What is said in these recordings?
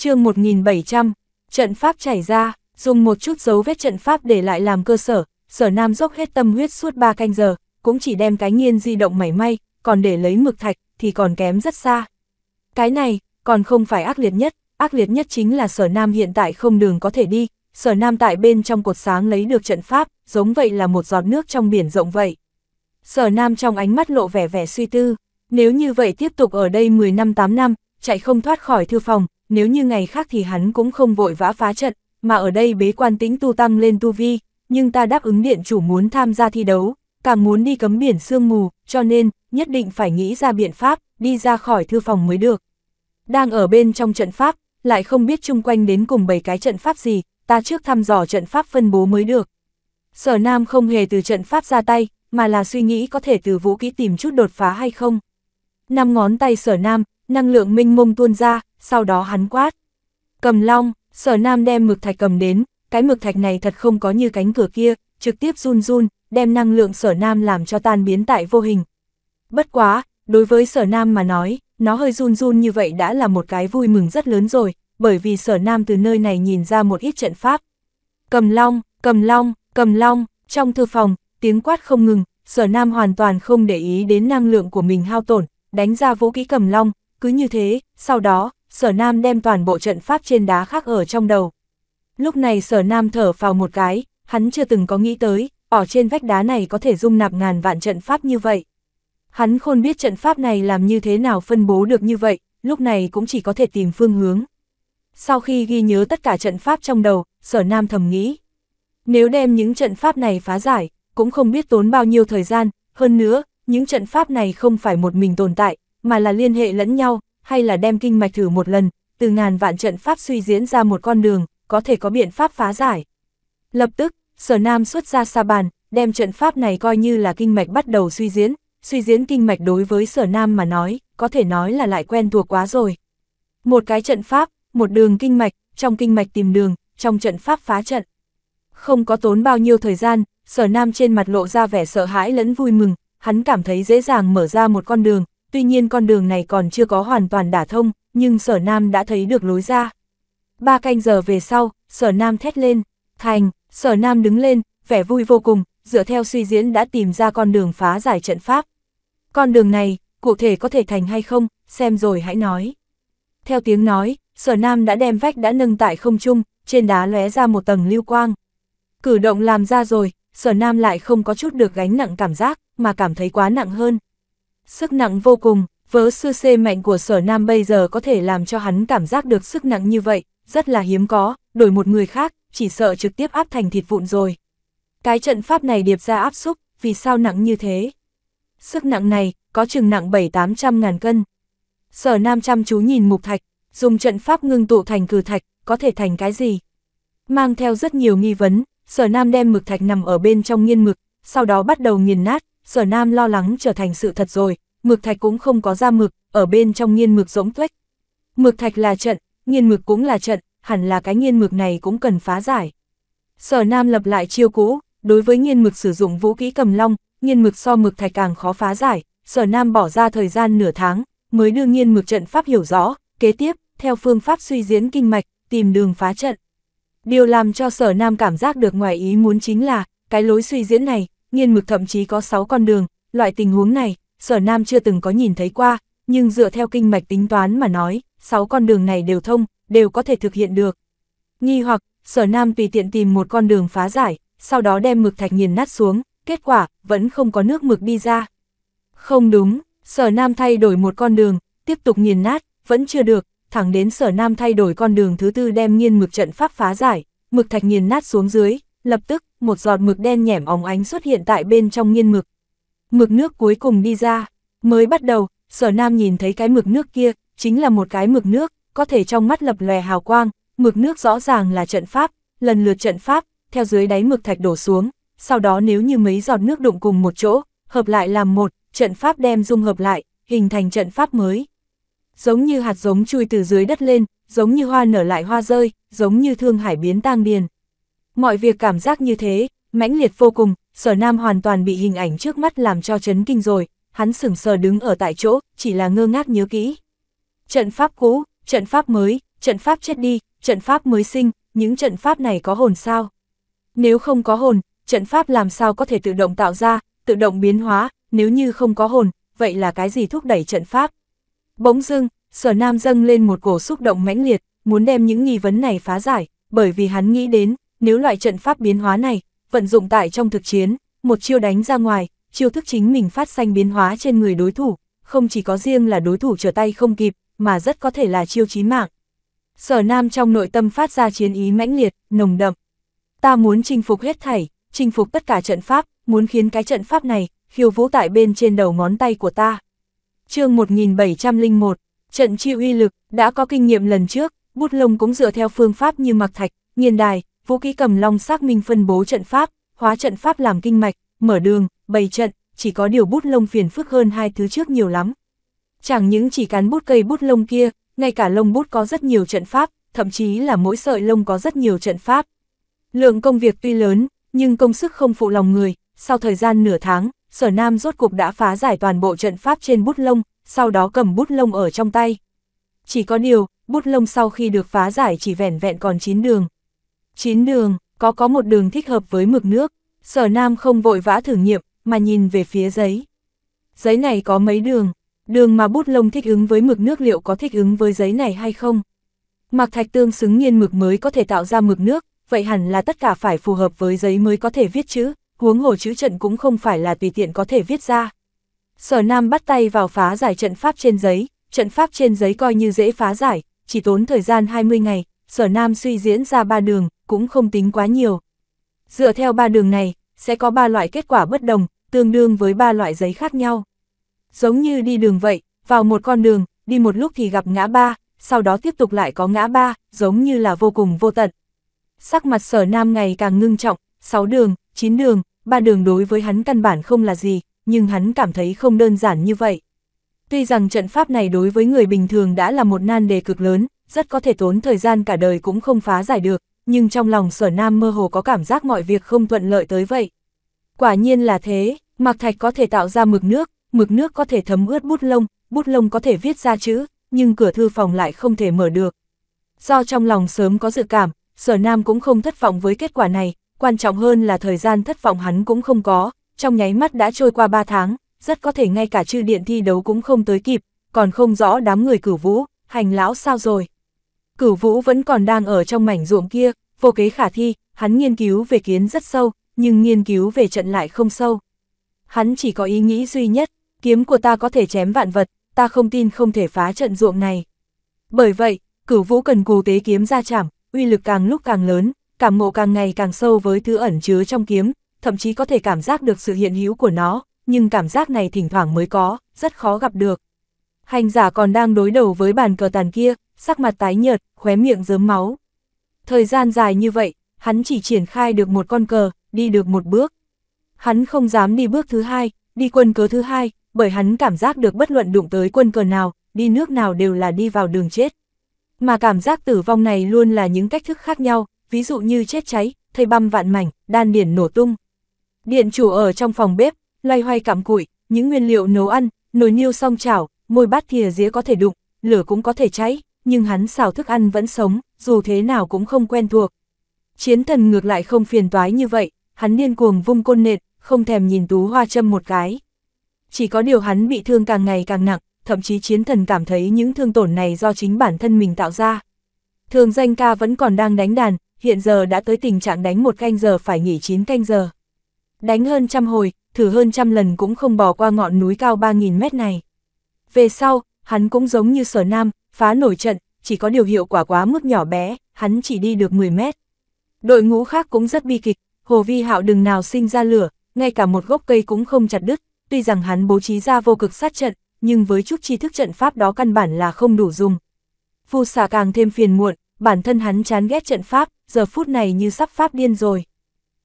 chương 1700, trận pháp chảy ra, dùng một chút dấu vết trận pháp để lại làm cơ sở, sở nam dốc hết tâm huyết suốt 3 canh giờ, cũng chỉ đem cái nghiên di động mảy may, còn để lấy mực thạch thì còn kém rất xa. Cái này, còn không phải ác liệt nhất, ác liệt nhất chính là sở nam hiện tại không đường có thể đi, sở nam tại bên trong cột sáng lấy được trận pháp, giống vậy là một giọt nước trong biển rộng vậy. Sở nam trong ánh mắt lộ vẻ vẻ suy tư, nếu như vậy tiếp tục ở đây 10 năm 8 năm, chạy không thoát khỏi thư phòng, nếu như ngày khác thì hắn cũng không vội vã phá trận, mà ở đây bế quan tĩnh tu tăng lên tu vi, nhưng ta đáp ứng điện chủ muốn tham gia thi đấu, càng muốn đi cấm biển sương mù, cho nên, nhất định phải nghĩ ra biện pháp, đi ra khỏi thư phòng mới được. Đang ở bên trong trận pháp, lại không biết chung quanh đến cùng bảy cái trận pháp gì, ta trước thăm dò trận pháp phân bố mới được. Sở Nam không hề từ trận pháp ra tay, mà là suy nghĩ có thể từ vũ kỹ tìm chút đột phá hay không. Năm ngón tay Sở Nam, năng lượng minh mông tuôn ra, sau đó hắn quát. Cầm long, sở nam đem mực thạch cầm đến, cái mực thạch này thật không có như cánh cửa kia, trực tiếp run run, đem năng lượng sở nam làm cho tan biến tại vô hình. Bất quá, đối với sở nam mà nói, nó hơi run run như vậy đã là một cái vui mừng rất lớn rồi, bởi vì sở nam từ nơi này nhìn ra một ít trận pháp. Cầm long, cầm long, cầm long, trong thư phòng, tiếng quát không ngừng, sở nam hoàn toàn không để ý đến năng lượng của mình hao tổn, đánh ra vũ kỹ cầm long, cứ như thế, sau đó, sở nam đem toàn bộ trận pháp trên đá khác ở trong đầu. Lúc này sở nam thở vào một cái, hắn chưa từng có nghĩ tới, ở trên vách đá này có thể dung nạp ngàn vạn trận pháp như vậy. Hắn khôn biết trận pháp này làm như thế nào phân bố được như vậy, lúc này cũng chỉ có thể tìm phương hướng. Sau khi ghi nhớ tất cả trận pháp trong đầu, sở nam thầm nghĩ. Nếu đem những trận pháp này phá giải, cũng không biết tốn bao nhiêu thời gian, hơn nữa, những trận pháp này không phải một mình tồn tại, mà là liên hệ lẫn nhau, hay là đem kinh mạch thử một lần, từ ngàn vạn trận pháp suy diễn ra một con đường, có thể có biện pháp phá giải. Lập tức, Sở Nam xuất ra sa bàn, đem trận pháp này coi như là kinh mạch bắt đầu suy diễn, suy diễn kinh mạch đối với Sở Nam mà nói, có thể nói là lại quen thuộc quá rồi. Một cái trận pháp, một đường kinh mạch, trong kinh mạch tìm đường, trong trận pháp phá trận. Không có tốn bao nhiêu thời gian, Sở Nam trên mặt lộ ra vẻ sợ hãi lẫn vui mừng, hắn cảm thấy dễ dàng mở ra một con đường, tuy nhiên con đường này còn chưa có hoàn toàn đả thông, nhưng sở nam đã thấy được lối ra. Ba canh giờ về sau, sở nam thét lên, thành, sở nam đứng lên, vẻ vui vô cùng, dựa theo suy diễn đã tìm ra con đường phá giải trận pháp. Con đường này, cụ thể có thể thành hay không, xem rồi hãy nói. Theo tiếng nói, sở nam đã đem vách đã nâng tại không trung, trên đá lóe ra một tầng lưu quang. Cử động làm ra rồi, sở nam lại không có chút được gánh nặng cảm giác, mà cảm thấy quá nặng hơn. Sức nặng vô cùng, vớ sư xê mạnh của sở nam bây giờ có thể làm cho hắn cảm giác được sức nặng như vậy, rất là hiếm có, đổi một người khác, chỉ sợ trực tiếp áp thành thịt vụn rồi. Cái trận pháp này điệp ra áp xúc, vì sao nặng như thế? Sức nặng này, có chừng nặng 7-800 ngàn cân. Sở nam chăm chú nhìn mục thạch, dùng trận pháp ngưng tụ thành cử thạch, có thể thành cái gì? Mang theo rất nhiều nghi vấn, sở nam đem mực thạch nằm ở bên trong nghiên mực, sau đó bắt đầu nghiền nát, sở nam lo lắng trở thành sự thật rồi, mực thạch cũng không có ra mực, ở bên trong nghiên mực rỗng tuếch. Mực thạch là trận, nghiên mực cũng là trận, hẳn là cái nghiên mực này cũng cần phá giải. Sở Nam lập lại chiêu cũ, đối với nghiên mực sử dụng vũ kỹ cầm long, nghiên mực so mực thạch càng khó phá giải, Sở Nam bỏ ra thời gian nửa tháng, mới đưa nghiên mực trận pháp hiểu rõ, kế tiếp, theo phương pháp suy diễn kinh mạch, tìm đường phá trận. Điều làm cho Sở Nam cảm giác được ngoài ý muốn chính là, cái lối suy diễn này, nghiên mực thậm chí có 6 con đường, loại tình huống này, sở nam chưa từng có nhìn thấy qua, nhưng dựa theo kinh mạch tính toán mà nói, 6 con đường này đều thông, đều có thể thực hiện được. Nghi hoặc, sở nam tùy tiện tìm một con đường phá giải, sau đó đem mực thạch nghiền nát xuống, kết quả, vẫn không có nước mực đi ra. Không đúng, sở nam thay đổi một con đường, tiếp tục nghiền nát, vẫn chưa được, thẳng đến sở nam thay đổi con đường thứ tư đem nghiên mực trận pháp phá giải, mực thạch nghiền nát xuống dưới, lập tức, một giọt mực đen nhẻm óng ánh xuất hiện tại bên trong nghiên mực. Mực nước cuối cùng đi ra, mới bắt đầu, sở nam nhìn thấy cái mực nước kia, chính là một cái mực nước, có thể trong mắt lập lòe hào quang, mực nước rõ ràng là trận pháp, lần lượt trận pháp, theo dưới đáy mực thạch đổ xuống, sau đó nếu như mấy giọt nước đụng cùng một chỗ, hợp lại làm một, trận pháp đem dung hợp lại, hình thành trận pháp mới. Giống như hạt giống chui từ dưới đất lên, giống như hoa nở lại hoa rơi, giống như thương hải biến tang điền. Mọi việc cảm giác như thế, mãnh liệt vô cùng, sở nam hoàn toàn bị hình ảnh trước mắt làm cho chấn kinh rồi, hắn sửng sờ đứng ở tại chỗ, chỉ là ngơ ngác nhớ kỹ. Trận pháp cũ, trận pháp mới, trận pháp chết đi, trận pháp mới sinh, những trận pháp này có hồn sao? Nếu không có hồn, trận pháp làm sao có thể tự động tạo ra, tự động biến hóa, nếu như không có hồn, vậy là cái gì thúc đẩy trận pháp? Bỗng dưng, sở nam dâng lên một cổ xúc động mãnh liệt, muốn đem những nghi vấn này phá giải, bởi vì hắn nghĩ đến, nếu loại trận pháp biến hóa này, vận dụng tại trong thực chiến, một chiêu đánh ra ngoài, chiêu thức chính mình phát sanh biến hóa trên người đối thủ, không chỉ có riêng là đối thủ trở tay không kịp, mà rất có thể là chiêu chí mạng. Sở Nam trong nội tâm phát ra chiến ý mãnh liệt, nồng đậm. Ta muốn chinh phục hết thảy, chinh phục tất cả trận pháp, muốn khiến cái trận pháp này khiêu vũ tại bên trên đầu ngón tay của ta. Chương 1701, trận chi uy lực đã có kinh nghiệm lần trước, bút lông cũng dựa theo phương pháp như mặc thạch, nghiền đài, Vũ kỹ cầm long xác minh phân bố trận pháp, hóa trận pháp làm kinh mạch, mở đường, bày trận, chỉ có điều bút lông phiền phức hơn hai thứ trước nhiều lắm. Chẳng những chỉ cán bút cây bút lông kia, ngay cả lông bút có rất nhiều trận pháp, thậm chí là mỗi sợi lông có rất nhiều trận pháp. Lượng công việc tuy lớn, nhưng công sức không phụ lòng người, sau thời gian nửa tháng, sở nam rốt cục đã phá giải toàn bộ trận pháp trên bút lông, sau đó cầm bút lông ở trong tay. Chỉ có điều, bút lông sau khi được phá giải chỉ vẻn vẹn còn chín đường, Chín đường, có có một đường thích hợp với mực nước, sở nam không vội vã thử nghiệm, mà nhìn về phía giấy. Giấy này có mấy đường, đường mà bút lông thích ứng với mực nước liệu có thích ứng với giấy này hay không? Mặc thạch tương xứng nhiên mực mới có thể tạo ra mực nước, vậy hẳn là tất cả phải phù hợp với giấy mới có thể viết chữ, huống hồ chữ trận cũng không phải là tùy tiện có thể viết ra. Sở Nam bắt tay vào phá giải trận pháp trên giấy, trận pháp trên giấy coi như dễ phá giải, chỉ tốn thời gian 20 ngày, Sở Nam suy diễn ra ba đường, cũng không tính quá nhiều. Dựa theo ba đường này, sẽ có ba loại kết quả bất đồng, tương đương với ba loại giấy khác nhau. Giống như đi đường vậy, vào một con đường, đi một lúc thì gặp ngã ba, sau đó tiếp tục lại có ngã ba, giống như là vô cùng vô tận. Sắc mặt sở nam ngày càng ngưng trọng, 6 đường, 9 đường, ba đường đối với hắn căn bản không là gì, nhưng hắn cảm thấy không đơn giản như vậy. Tuy rằng trận pháp này đối với người bình thường đã là một nan đề cực lớn, rất có thể tốn thời gian cả đời cũng không phá giải được, nhưng trong lòng sở nam mơ hồ có cảm giác mọi việc không thuận lợi tới vậy. Quả nhiên là thế, mặc thạch có thể tạo ra mực nước, mực nước có thể thấm ướt bút lông, bút lông có thể viết ra chữ, nhưng cửa thư phòng lại không thể mở được. Do trong lòng sớm có dự cảm, sở nam cũng không thất vọng với kết quả này, quan trọng hơn là thời gian thất vọng hắn cũng không có, trong nháy mắt đã trôi qua 3 tháng, rất có thể ngay cả chư điện thi đấu cũng không tới kịp, còn không rõ đám người cử vũ, hành lão sao rồi. Cửu Vũ vẫn còn đang ở trong mảnh ruộng kia, vô kế khả thi, hắn nghiên cứu về kiến rất sâu, nhưng nghiên cứu về trận lại không sâu. Hắn chỉ có ý nghĩ duy nhất, kiếm của ta có thể chém vạn vật, ta không tin không thể phá trận ruộng này. Bởi vậy, cửu vũ cần cù tế kiếm ra chảm, uy lực càng lúc càng lớn, cảm ngộ càng ngày càng sâu với thứ ẩn chứa trong kiếm, thậm chí có thể cảm giác được sự hiện hữu của nó, nhưng cảm giác này thỉnh thoảng mới có, rất khó gặp được. Hành giả còn đang đối đầu với bàn cờ tàn kia, sắc mặt tái nhợt, khóe miệng dớm máu. Thời gian dài như vậy, hắn chỉ triển khai được một con cờ, đi được một bước. Hắn không dám đi bước thứ hai, đi quân cờ thứ hai, bởi hắn cảm giác được bất luận đụng tới quân cờ nào, đi nước nào đều là đi vào đường chết. Mà cảm giác tử vong này luôn là những cách thức khác nhau, ví dụ như chết cháy, thây băm vạn mảnh, đan điển nổ tung. Điện chủ ở trong phòng bếp, loay hoay cặm củi, những nguyên liệu nấu ăn, nồi niêu song chảo, môi bát thìa dĩa có thể đụng, lửa cũng có thể cháy, nhưng hắn xào thức ăn vẫn sống, dù thế nào cũng không quen thuộc. Chiến thần ngược lại không phiền toái như vậy, hắn điên cuồng vung côn nệt, không thèm nhìn tú hoa châm một cái. Chỉ có điều hắn bị thương càng ngày càng nặng, thậm chí chiến thần cảm thấy những thương tổn này do chính bản thân mình tạo ra. Thường danh ca vẫn còn đang đánh đàn, hiện giờ đã tới tình trạng đánh một canh giờ phải nghỉ chín canh giờ. Đánh hơn trăm hồi, thử hơn trăm lần cũng không bỏ qua ngọn núi cao 3.000 mét này. Về sau, hắn cũng giống như sở nam, phá nổi trận, chỉ có điều hiệu quả quá mức nhỏ bé, hắn chỉ đi được 10 mét. Đội ngũ khác cũng rất bi kịch, Hồ Vi Hạo đừng nào sinh ra lửa, ngay cả một gốc cây cũng không chặt đứt, tuy rằng hắn bố trí ra vô cực sát trận, nhưng với chút tri thức trận pháp đó căn bản là không đủ dùng. Phù xà càng thêm phiền muộn, bản thân hắn chán ghét trận pháp, giờ phút này như sắp pháp điên rồi.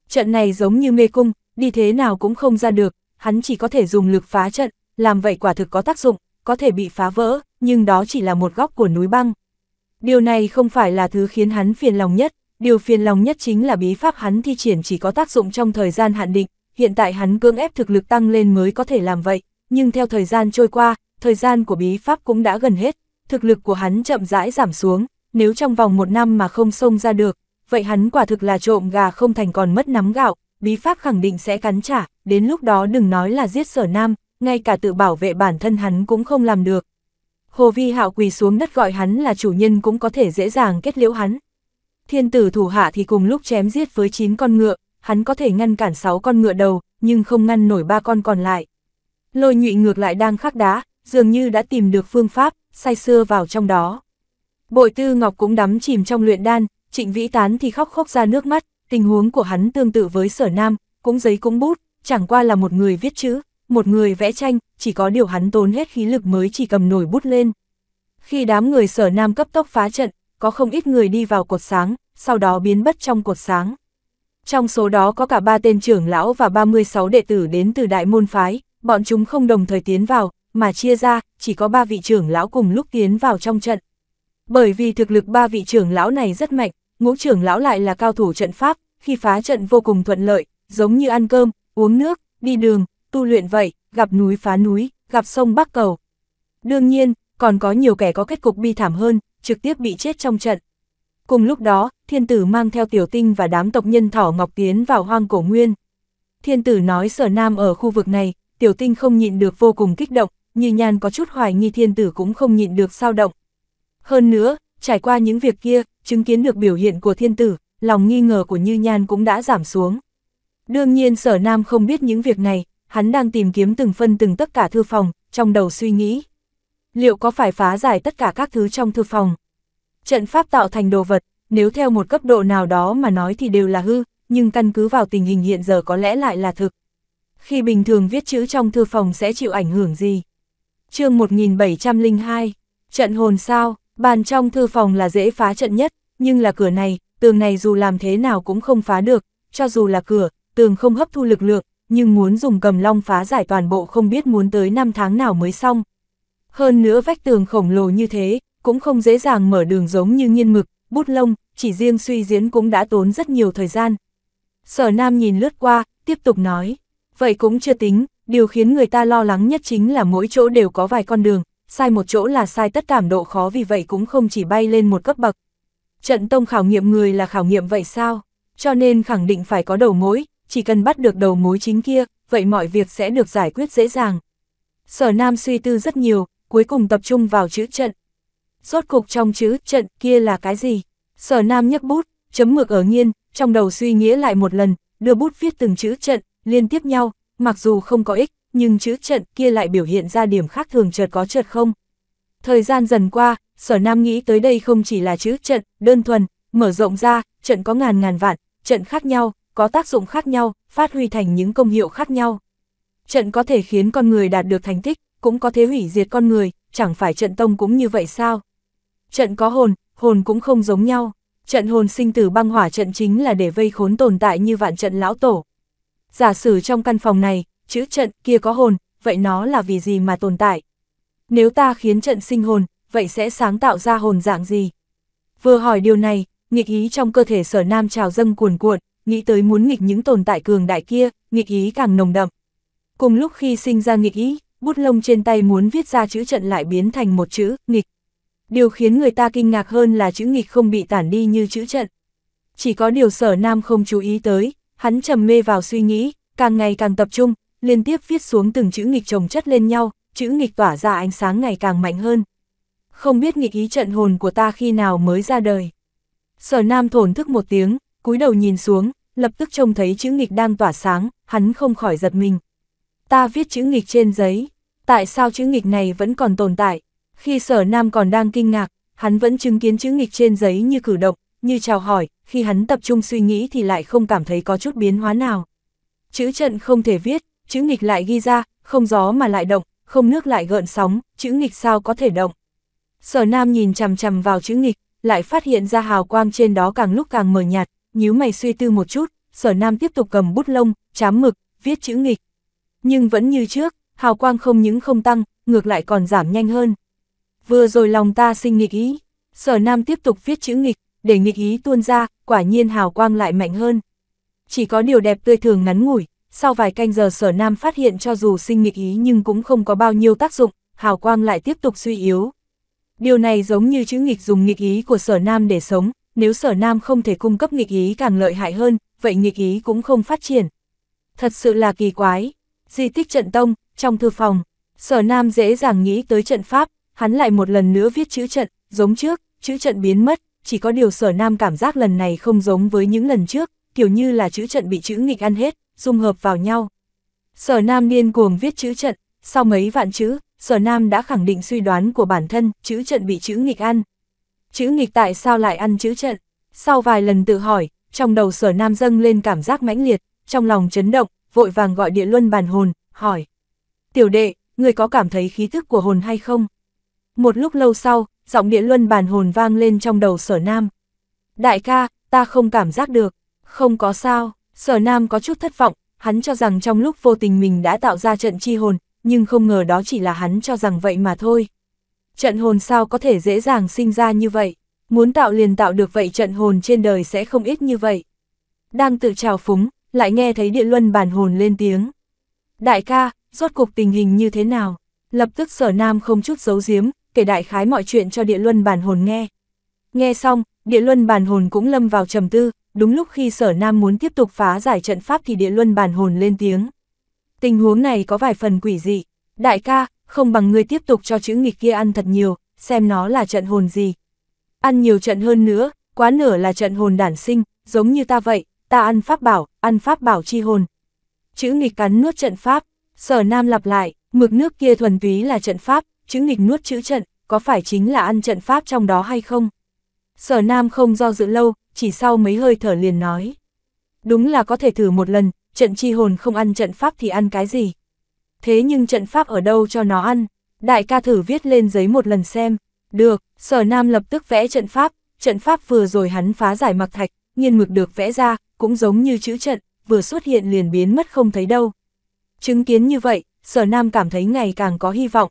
Trận này giống như mê cung, đi thế nào cũng không ra được, hắn chỉ có thể dùng lực phá trận, làm vậy quả thực có tác dụng, có thể bị phá vỡ, nhưng đó chỉ là một góc của núi băng. Điều này không phải là thứ khiến hắn phiền lòng nhất, điều phiền lòng nhất chính là bí pháp hắn thi triển chỉ có tác dụng trong thời gian hạn định, hiện tại hắn cưỡng ép thực lực tăng lên mới có thể làm vậy, nhưng theo thời gian trôi qua, thời gian của bí pháp cũng đã gần hết, thực lực của hắn chậm rãi giảm xuống, nếu trong vòng một năm mà không xông ra được, vậy hắn quả thực là trộm gà không thành còn mất nắm gạo, bí pháp khẳng định sẽ cắn trả, đến lúc đó đừng nói là giết sở nam, ngay cả tự bảo vệ bản thân hắn cũng không làm được, Hồ Vi Hạo quỳ xuống đất gọi hắn là chủ nhân cũng có thể dễ dàng kết liễu hắn. Thiên tử thủ hạ thì cùng lúc chém giết với 9 con ngựa, hắn có thể ngăn cản 6 con ngựa đầu, nhưng không ngăn nổi ba con còn lại. Lôi nhụy ngược lại đang khắc đá, dường như đã tìm được phương pháp, say sưa vào trong đó. Bội tư Ngọc cũng đắm chìm trong luyện đan, trịnh vĩ tán thì khóc khóc ra nước mắt, tình huống của hắn tương tự với sở nam, cũng giấy cũng bút, chẳng qua là một người viết chữ, một người vẽ tranh, chỉ có điều hắn tốn hết khí lực mới chỉ cầm nổi bút lên. Khi đám người sở nam cấp tốc phá trận, có không ít người đi vào cột sáng, sau đó biến bất trong cột sáng. Trong số đó có cả ba tên trưởng lão và 36 đệ tử đến từ đại môn phái, bọn chúng không đồng thời tiến vào, mà chia ra, chỉ có ba vị trưởng lão cùng lúc tiến vào trong trận. Bởi vì thực lực ba vị trưởng lão này rất mạnh, ngũ trưởng lão lại là cao thủ trận pháp, khi phá trận vô cùng thuận lợi, giống như ăn cơm, uống nước, đi đường, tu luyện vậy, gặp núi phá núi, gặp sông bắc cầu. Đương nhiên, còn có nhiều kẻ có kết cục bi thảm hơn, trực tiếp bị chết trong trận. Cùng lúc đó, thiên tử mang theo tiểu tinh và đám tộc nhân thỏ ngọc tiến vào hoang cổ nguyên. Thiên tử nói sở nam ở khu vực này, tiểu tinh không nhịn được vô cùng kích động, như nhan có chút hoài nghi thiên tử cũng không nhịn được sao động. Hơn nữa, trải qua những việc kia, chứng kiến được biểu hiện của thiên tử, lòng nghi ngờ của Như Nhan cũng đã giảm xuống. Đương nhiên sở nam không biết những việc này, hắn đang tìm kiếm từng phân từng tất cả thư phòng, trong đầu suy nghĩ. Liệu có phải phá giải tất cả các thứ trong thư phòng? Trận pháp tạo thành đồ vật, nếu theo một cấp độ nào đó mà nói thì đều là hư, nhưng căn cứ vào tình hình hiện giờ có lẽ lại là thực. Khi bình thường viết chữ trong thư phòng sẽ chịu ảnh hưởng gì? chương 1702, trận hồn sao, bàn trong thư phòng là dễ phá trận nhất, nhưng là cửa này, tường này dù làm thế nào cũng không phá được, cho dù là cửa, tường không hấp thu lực lượng, nhưng muốn dùng cầm long phá giải toàn bộ không biết muốn tới năm tháng nào mới xong. Hơn nữa vách tường khổng lồ như thế, cũng không dễ dàng mở đường giống như nghiên mực, bút lông, chỉ riêng suy diễn cũng đã tốn rất nhiều thời gian. Sở Nam nhìn lướt qua, tiếp tục nói, vậy cũng chưa tính, điều khiến người ta lo lắng nhất chính là mỗi chỗ đều có vài con đường, sai một chỗ là sai tất cảm độ khó vì vậy cũng không chỉ bay lên một cấp bậc. Trận tông khảo nghiệm người là khảo nghiệm vậy sao? Cho nên khẳng định phải có đầu mối, chỉ cần bắt được đầu mối chính kia, vậy mọi việc sẽ được giải quyết dễ dàng. Sở Nam suy tư rất nhiều, cuối cùng tập trung vào chữ trận. Rốt cục trong chữ trận kia là cái gì? Sở Nam nhấc bút, chấm mực ở nghiên, trong đầu suy nghĩa lại một lần, đưa bút viết từng chữ trận, liên tiếp nhau, mặc dù không có ích, nhưng chữ trận kia lại biểu hiện ra điểm khác thường chợt có chợt không. Thời gian dần qua, Sở Nam nghĩ tới đây không chỉ là chữ trận, đơn thuần, mở rộng ra, trận có ngàn ngàn vạn, trận khác nhau, có tác dụng khác nhau, phát huy thành những công hiệu khác nhau. Trận có thể khiến con người đạt được thành tích, cũng có thể hủy diệt con người, chẳng phải trận tông cũng như vậy sao? Trận có hồn, hồn cũng không giống nhau. Trận hồn sinh tử băng hỏa trận chính là để vây khốn tồn tại như vạn trận lão tổ. Giả sử trong căn phòng này, chữ trận kia có hồn, vậy nó là vì gì mà tồn tại? Nếu ta khiến trận sinh hồn, vậy sẽ sáng tạo ra hồn dạng gì? Vừa hỏi điều này, nghịch ý trong cơ thể sở nam trào dâng cuồn cuộn, nghĩ tới muốn nghịch những tồn tại cường đại kia, nghịch ý càng nồng đậm. Cùng lúc khi sinh ra nghịch ý, bút lông trên tay muốn viết ra chữ trận lại biến thành một chữ, nghịch. Điều khiến người ta kinh ngạc hơn là chữ nghịch không bị tản đi như chữ trận. Chỉ có điều sở nam không chú ý tới, hắn trầm mê vào suy nghĩ, càng ngày càng tập trung, liên tiếp viết xuống từng chữ nghịch chồng chất lên nhau, chữ nghịch tỏa ra ánh sáng ngày càng mạnh hơn. Không biết nghịch ý trận hồn của ta khi nào mới ra đời. Sở Nam thổn thức một tiếng, cúi đầu nhìn xuống, lập tức trông thấy chữ nghịch đang tỏa sáng, hắn không khỏi giật mình. Ta viết chữ nghịch trên giấy, tại sao chữ nghịch này vẫn còn tồn tại? Khi sở nam còn đang kinh ngạc, hắn vẫn chứng kiến chữ nghịch trên giấy như cử động, như chào hỏi, khi hắn tập trung suy nghĩ thì lại không cảm thấy có chút biến hóa nào. Chữ trận không thể viết, chữ nghịch lại ghi ra, không gió mà lại động, không nước lại gợn sóng, chữ nghịch sao có thể động. Sở Nam nhìn chằm chằm vào chữ nghịch, lại phát hiện ra hào quang trên đó càng lúc càng mờ nhạt, nhíu mày suy tư một chút, sở nam tiếp tục cầm bút lông, chám mực, viết chữ nghịch. Nhưng vẫn như trước, hào quang không những không tăng, ngược lại còn giảm nhanh hơn. Vừa rồi lòng ta sinh nghịch ý, sở nam tiếp tục viết chữ nghịch, để nghịch ý tuôn ra, quả nhiên hào quang lại mạnh hơn. Chỉ có điều đẹp tươi thường ngắn ngủi, sau vài canh giờ sở nam phát hiện cho dù sinh nghịch ý nhưng cũng không có bao nhiêu tác dụng, hào quang lại tiếp tục suy yếu. Điều này giống như chữ nghịch dùng nghịch ý của sở nam để sống, nếu sở nam không thể cung cấp nghịch ý càng lợi hại hơn, vậy nghịch ý cũng không phát triển. Thật sự là kỳ quái. Di tích trận tông, trong thư phòng, sở nam dễ dàng nghĩ tới trận pháp, hắn lại một lần nữa viết chữ trận, giống trước, chữ trận biến mất, chỉ có điều sở nam cảm giác lần này không giống với những lần trước, kiểu như là chữ trận bị chữ nghịch ăn hết, dung hợp vào nhau. Sở nam điên cuồng viết chữ trận, sau mấy vạn chữ, sở nam đã khẳng định suy đoán của bản thân, chữ trận bị chữ nghịch ăn chữ nghịch tại sao lại ăn chữ trận. Sau vài lần tự hỏi, trong đầu sở nam dâng lên cảm giác mãnh liệt, trong lòng chấn động, vội vàng gọi địa luân bàn hồn, hỏi. Tiểu đệ, người có cảm thấy khí thức của hồn hay không? Một lúc lâu sau, giọng địa luân bàn hồn vang lên trong đầu sở nam. Đại ca, ta không cảm giác được, không có sao, sở nam có chút thất vọng, hắn cho rằng trong lúc vô tình mình đã tạo ra trận chi hồn, nhưng không ngờ đó chỉ là hắn cho rằng vậy mà thôi trận hồn sao có thể dễ dàng sinh ra như vậy, muốn tạo liền tạo được vậy trận hồn trên đời sẽ không ít như vậy. Đang tự trào phúng, lại nghe thấy địa luân bản hồn lên tiếng. Đại ca, rốt cuộc tình hình như thế nào? Lập tức sở nam không chút giấu giếm, kể đại khái mọi chuyện cho địa luân bản hồn nghe. Nghe xong, địa luân bản hồn cũng lâm vào trầm tư, đúng lúc khi sở nam muốn tiếp tục phá giải trận pháp thì địa luân bản hồn lên tiếng. Tình huống này có vài phần quỷ dị. Đại ca, không bằng ngươi tiếp tục cho chữ nghịch kia ăn thật nhiều, xem nó là trận hồn gì. Ăn nhiều trận hơn nữa, quá nửa là trận hồn đản sinh, giống như ta vậy, ta ăn pháp bảo, ăn pháp bảo chi hồn. Chữ nghịch cắn nuốt trận pháp, sở nam lặp lại, mực nước kia thuần túy là trận pháp, chữ nghịch nuốt chữ trận, có phải chính là ăn trận pháp trong đó hay không? Sở nam không do dự lâu, chỉ sau mấy hơi thở liền nói. Đúng là có thể thử một lần, trận chi hồn không ăn trận pháp thì ăn cái gì? thế nhưng trận pháp ở đâu cho nó ăn, đại ca thử viết lên giấy một lần xem, được, sở nam lập tức vẽ trận pháp, trận pháp vừa rồi hắn phá giải mặc thạch, nghiên mực được vẽ ra, cũng giống như chữ trận, vừa xuất hiện liền biến mất không thấy đâu. Chứng kiến như vậy, sở nam cảm thấy ngày càng có hy vọng.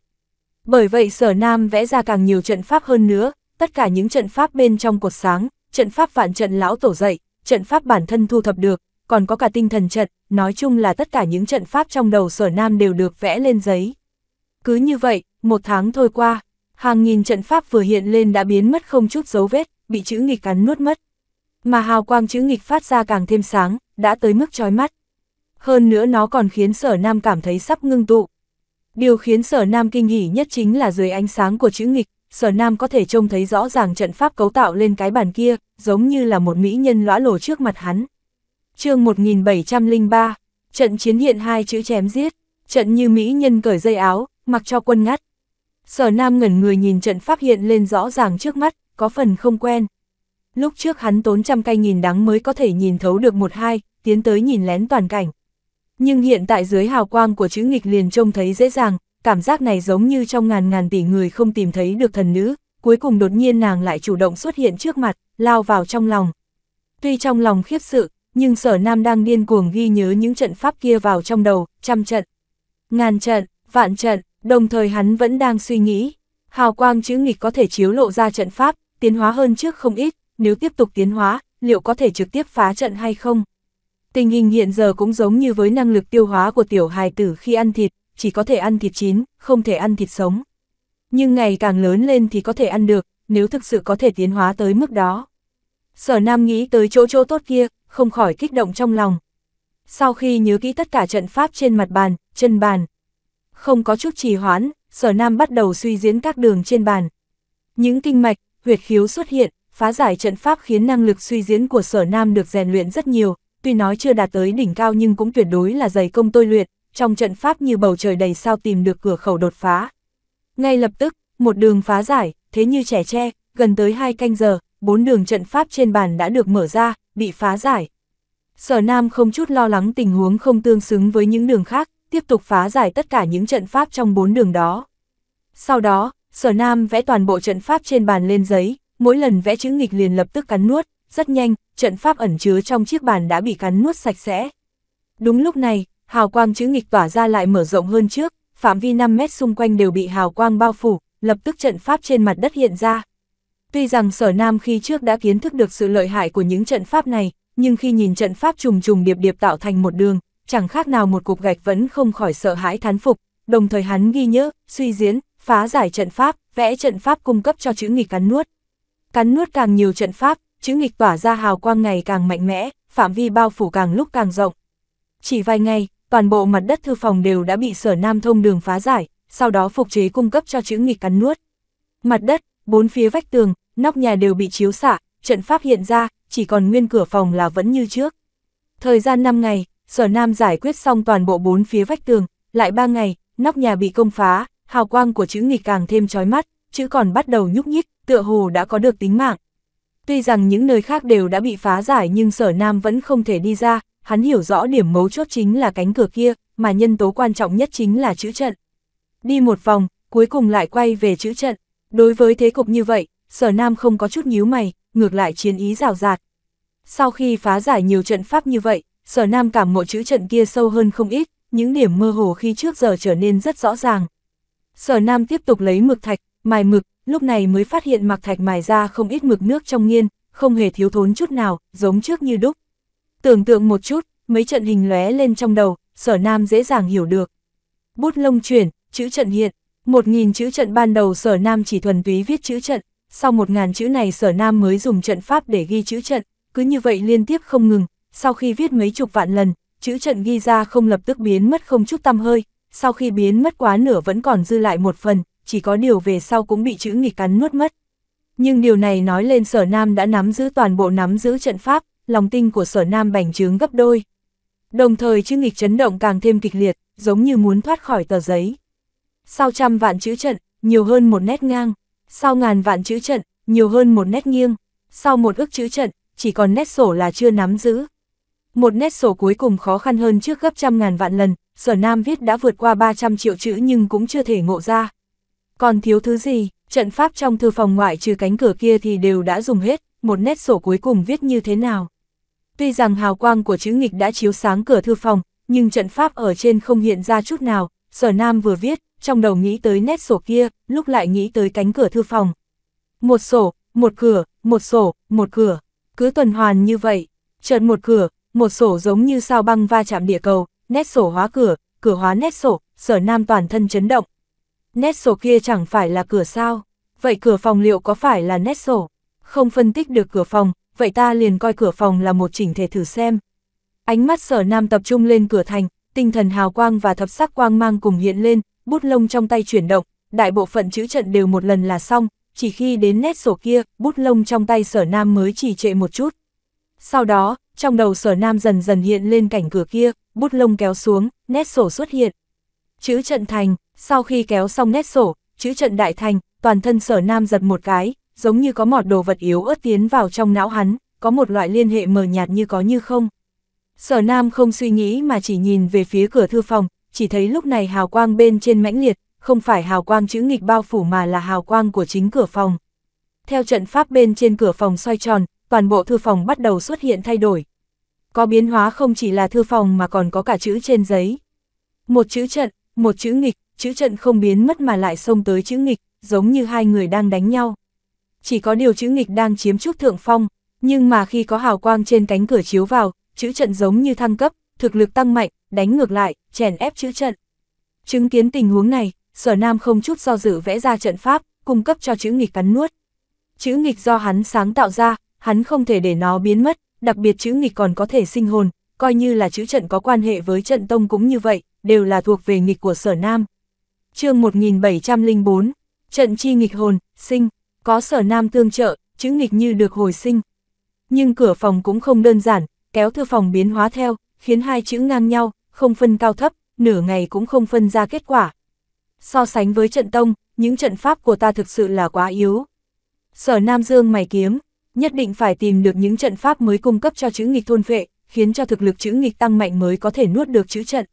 Bởi vậy sở nam vẽ ra càng nhiều trận pháp hơn nữa, tất cả những trận pháp bên trong cột sáng, trận pháp vạn trận lão tổ dậy, trận pháp bản thân thu thập được, còn có cả tinh thần trận, nói chung là tất cả những trận pháp trong đầu sở nam đều được vẽ lên giấy. Cứ như vậy, một tháng thôi qua, hàng nghìn trận pháp vừa hiện lên đã biến mất không chút dấu vết, bị chữ nghịch cắn nuốt mất. Mà hào quang chữ nghịch phát ra càng thêm sáng, đã tới mức chói mắt. Hơn nữa nó còn khiến sở nam cảm thấy sắp ngưng tụ. Điều khiến sở nam kinh hỉ nhất chính là dưới ánh sáng của chữ nghịch, sở nam có thể trông thấy rõ ràng trận pháp cấu tạo lên cái bàn kia, giống như là một mỹ nhân lõa lồ trước mặt hắn chương 1703, trận chiến hiện hai chữ chém giết, trận như Mỹ nhân cởi dây áo, mặc cho quân ngắt. Sở Nam ngẩn người nhìn trận pháp hiện lên rõ ràng trước mắt, có phần không quen. Lúc trước hắn tốn trăm cây nghìn đắng mới có thể nhìn thấu được một hai, tiến tới nhìn lén toàn cảnh. Nhưng hiện tại dưới hào quang của chữ nghịch liền trông thấy dễ dàng, cảm giác này giống như trong ngàn ngàn tỷ người không tìm thấy được thần nữ, cuối cùng đột nhiên nàng lại chủ động xuất hiện trước mặt, lao vào trong lòng. Tuy trong lòng khiếp sự, nhưng sở nam đang điên cuồng ghi nhớ những trận pháp kia vào trong đầu, trăm trận, ngàn trận, vạn trận, đồng thời hắn vẫn đang suy nghĩ. Hào quang chữ nghịch có thể chiếu lộ ra trận pháp, tiến hóa hơn trước không ít, nếu tiếp tục tiến hóa, liệu có thể trực tiếp phá trận hay không? Tình hình hiện giờ cũng giống như với năng lực tiêu hóa của tiểu hài tử khi ăn thịt, chỉ có thể ăn thịt chín, không thể ăn thịt sống. Nhưng ngày càng lớn lên thì có thể ăn được, nếu thực sự có thể tiến hóa tới mức đó. Sở Nam nghĩ tới chỗ chỗ tốt kia, không khỏi kích động trong lòng. Sau khi nhớ kỹ tất cả trận pháp trên mặt bàn, chân bàn, không có chút trì hoãn, sở nam bắt đầu suy diễn các đường trên bàn. Những kinh mạch, huyệt khiếu xuất hiện, phá giải trận pháp khiến năng lực suy diễn của sở nam được rèn luyện rất nhiều, tuy nói chưa đạt tới đỉnh cao nhưng cũng tuyệt đối là dày công tôi luyện, trong trận pháp như bầu trời đầy sao tìm được cửa khẩu đột phá. Ngay lập tức, một đường phá giải, thế như trẻ tre, gần tới hai canh giờ, bốn đường trận pháp trên bàn đã được mở ra, bị phá giải. Sở Nam không chút lo lắng tình huống không tương xứng với những đường khác, tiếp tục phá giải tất cả những trận pháp trong bốn đường đó. Sau đó, Sở Nam vẽ toàn bộ trận pháp trên bàn lên giấy, mỗi lần vẽ chữ nghịch liền lập tức cắn nuốt, rất nhanh, trận pháp ẩn chứa trong chiếc bàn đã bị cắn nuốt sạch sẽ. Đúng lúc này, hào quang chữ nghịch tỏa ra lại mở rộng hơn trước, phạm vi 5 mét xung quanh đều bị hào quang bao phủ, lập tức trận pháp trên mặt đất hiện ra. Tuy rằng sở nam khi trước đã kiến thức được sự lợi hại của những trận pháp này, nhưng khi nhìn trận pháp trùng trùng điệp điệp tạo thành một đường, chẳng khác nào một cục gạch vẫn không khỏi sợ hãi thán phục, đồng thời hắn ghi nhớ, suy diễn, phá giải trận pháp, vẽ trận pháp cung cấp cho chữ nghịch cắn nuốt. Cắn nuốt càng nhiều trận pháp, chữ nghịch tỏa ra hào quang ngày càng mạnh mẽ, phạm vi bao phủ càng lúc càng rộng. Chỉ vài ngày, toàn bộ mặt đất thư phòng đều đã bị sở nam thông đường phá giải, sau đó phục chế cung cấp cho chữ nghịch cắn nuốt. Mặt đất, bốn phía vách tường, nóc nhà đều bị chiếu xạ, trận pháp hiện ra, chỉ còn nguyên cửa phòng là vẫn như trước. Thời gian 5 ngày, Sở Nam giải quyết xong toàn bộ bốn phía vách tường, lại 3 ngày, nóc nhà bị công phá, hào quang của chữ nghịch càng thêm chói mắt, chữ còn bắt đầu nhúc nhích, tựa hồ đã có được tính mạng. Tuy rằng những nơi khác đều đã bị phá giải nhưng Sở Nam vẫn không thể đi ra, hắn hiểu rõ điểm mấu chốt chính là cánh cửa kia, mà nhân tố quan trọng nhất chính là chữ trận. Đi một vòng, cuối cùng lại quay về chữ trận. Đối với thế cục như vậy, sở nam không có chút nhíu mày, ngược lại chiến ý rào rạt. Sau khi phá giải nhiều trận pháp như vậy, sở nam cảm ngộ chữ trận kia sâu hơn không ít, những điểm mơ hồ khi trước giờ trở nên rất rõ ràng. Sở nam tiếp tục lấy mực thạch, mài mực, lúc này mới phát hiện mặc thạch mài ra không ít mực nước trong nghiên, không hề thiếu thốn chút nào, giống trước như đúc. Tưởng tượng một chút, mấy trận hình lóe lên trong đầu, sở nam dễ dàng hiểu được. Bút lông chuyển, chữ trận hiện, một nghìn chữ trận ban đầu sở nam chỉ thuần túy viết chữ trận, sau một ngàn chữ này sở nam mới dùng trận pháp để ghi chữ trận, cứ như vậy liên tiếp không ngừng, sau khi viết mấy chục vạn lần, chữ trận ghi ra không lập tức biến mất không chút tăm hơi, sau khi biến mất quá nửa vẫn còn dư lại một phần, chỉ có điều về sau cũng bị chữ nghịch cắn nuốt mất. Nhưng điều này nói lên sở nam đã nắm giữ toàn bộ nắm giữ trận pháp, lòng tin của sở nam bành trướng gấp đôi. Đồng thời chữ nghịch chấn động càng thêm kịch liệt, giống như muốn thoát khỏi tờ giấy. Sau trăm vạn chữ trận, nhiều hơn một nét ngang. Sau ngàn vạn chữ trận, nhiều hơn một nét nghiêng, sau một ước chữ trận, chỉ còn nét sổ là chưa nắm giữ. Một nét sổ cuối cùng khó khăn hơn trước gấp trăm ngàn vạn lần, sở nam viết đã vượt qua 300 triệu chữ nhưng cũng chưa thể ngộ ra. Còn thiếu thứ gì, trận pháp trong thư phòng ngoại trừ cánh cửa kia thì đều đã dùng hết, một nét sổ cuối cùng viết như thế nào. Tuy rằng hào quang của chữ nghịch đã chiếu sáng cửa thư phòng, nhưng trận pháp ở trên không hiện ra chút nào, sở nam vừa viết, trong đầu nghĩ tới nét sổ kia, lúc lại nghĩ tới cánh cửa thư phòng. Một sổ, một cửa, một sổ, một cửa, cứ tuần hoàn như vậy, chợt một cửa, một sổ giống như sao băng va chạm địa cầu, nét sổ hóa cửa, cửa hóa nét sổ, sở nam toàn thân chấn động. Nét sổ kia chẳng phải là cửa sao, vậy cửa phòng liệu có phải là nét sổ? Không phân tích được cửa phòng, vậy ta liền coi cửa phòng là một chỉnh thể thử xem. Ánh mắt sở nam tập trung lên cửa thành, tinh thần hào quang và thập sắc quang mang cùng hiện lên, bút lông trong tay chuyển động, đại bộ phận chữ trận đều một lần là xong, chỉ khi đến nét sổ kia, bút lông trong tay sở nam mới chỉ trệ một chút. Sau đó, trong đầu sở nam dần dần hiện lên cảnh cửa kia, bút lông kéo xuống, nét sổ xuất hiện. Chữ trận thành, sau khi kéo xong nét sổ, chữ trận đại thành, toàn thân sở nam giật một cái, giống như có một đồ vật yếu ớt tiến vào trong não hắn, có một loại liên hệ mờ nhạt như có như không. Sở Nam không suy nghĩ mà chỉ nhìn về phía cửa thư phòng, chỉ thấy lúc này hào quang bên trên mãnh liệt, không phải hào quang chữ nghịch bao phủ mà là hào quang của chính cửa phòng. Theo trận pháp bên trên cửa phòng xoay tròn, toàn bộ thư phòng bắt đầu xuất hiện thay đổi. Có biến hóa không chỉ là thư phòng mà còn có cả chữ trên giấy. Một chữ trận, một chữ nghịch, chữ trận không biến mất mà lại xông tới chữ nghịch, giống như hai người đang đánh nhau. Chỉ có điều chữ nghịch đang chiếm chút thượng phong, nhưng mà khi có hào quang trên cánh cửa chiếu vào, chữ trận giống như thăng cấp, thực lực tăng mạnh, đánh ngược lại, chèn ép chữ trận. Chứng kiến tình huống này, sở nam không chút do dự vẽ ra trận pháp, cung cấp cho chữ nghịch cắn nuốt. Chữ nghịch do hắn sáng tạo ra, hắn không thể để nó biến mất, đặc biệt chữ nghịch còn có thể sinh hồn, coi như là chữ trận có quan hệ với trận tông cũng như vậy, đều là thuộc về nghịch của sở nam. chương 1704, trận chi nghịch hồn, sinh, có sở nam tương trợ, chữ nghịch như được hồi sinh. Nhưng cửa phòng cũng không đơn giản, kéo thư phòng biến hóa theo, khiến hai chữ ngang nhau, không phân cao thấp, nửa ngày cũng không phân ra kết quả. So sánh với trận tông, những trận pháp của ta thực sự là quá yếu. Sở Nam Dương mày kiếm, nhất định phải tìm được những trận pháp mới cung cấp cho chữ nghịch thôn vệ, khiến cho thực lực chữ nghịch tăng mạnh mới có thể nuốt được chữ trận.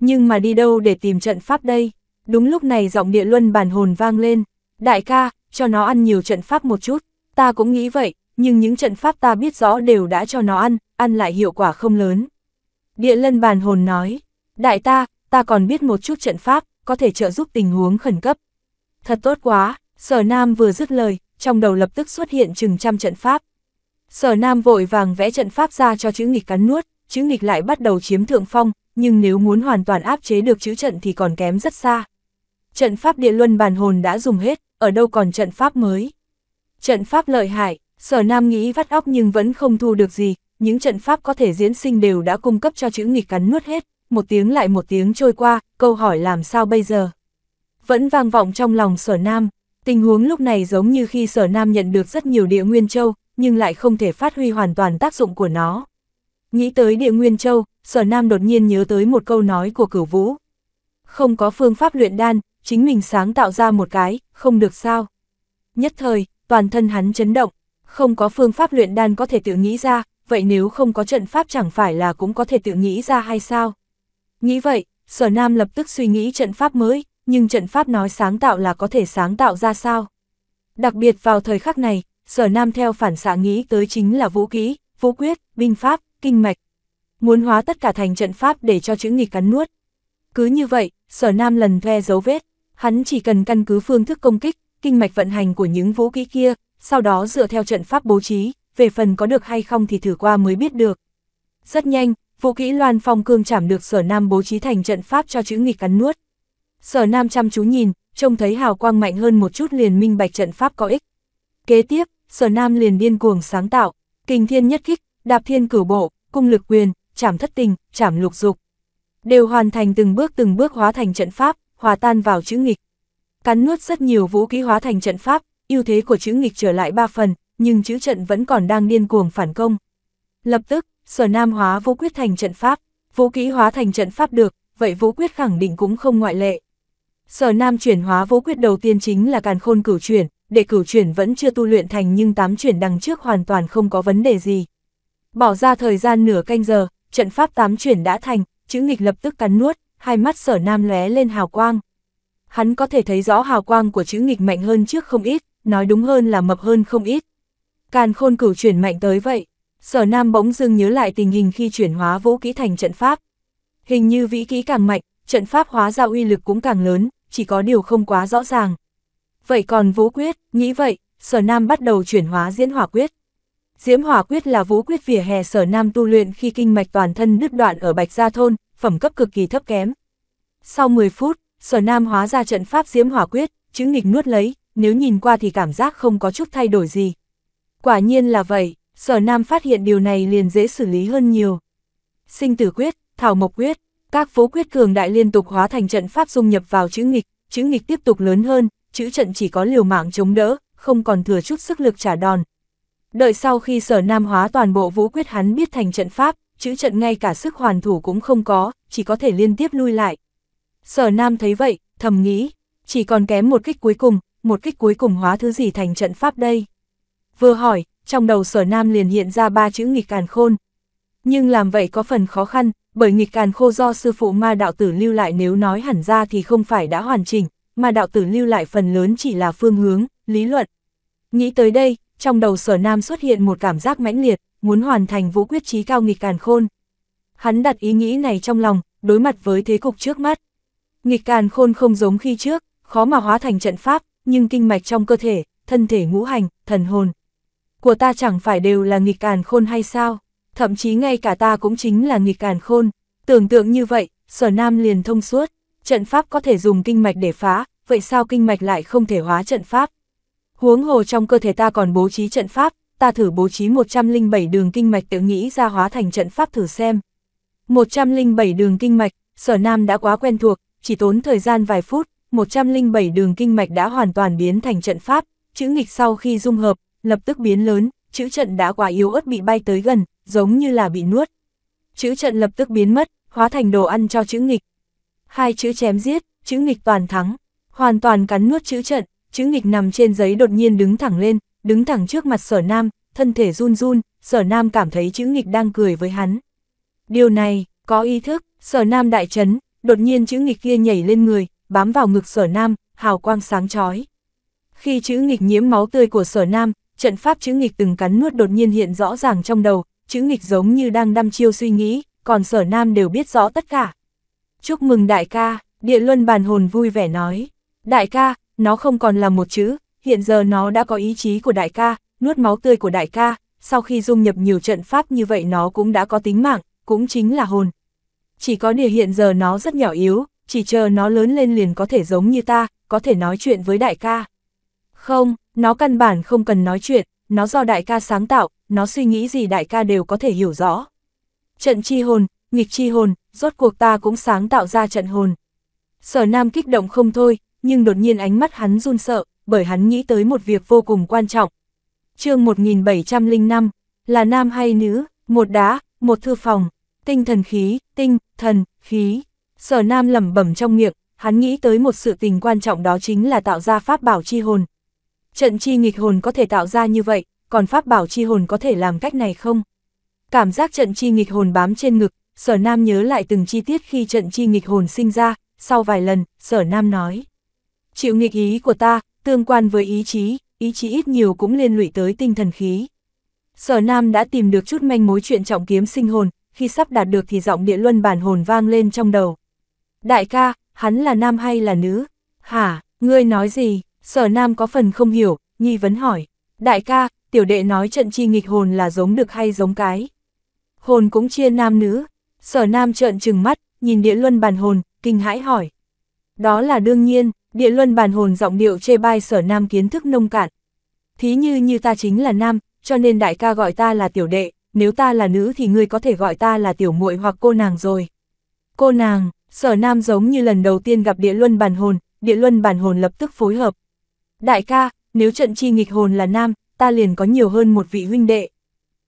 Nhưng mà đi đâu để tìm trận pháp đây? Đúng lúc này giọng địa luân bản hồn vang lên, đại ca, cho nó ăn nhiều trận pháp một chút, ta cũng nghĩ vậy, nhưng những trận pháp ta biết rõ đều đã cho nó ăn, ăn lại hiệu quả không lớn. Địa lân bàn hồn nói, đại ta, ta còn biết một chút trận pháp, có thể trợ giúp tình huống khẩn cấp. Thật tốt quá, sở nam vừa dứt lời, trong đầu lập tức xuất hiện chừng trăm trận pháp. Sở nam vội vàng vẽ trận pháp ra cho chữ nghịch cắn nuốt, chữ nghịch lại bắt đầu chiếm thượng phong, nhưng nếu muốn hoàn toàn áp chế được chữ trận thì còn kém rất xa. Trận pháp địa luân bàn hồn đã dùng hết, ở đâu còn trận pháp mới. Trận pháp lợi hại, sở nam nghĩ vắt óc nhưng vẫn không thu được gì, những trận pháp có thể diễn sinh đều đã cung cấp cho chữ nghịch cắn nuốt hết, một tiếng lại một tiếng trôi qua, câu hỏi làm sao bây giờ? Vẫn vang vọng trong lòng sở nam, tình huống lúc này giống như khi sở nam nhận được rất nhiều địa nguyên châu, nhưng lại không thể phát huy hoàn toàn tác dụng của nó. Nghĩ tới địa nguyên châu, sở nam đột nhiên nhớ tới một câu nói của cửu vũ. Không có phương pháp luyện đan, chính mình sáng tạo ra một cái, không được sao. Nhất thời, toàn thân hắn chấn động, không có phương pháp luyện đan có thể tự nghĩ ra, vậy nếu không có trận pháp chẳng phải là cũng có thể tự nghĩ ra hay sao? Nghĩ vậy, sở nam lập tức suy nghĩ trận pháp mới, nhưng trận pháp nói sáng tạo là có thể sáng tạo ra sao? Đặc biệt vào thời khắc này, sở nam theo phản xạ nghĩ tới chính là vũ kỹ, vũ quyết, binh pháp, kinh mạch. Muốn hóa tất cả thành trận pháp để cho chữ nghịch cắn nuốt. Cứ như vậy, sở nam lần ve dấu vết, hắn chỉ cần căn cứ phương thức công kích, kinh mạch vận hành của những vũ kỹ kia, sau đó dựa theo trận pháp bố trí, về phần có được hay không thì thử qua mới biết được. Rất nhanh, Vũ Kỹ Loan Phong Cương chảm được Sở Nam bố trí thành trận pháp cho chữ nghịch cắn nuốt. Sở Nam chăm chú nhìn, trông thấy hào quang mạnh hơn một chút liền minh bạch trận pháp có ích. Kế tiếp, Sở Nam liền điên cuồng sáng tạo, kình thiên nhất kích, đạp thiên cửu bộ, cung lực quyền, chảm thất tình, chảm lục dục. Đều hoàn thành từng bước từng bước hóa thành trận pháp, hòa tan vào chữ nghịch. Cắn nuốt rất nhiều vũ khí hóa thành trận pháp, ưu thế của chữ nghịch trở lại ba phần, nhưng chữ trận vẫn còn đang điên cuồng phản công. Lập tức, Sở Nam hóa vũ quyết thành trận pháp, vũ kỹ hóa thành trận pháp được, vậy vũ quyết khẳng định cũng không ngoại lệ. Sở Nam chuyển hóa vũ quyết đầu tiên chính là càn khôn cửu chuyển, để cửu chuyển vẫn chưa tu luyện thành nhưng tám chuyển đằng trước hoàn toàn không có vấn đề gì. Bỏ ra thời gian nửa canh giờ, trận pháp tám chuyển đã thành, chữ nghịch lập tức cắn nuốt, hai mắt sở nam lóe lên hào quang. Hắn có thể thấy rõ hào quang của chữ nghịch mạnh hơn trước không ít, nói đúng hơn là mập hơn không ít, Càn khôn cửu chuyển mạnh tới vậy. Sở Nam bỗng dưng nhớ lại tình hình khi chuyển hóa vũ kỹ thành trận pháp. Hình như vĩ kỹ càng mạnh, trận pháp hóa ra uy lực cũng càng lớn, chỉ có điều không quá rõ ràng. Vậy còn vũ quyết, nghĩ vậy, sở nam bắt đầu chuyển hóa diễn hỏa quyết. Diễm hỏa quyết là vũ quyết vỉa hè sở nam tu luyện khi kinh mạch toàn thân đứt đoạn ở Bạch Gia Thôn, phẩm cấp cực kỳ thấp kém. Sau 10 phút, sở nam hóa ra trận pháp diễm hỏa quyết, chữ nghịch nuốt lấy, nếu nhìn qua thì cảm giác không có chút thay đổi gì, Quả nhiên là vậy, sở nam phát hiện điều này liền dễ xử lý hơn nhiều. Sinh tử quyết, thảo mộc quyết, các phố quyết cường đại liên tục hóa thành trận pháp dung nhập vào chữ nghịch, chữ nghịch tiếp tục lớn hơn, chữ trận chỉ có liều mạng chống đỡ, không còn thừa chút sức lực trả đòn. Đợi sau khi sở nam hóa toàn bộ vũ quyết hắn biết thành trận pháp, chữ trận ngay cả sức hoàn thủ cũng không có, chỉ có thể liên tiếp lui lại. Sở nam thấy vậy, thầm nghĩ, chỉ còn kém một kích cuối cùng, một kích cuối cùng hóa thứ gì thành trận pháp đây. Vừa hỏi, trong đầu sở nam liền hiện ra ba chữ nghịch càn khôn. Nhưng làm vậy có phần khó khăn, bởi nghịch càn khô do sư phụ ma đạo tử lưu lại nếu nói hẳn ra thì không phải đã hoàn chỉnh, mà đạo tử lưu lại phần lớn chỉ là phương hướng, lý luận. Nghĩ tới đây, trong đầu sở nam xuất hiện một cảm giác mãnh liệt, muốn hoàn thành vũ quyết trí cao nghịch càn khôn. Hắn đặt ý nghĩ này trong lòng, đối mặt với thế cục trước mắt. Nghịch càn khôn không giống khi trước, khó mà hóa thành trận pháp, nhưng kinh mạch trong cơ thể, thân thể ngũ hành, thần hồn, của ta chẳng phải đều là nghịch càn khôn hay sao, thậm chí ngay cả ta cũng chính là nghịch càn khôn. Tưởng tượng như vậy, sở nam liền thông suốt, trận pháp có thể dùng kinh mạch để phá, vậy sao kinh mạch lại không thể hóa trận pháp? Huống hồ trong cơ thể ta còn bố trí trận pháp, ta thử bố trí 107 đường kinh mạch tự nghĩ ra hóa thành trận pháp thử xem. 107 đường kinh mạch, sở nam đã quá quen thuộc, chỉ tốn thời gian vài phút, 107 đường kinh mạch đã hoàn toàn biến thành trận pháp, chữ nghịch sau khi dung hợp, lập tức biến lớn, chữ trận đã quá yếu ớt bị bay tới gần, giống như là bị nuốt. Chữ trận lập tức biến mất, hóa thành đồ ăn cho chữ nghịch. Hai chữ chém giết, chữ nghịch toàn thắng, hoàn toàn cắn nuốt chữ trận, chữ nghịch nằm trên giấy đột nhiên đứng thẳng lên, đứng thẳng trước mặt sở nam, thân thể run run, sở nam cảm thấy chữ nghịch đang cười với hắn. Điều này, có ý thức, sở nam đại chấn, đột nhiên chữ nghịch kia nhảy lên người, bám vào ngực sở nam, hào quang sáng chói. Khi chữ nghịch nhiễm máu tươi của sở nam, trận pháp chữ nghịch từng cắn nuốt đột nhiên hiện rõ ràng trong đầu, chữ nghịch giống như đang đăm chiêu suy nghĩ, còn sở nam đều biết rõ tất cả. Chúc mừng đại ca, địa luân bàn hồn vui vẻ nói. Đại ca, nó không còn là một chữ, hiện giờ nó đã có ý chí của đại ca, nuốt máu tươi của đại ca, sau khi dung nhập nhiều trận pháp như vậy nó cũng đã có tính mạng, cũng chính là hồn. Chỉ có địa hiện giờ nó rất nhỏ yếu, chỉ chờ nó lớn lên liền có thể giống như ta, có thể nói chuyện với đại ca. Không, nó căn bản không cần nói chuyện, nó do đại ca sáng tạo, nó suy nghĩ gì đại ca đều có thể hiểu rõ. Trận chi hồn, nghịch chi hồn, rốt cuộc ta cũng sáng tạo ra trận hồn. Sở Nam kích động không thôi, nhưng đột nhiên ánh mắt hắn run sợ, bởi hắn nghĩ tới một việc vô cùng quan trọng. chương 1705, là nam hay nữ, một đá, một thư phòng, tinh thần khí, tinh, thần, khí. Sở Nam lẩm bẩm trong miệng, hắn nghĩ tới một sự tình quan trọng đó chính là tạo ra pháp bảo chi hồn, Trận chi nghịch hồn có thể tạo ra như vậy, còn pháp bảo chi hồn có thể làm cách này không? Cảm giác trận chi nghịch hồn bám trên ngực, sở nam nhớ lại từng chi tiết khi trận chi nghịch hồn sinh ra, sau vài lần, sở nam nói. Chịu nghịch ý của ta, tương quan với ý chí, ý chí ít nhiều cũng liên lụy tới tinh thần khí. Sở nam đã tìm được chút manh mối chuyện trọng kiếm sinh hồn, khi sắp đạt được thì giọng địa luân bản hồn vang lên trong đầu. Đại ca, hắn là nam hay là nữ? Hả, ngươi nói gì? Sở Nam có phần không hiểu, nghi vấn hỏi, đại ca, tiểu đệ nói trận chi nghịch hồn là giống được hay giống cái. Hồn cũng chia nam nữ, sở nam trợn trừng mắt, nhìn địa luân bàn hồn, kinh hãi hỏi. Đó là đương nhiên, địa luân bàn hồn giọng điệu chê bai sở nam kiến thức nông cạn. Thí như như ta chính là nam, cho nên đại ca gọi ta là tiểu đệ, nếu ta là nữ thì ngươi có thể gọi ta là tiểu muội hoặc cô nàng rồi. Cô nàng, sở nam giống như lần đầu tiên gặp địa luân bàn hồn, địa luân bàn hồn lập tức phối hợp, Đại ca, nếu trận chi nghịch hồn là nam, ta liền có nhiều hơn một vị huynh đệ.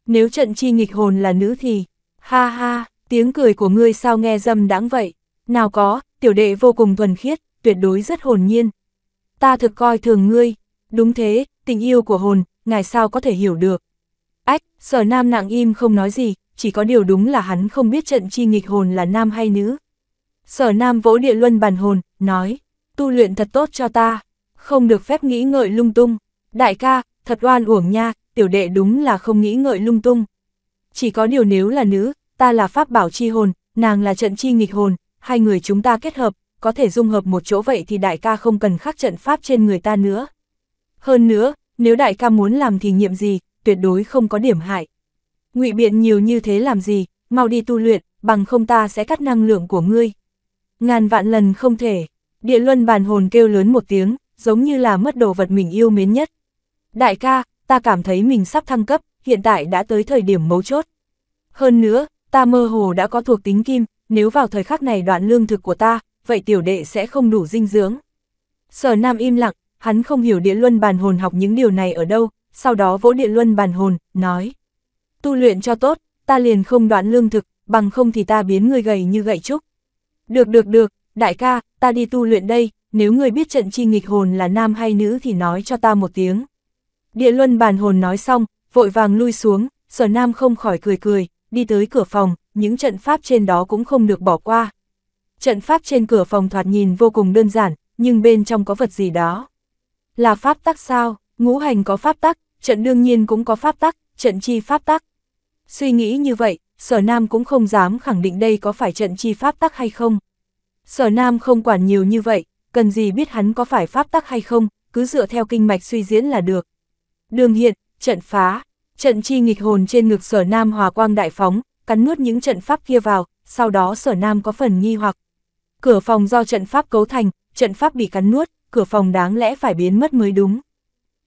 Nếu trận chi nghịch hồn là nữ thì, ha ha, tiếng cười của ngươi sao nghe dâm đáng vậy. Nào có, tiểu đệ vô cùng thuần khiết, tuyệt đối rất hồn nhiên. Ta thực coi thường ngươi, đúng thế, tình yêu của hồn, ngài sao có thể hiểu được. Ách, sở nam nặng im không nói gì, chỉ có điều đúng là hắn không biết trận chi nghịch hồn là nam hay nữ. Sở nam vỗ địa luân bàn hồn, nói, tu luyện thật tốt cho ta không được phép nghĩ ngợi lung tung. Đại ca, thật oan uổng nha, tiểu đệ đúng là không nghĩ ngợi lung tung. Chỉ có điều nếu là nữ, ta là pháp bảo chi hồn, nàng là trận chi nghịch hồn, hai người chúng ta kết hợp, có thể dung hợp một chỗ vậy thì đại ca không cần khắc trận pháp trên người ta nữa. Hơn nữa, nếu đại ca muốn làm thì nhiệm gì, tuyệt đối không có điểm hại. ngụy biện nhiều như thế làm gì, mau đi tu luyện, bằng không ta sẽ cắt năng lượng của ngươi. Ngàn vạn lần không thể, địa luân bàn hồn kêu lớn một tiếng, giống như là mất đồ vật mình yêu mến nhất. Đại ca, ta cảm thấy mình sắp thăng cấp, hiện tại đã tới thời điểm mấu chốt. Hơn nữa, ta mơ hồ đã có thuộc tính kim, nếu vào thời khắc này đoạn lương thực của ta, vậy tiểu đệ sẽ không đủ dinh dưỡng. Sở Nam im lặng, hắn không hiểu địa luân bàn hồn học những điều này ở đâu, sau đó vỗ địa luân bàn hồn, nói. Tu luyện cho tốt, ta liền không đoạn lương thực, bằng không thì ta biến người gầy như gậy trúc. Được được được, đại ca, ta đi tu luyện đây, nếu người biết trận chi nghịch hồn là nam hay nữ thì nói cho ta một tiếng. Địa luân bàn hồn nói xong, vội vàng lui xuống, sở nam không khỏi cười cười, đi tới cửa phòng, những trận pháp trên đó cũng không được bỏ qua. Trận pháp trên cửa phòng thoạt nhìn vô cùng đơn giản, nhưng bên trong có vật gì đó. Là pháp tắc sao, ngũ hành có pháp tắc, trận đương nhiên cũng có pháp tắc, trận chi pháp tắc. Suy nghĩ như vậy, sở nam cũng không dám khẳng định đây có phải trận chi pháp tắc hay không. Sở nam không quản nhiều như vậy, cần gì biết hắn có phải pháp tắc hay không, cứ dựa theo kinh mạch suy diễn là được. Đường hiện, trận phá, trận chi nghịch hồn trên ngực sở nam hòa quang đại phóng, cắn nuốt những trận pháp kia vào, sau đó sở nam có phần nghi hoặc. Cửa phòng do trận pháp cấu thành, trận pháp bị cắn nuốt, cửa phòng đáng lẽ phải biến mất mới đúng.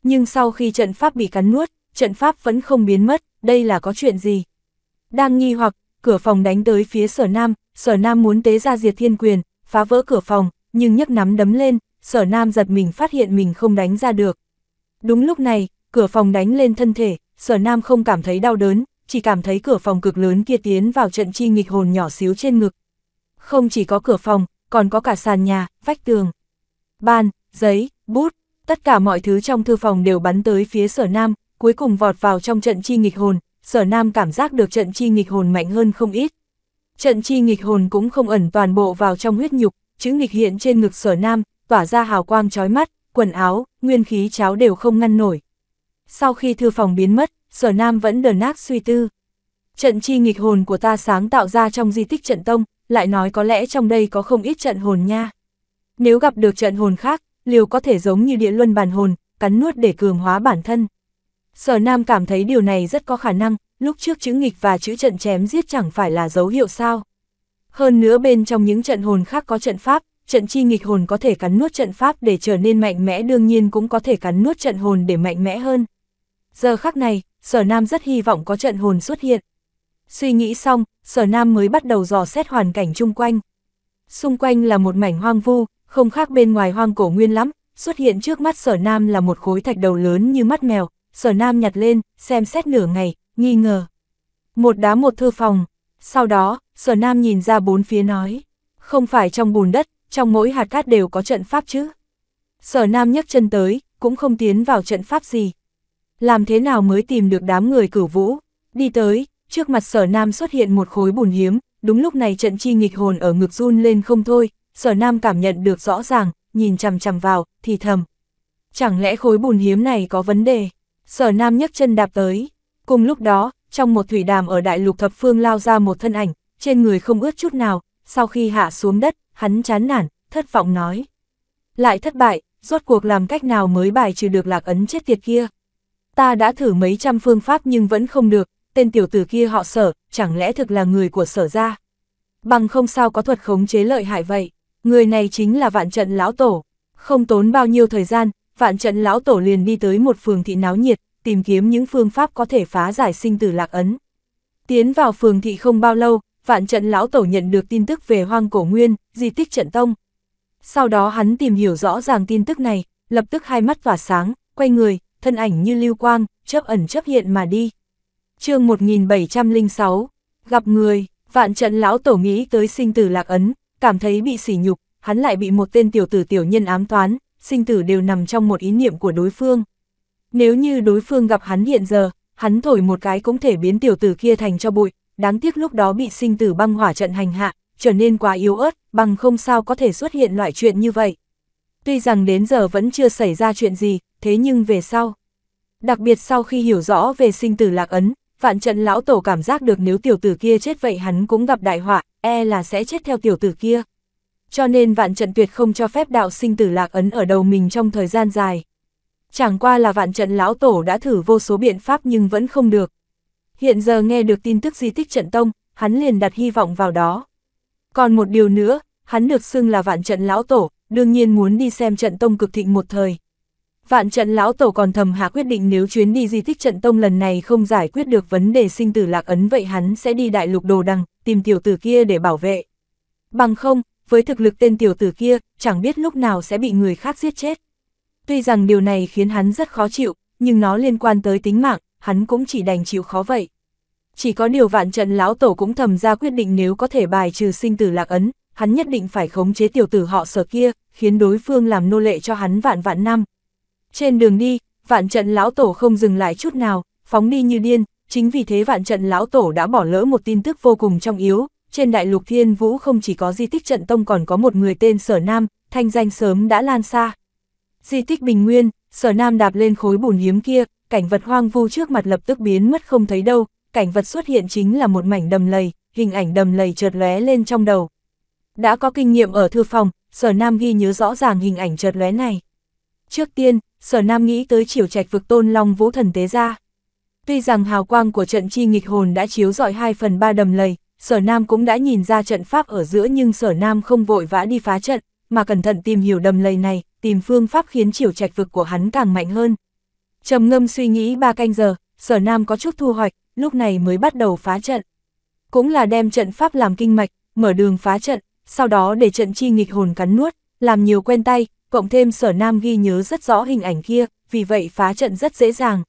Nhưng sau khi trận pháp bị cắn nuốt, trận pháp vẫn không biến mất, đây là có chuyện gì? Đang nghi hoặc, cửa phòng đánh tới phía sở nam, sở nam muốn tế ra diệt thiên quyền, phá vỡ cửa phòng, nhưng nhấc nắm đấm lên, sở nam giật mình phát hiện mình không đánh ra được. Đúng lúc này, cửa phòng đánh lên thân thể, sở nam không cảm thấy đau đớn, chỉ cảm thấy cửa phòng cực lớn kia tiến vào trận chi nghịch hồn nhỏ xíu trên ngực. Không chỉ có cửa phòng, còn có cả sàn nhà, vách tường. Bàn, giấy, bút, tất cả mọi thứ trong thư phòng đều bắn tới phía sở nam, cuối cùng vọt vào trong trận chi nghịch hồn, sở nam cảm giác được trận chi nghịch hồn mạnh hơn không ít. Trận chi nghịch hồn cũng không ẩn toàn bộ vào trong huyết nhục, chữ nghịch hiện trên ngực sở nam, tỏa ra hào quang chói mắt, quần áo, nguyên khí cháo đều không ngăn nổi. Sau khi thư phòng biến mất, sở nam vẫn đờ nát suy tư. Trận chi nghịch hồn của ta sáng tạo ra trong di tích trận tông, lại nói có lẽ trong đây có không ít trận hồn nha. Nếu gặp được trận hồn khác, liều có thể giống như địa luân bàn hồn, cắn nuốt để cường hóa bản thân. Sở Nam cảm thấy điều này rất có khả năng, lúc trước chữ nghịch và chữ trận chém giết chẳng phải là dấu hiệu sao. Hơn nữa bên trong những trận hồn khác có trận pháp, trận chi nghịch hồn có thể cắn nuốt trận pháp để trở nên mạnh mẽ đương nhiên cũng có thể cắn nuốt trận hồn để mạnh mẽ hơn. Giờ khắc này, Sở Nam rất hy vọng có trận hồn xuất hiện. Suy nghĩ xong, Sở Nam mới bắt đầu dò xét hoàn cảnh chung quanh. Xung quanh là một mảnh hoang vu, không khác bên ngoài hoang cổ nguyên lắm, xuất hiện trước mắt Sở Nam là một khối thạch đầu lớn như mắt mèo, Sở Nam nhặt lên, xem xét nửa ngày, nghi ngờ. Một đá một thư phòng, sau đó, sở nam nhìn ra bốn phía nói, không phải trong bùn đất, trong mỗi hạt cát đều có trận pháp chứ. Sở nam nhấc chân tới, cũng không tiến vào trận pháp gì. Làm thế nào mới tìm được đám người cử vũ? Đi tới, trước mặt sở nam xuất hiện một khối bùn hiếm, đúng lúc này trận chi nghịch hồn ở ngực run lên không thôi, sở nam cảm nhận được rõ ràng, nhìn chằm chằm vào, thì thầm. Chẳng lẽ khối bùn hiếm này có vấn đề? Sở nam nhấc chân đạp tới. Cùng lúc đó, trong một thủy đàm ở đại lục thập phương lao ra một thân ảnh, trên người không ướt chút nào, sau khi hạ xuống đất, hắn chán nản, thất vọng nói. Lại thất bại, rốt cuộc làm cách nào mới bài trừ được lạc ấn chết tiệt kia. Ta đã thử mấy trăm phương pháp nhưng vẫn không được, tên tiểu tử kia họ sở, chẳng lẽ thực là người của sở ra. Bằng không sao có thuật khống chế lợi hại vậy, người này chính là vạn trận lão tổ. Không tốn bao nhiêu thời gian, vạn trận lão tổ liền đi tới một phường thị náo nhiệt, tìm kiếm những phương pháp có thể phá giải sinh tử lạc ấn. Tiến vào phường thị không bao lâu, vạn trận lão tổ nhận được tin tức về hoang cổ nguyên, di tích trận tông. Sau đó hắn tìm hiểu rõ ràng tin tức này, lập tức hai mắt tỏa sáng, quay người, thân ảnh như lưu quang, chớp ẩn chớp hiện mà đi. chương 1706, gặp người, vạn trận lão tổ nghĩ tới sinh tử lạc ấn, cảm thấy bị sỉ nhục, hắn lại bị một tên tiểu tử tiểu nhân ám toán, sinh tử đều nằm trong một ý niệm của đối phương. Nếu như đối phương gặp hắn hiện giờ, hắn thổi một cái cũng thể biến tiểu tử kia thành cho bụi, đáng tiếc lúc đó bị sinh tử băng hỏa trận hành hạ, trở nên quá yếu ớt, bằng không sao có thể xuất hiện loại chuyện như vậy. Tuy rằng đến giờ vẫn chưa xảy ra chuyện gì, thế nhưng về sau. Đặc biệt sau khi hiểu rõ về sinh tử lạc ấn, vạn trận lão tổ cảm giác được nếu tiểu tử kia chết vậy hắn cũng gặp đại họa, e là sẽ chết theo tiểu tử kia. Cho nên vạn trận tuyệt không cho phép đạo sinh tử lạc ấn ở đầu mình trong thời gian dài. Chẳng qua là vạn trận lão tổ đã thử vô số biện pháp nhưng vẫn không được. Hiện giờ nghe được tin tức di tích trận tông, hắn liền đặt hy vọng vào đó. Còn một điều nữa, hắn được xưng là vạn trận lão tổ, đương nhiên muốn đi xem trận tông cực thịnh một thời. Vạn trận lão tổ còn thầm hạ quyết định nếu chuyến đi di tích trận tông lần này không giải quyết được vấn đề sinh tử lạc ấn vậy hắn sẽ đi đại lục đồ đằng, tìm tiểu tử kia để bảo vệ. Bằng không, với thực lực tên tiểu tử kia, chẳng biết lúc nào sẽ bị người khác giết chết. Tuy rằng điều này khiến hắn rất khó chịu, nhưng nó liên quan tới tính mạng, hắn cũng chỉ đành chịu khó vậy. Chỉ có điều vạn trận lão tổ cũng thầm ra quyết định nếu có thể bài trừ sinh tử lạc ấn, hắn nhất định phải khống chế tiểu tử họ sở kia, khiến đối phương làm nô lệ cho hắn vạn vạn năm. Trên đường đi, vạn trận lão tổ không dừng lại chút nào, phóng đi như điên, chính vì thế vạn trận lão tổ đã bỏ lỡ một tin tức vô cùng trong yếu. Trên đại lục thiên vũ không chỉ có di tích trận tông còn có một người tên sở nam, thanh danh sớm đã lan xa. Di tích Bình Nguyên, Sở Nam đạp lên khối bùn hiếm kia, cảnh vật hoang vu trước mặt lập tức biến mất không thấy đâu, cảnh vật xuất hiện chính là một mảnh đầm lầy, hình ảnh đầm lầy chợt lóe lên trong đầu. Đã có kinh nghiệm ở thư phòng, Sở Nam ghi nhớ rõ ràng hình ảnh chợt lóe này. Trước tiên, Sở Nam nghĩ tới chiều trạch vực tôn long vũ thần tế ra. Tuy rằng hào quang của trận chi nghịch hồn đã chiếu rọi 2 phần 3 đầm lầy, Sở Nam cũng đã nhìn ra trận pháp ở giữa nhưng Sở Nam không vội vã đi phá trận, mà cẩn thận tìm hiểu đầm lầy này, tìm phương pháp khiến chiều trạch vực của hắn càng mạnh hơn. trầm ngâm suy nghĩ ba canh giờ, sở nam có chút thu hoạch, lúc này mới bắt đầu phá trận. Cũng là đem trận pháp làm kinh mạch, mở đường phá trận, sau đó để trận chi nghịch hồn cắn nuốt, làm nhiều quen tay, cộng thêm sở nam ghi nhớ rất rõ hình ảnh kia, vì vậy phá trận rất dễ dàng.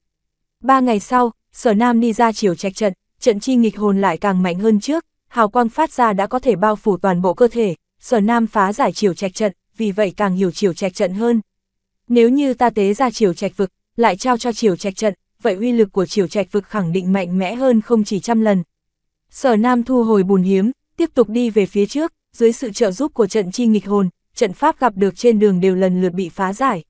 Ba ngày sau, sở nam đi ra chiều trạch trận, trận chi nghịch hồn lại càng mạnh hơn trước, hào quang phát ra đã có thể bao phủ toàn bộ cơ thể, sở nam phá giải chiều trạch trận, vì vậy càng hiểu chiều trạch trận hơn. Nếu như ta tế ra chiều trạch vực, lại trao cho chiều trạch trận, vậy uy lực của chiều trạch vực khẳng định mạnh mẽ hơn không chỉ trăm lần. Sở Nam thu hồi bùn hiếm, tiếp tục đi về phía trước, dưới sự trợ giúp của trận chi nghịch hồn, trận pháp gặp được trên đường đều lần lượt bị phá giải.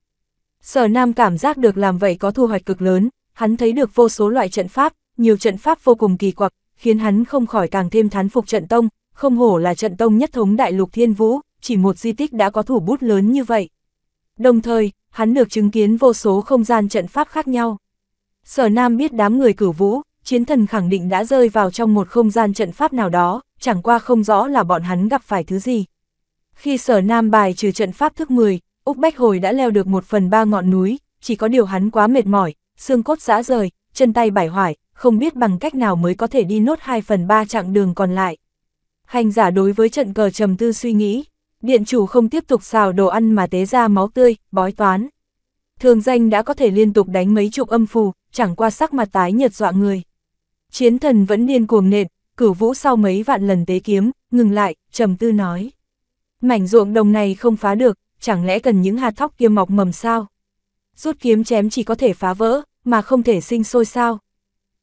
Sở Nam cảm giác được làm vậy có thu hoạch cực lớn, hắn thấy được vô số loại trận pháp, nhiều trận pháp vô cùng kỳ quặc, khiến hắn không khỏi càng thêm thán phục trận tông, không hổ là trận tông nhất thống đại lục thiên vũ, chỉ một di tích đã có thủ bút lớn như vậy. Đồng thời, hắn được chứng kiến vô số không gian trận pháp khác nhau. Sở Nam biết đám người cử vũ, chiến thần khẳng định đã rơi vào trong một không gian trận pháp nào đó, chẳng qua không rõ là bọn hắn gặp phải thứ gì. Khi sở Nam bài trừ trận pháp thức 10, Úc Bách Hồi đã leo được một phần ba ngọn núi, chỉ có điều hắn quá mệt mỏi, xương cốt giã rời, chân tay bải hoải, không biết bằng cách nào mới có thể đi nốt 2 phần 3 chặng đường còn lại. Hành giả đối với trận cờ trầm tư suy nghĩ, điện chủ không tiếp tục xào đồ ăn mà tế ra máu tươi, bói toán. Thường danh đã có thể liên tục đánh mấy chục âm phù, chẳng qua sắc mặt tái nhật dọa người. Chiến thần vẫn điên cuồng nện, cửu vũ sau mấy vạn lần tế kiếm, ngừng lại, trầm tư nói. Mảnh ruộng đồng này không phá được, chẳng lẽ cần những hạt thóc kia mọc mầm sao? Rút kiếm chém chỉ có thể phá vỡ, mà không thể sinh sôi sao?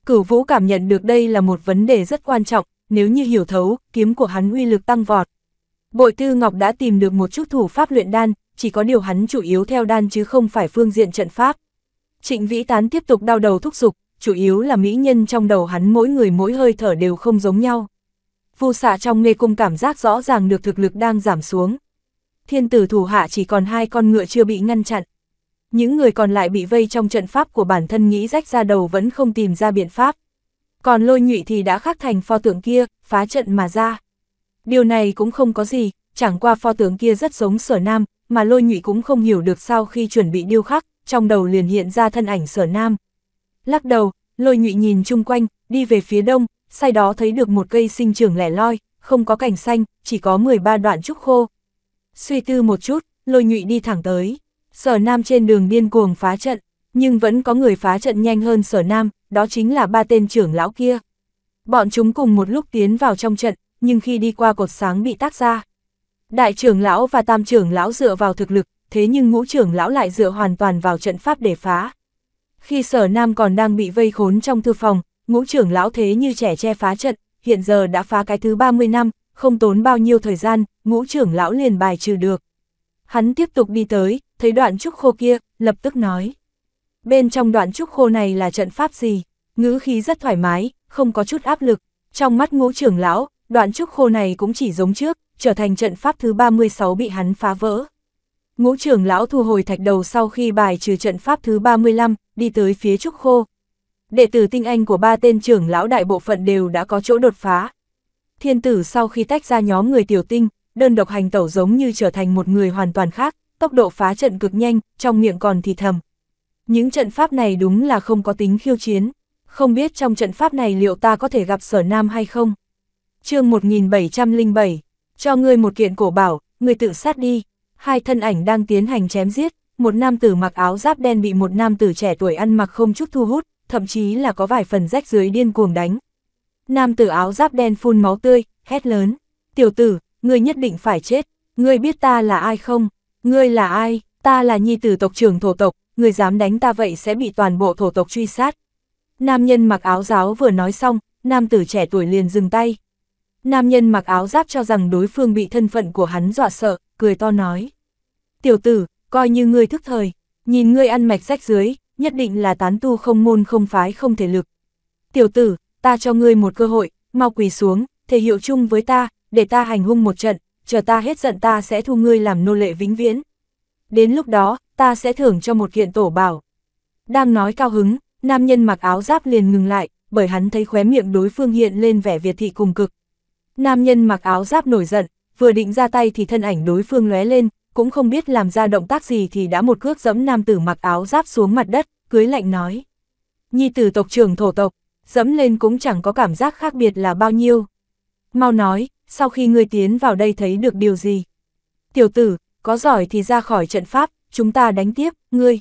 Cửu vũ cảm nhận được đây là một vấn đề rất quan trọng, nếu như hiểu thấu, kiếm của hắn uy lực tăng vọt. Bội Tư Ngọc đã tìm được một chút thủ pháp luyện đan, chỉ có điều hắn chủ yếu theo đan chứ không phải phương diện trận pháp. Trịnh Vĩ Tán tiếp tục đau đầu thúc giục, chủ yếu là mỹ nhân trong đầu hắn mỗi người mỗi hơi thở đều không giống nhau. Vu xạ trong nghề cung cảm giác rõ ràng được thực lực đang giảm xuống. Thiên tử thủ hạ chỉ còn hai con ngựa chưa bị ngăn chặn. Những người còn lại bị vây trong trận pháp của bản thân nghĩ rách ra đầu vẫn không tìm ra biện pháp còn lôi nhụy thì đã khắc thành pho tượng kia, phá trận mà ra. Điều này cũng không có gì, chẳng qua pho tượng kia rất giống sở nam, mà lôi nhụy cũng không hiểu được sau khi chuẩn bị điêu khắc, trong đầu liền hiện ra thân ảnh sở nam. Lắc đầu, lôi nhụy nhìn chung quanh, đi về phía đông, sai đó thấy được một cây sinh trưởng lẻ loi, không có cảnh xanh, chỉ có 13 đoạn trúc khô. Suy tư một chút, lôi nhụy đi thẳng tới. Sở Nam trên đường điên cuồng phá trận, nhưng vẫn có người phá trận nhanh hơn Sở Nam, đó chính là ba tên trưởng lão kia. Bọn chúng cùng một lúc tiến vào trong trận, nhưng khi đi qua cột sáng bị tác ra. Đại trưởng lão và tam trưởng lão dựa vào thực lực, thế nhưng ngũ trưởng lão lại dựa hoàn toàn vào trận pháp để phá. Khi sở nam còn đang bị vây khốn trong thư phòng, ngũ trưởng lão thế như trẻ che phá trận, hiện giờ đã phá cái thứ 30 năm, không tốn bao nhiêu thời gian, ngũ trưởng lão liền bài trừ được. Hắn tiếp tục đi tới, thấy đoạn trúc khô kia, lập tức nói bên trong đoạn trúc khô này là trận pháp gì, ngữ khí rất thoải mái, không có chút áp lực. Trong mắt ngũ trưởng lão, đoạn trúc khô này cũng chỉ giống trước, trở thành trận pháp thứ 36 bị hắn phá vỡ. Ngũ trưởng lão thu hồi thạch đầu sau khi bài trừ trận pháp thứ 35, đi tới phía trúc khô. Đệ tử tinh anh của ba tên trưởng lão đại bộ phận đều đã có chỗ đột phá. Thiên tử sau khi tách ra nhóm người tiểu tinh, đơn độc hành tẩu giống như trở thành một người hoàn toàn khác, tốc độ phá trận cực nhanh, trong miệng còn thì thầm, những trận pháp này đúng là không có tính khiêu chiến, không biết trong trận pháp này liệu ta có thể gặp sở nam hay không? chương 1707, cho ngươi một kiện cổ bảo, ngươi tự sát đi. Hai thân ảnh đang tiến hành chém giết, một nam tử mặc áo giáp đen bị một nam tử trẻ tuổi ăn mặc không chút thu hút, thậm chí là có vài phần rách dưới điên cuồng đánh. Nam tử áo giáp đen phun máu tươi, hét lớn, tiểu tử, ngươi nhất định phải chết, ngươi biết ta là ai không, ngươi là ai, ta là nhi tử tộc trưởng thổ tộc, người dám đánh ta vậy sẽ bị toàn bộ thổ tộc truy sát. Nam nhân mặc áo giáo vừa nói xong, nam tử trẻ tuổi liền dừng tay. Nam nhân mặc áo giáp cho rằng đối phương bị thân phận của hắn dọa sợ, cười to nói. Tiểu tử, coi như ngươi thức thời, nhìn ngươi ăn mạch rách dưới, nhất định là tán tu không môn không phái không thể lực. Tiểu tử, ta cho ngươi một cơ hội, mau quỳ xuống, thể hiệu chung với ta, để ta hành hung một trận, chờ ta hết giận ta sẽ thu ngươi làm nô lệ vĩnh viễn. Đến lúc đó, ta sẽ thưởng cho một kiện tổ bảo. Đang nói cao hứng, nam nhân mặc áo giáp liền ngừng lại, bởi hắn thấy khóe miệng đối phương hiện lên vẻ Việt thị cùng cực. Nam nhân mặc áo giáp nổi giận, vừa định ra tay thì thân ảnh đối phương lóe lên, cũng không biết làm ra động tác gì thì đã một cước dẫm nam tử mặc áo giáp xuống mặt đất, cưới lạnh nói. Nhi tử tộc trưởng thổ tộc, dẫm lên cũng chẳng có cảm giác khác biệt là bao nhiêu. Mau nói, sau khi ngươi tiến vào đây thấy được điều gì? Tiểu tử, có giỏi thì ra khỏi trận pháp, chúng ta đánh tiếp, ngươi.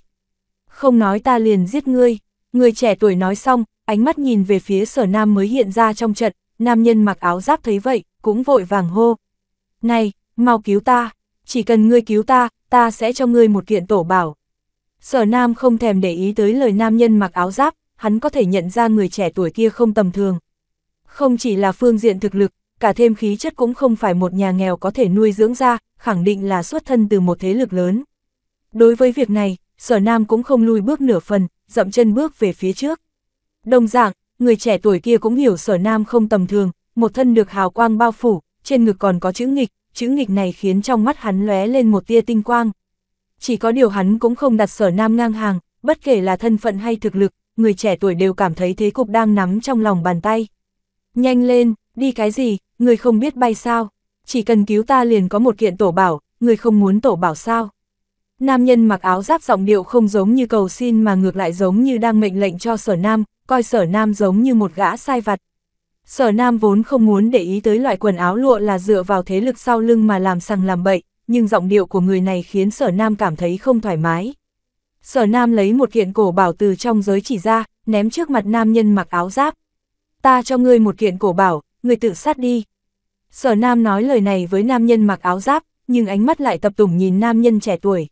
Không nói ta liền giết ngươi. Người trẻ tuổi nói xong, ánh mắt nhìn về phía sở nam mới hiện ra trong trận, nam nhân mặc áo giáp thấy vậy, cũng vội vàng hô. Này, mau cứu ta, chỉ cần ngươi cứu ta, ta sẽ cho ngươi một kiện tổ bảo. Sở nam không thèm để ý tới lời nam nhân mặc áo giáp, hắn có thể nhận ra người trẻ tuổi kia không tầm thường. Không chỉ là phương diện thực lực, cả thêm khí chất cũng không phải một nhà nghèo có thể nuôi dưỡng ra, khẳng định là xuất thân từ một thế lực lớn. Đối với việc này, sở nam cũng không lùi bước nửa phần, dậm chân bước về phía trước. Đồng dạng, người trẻ tuổi kia cũng hiểu sở nam không tầm thường, một thân được hào quang bao phủ, trên ngực còn có chữ nghịch, chữ nghịch này khiến trong mắt hắn lóe lên một tia tinh quang. Chỉ có điều hắn cũng không đặt sở nam ngang hàng, bất kể là thân phận hay thực lực, người trẻ tuổi đều cảm thấy thế cục đang nắm trong lòng bàn tay. Nhanh lên, đi cái gì, người không biết bay sao, chỉ cần cứu ta liền có một kiện tổ bảo, người không muốn tổ bảo sao. Nam nhân mặc áo giáp giọng điệu không giống như cầu xin mà ngược lại giống như đang mệnh lệnh cho sở nam, coi sở nam giống như một gã sai vặt. Sở nam vốn không muốn để ý tới loại quần áo lụa là dựa vào thế lực sau lưng mà làm sằng làm bậy, nhưng giọng điệu của người này khiến sở nam cảm thấy không thoải mái. Sở nam lấy một kiện cổ bảo từ trong giới chỉ ra, ném trước mặt nam nhân mặc áo giáp. Ta cho ngươi một kiện cổ bảo, ngươi tự sát đi. Sở nam nói lời này với nam nhân mặc áo giáp, nhưng ánh mắt lại tập tùng nhìn nam nhân trẻ tuổi.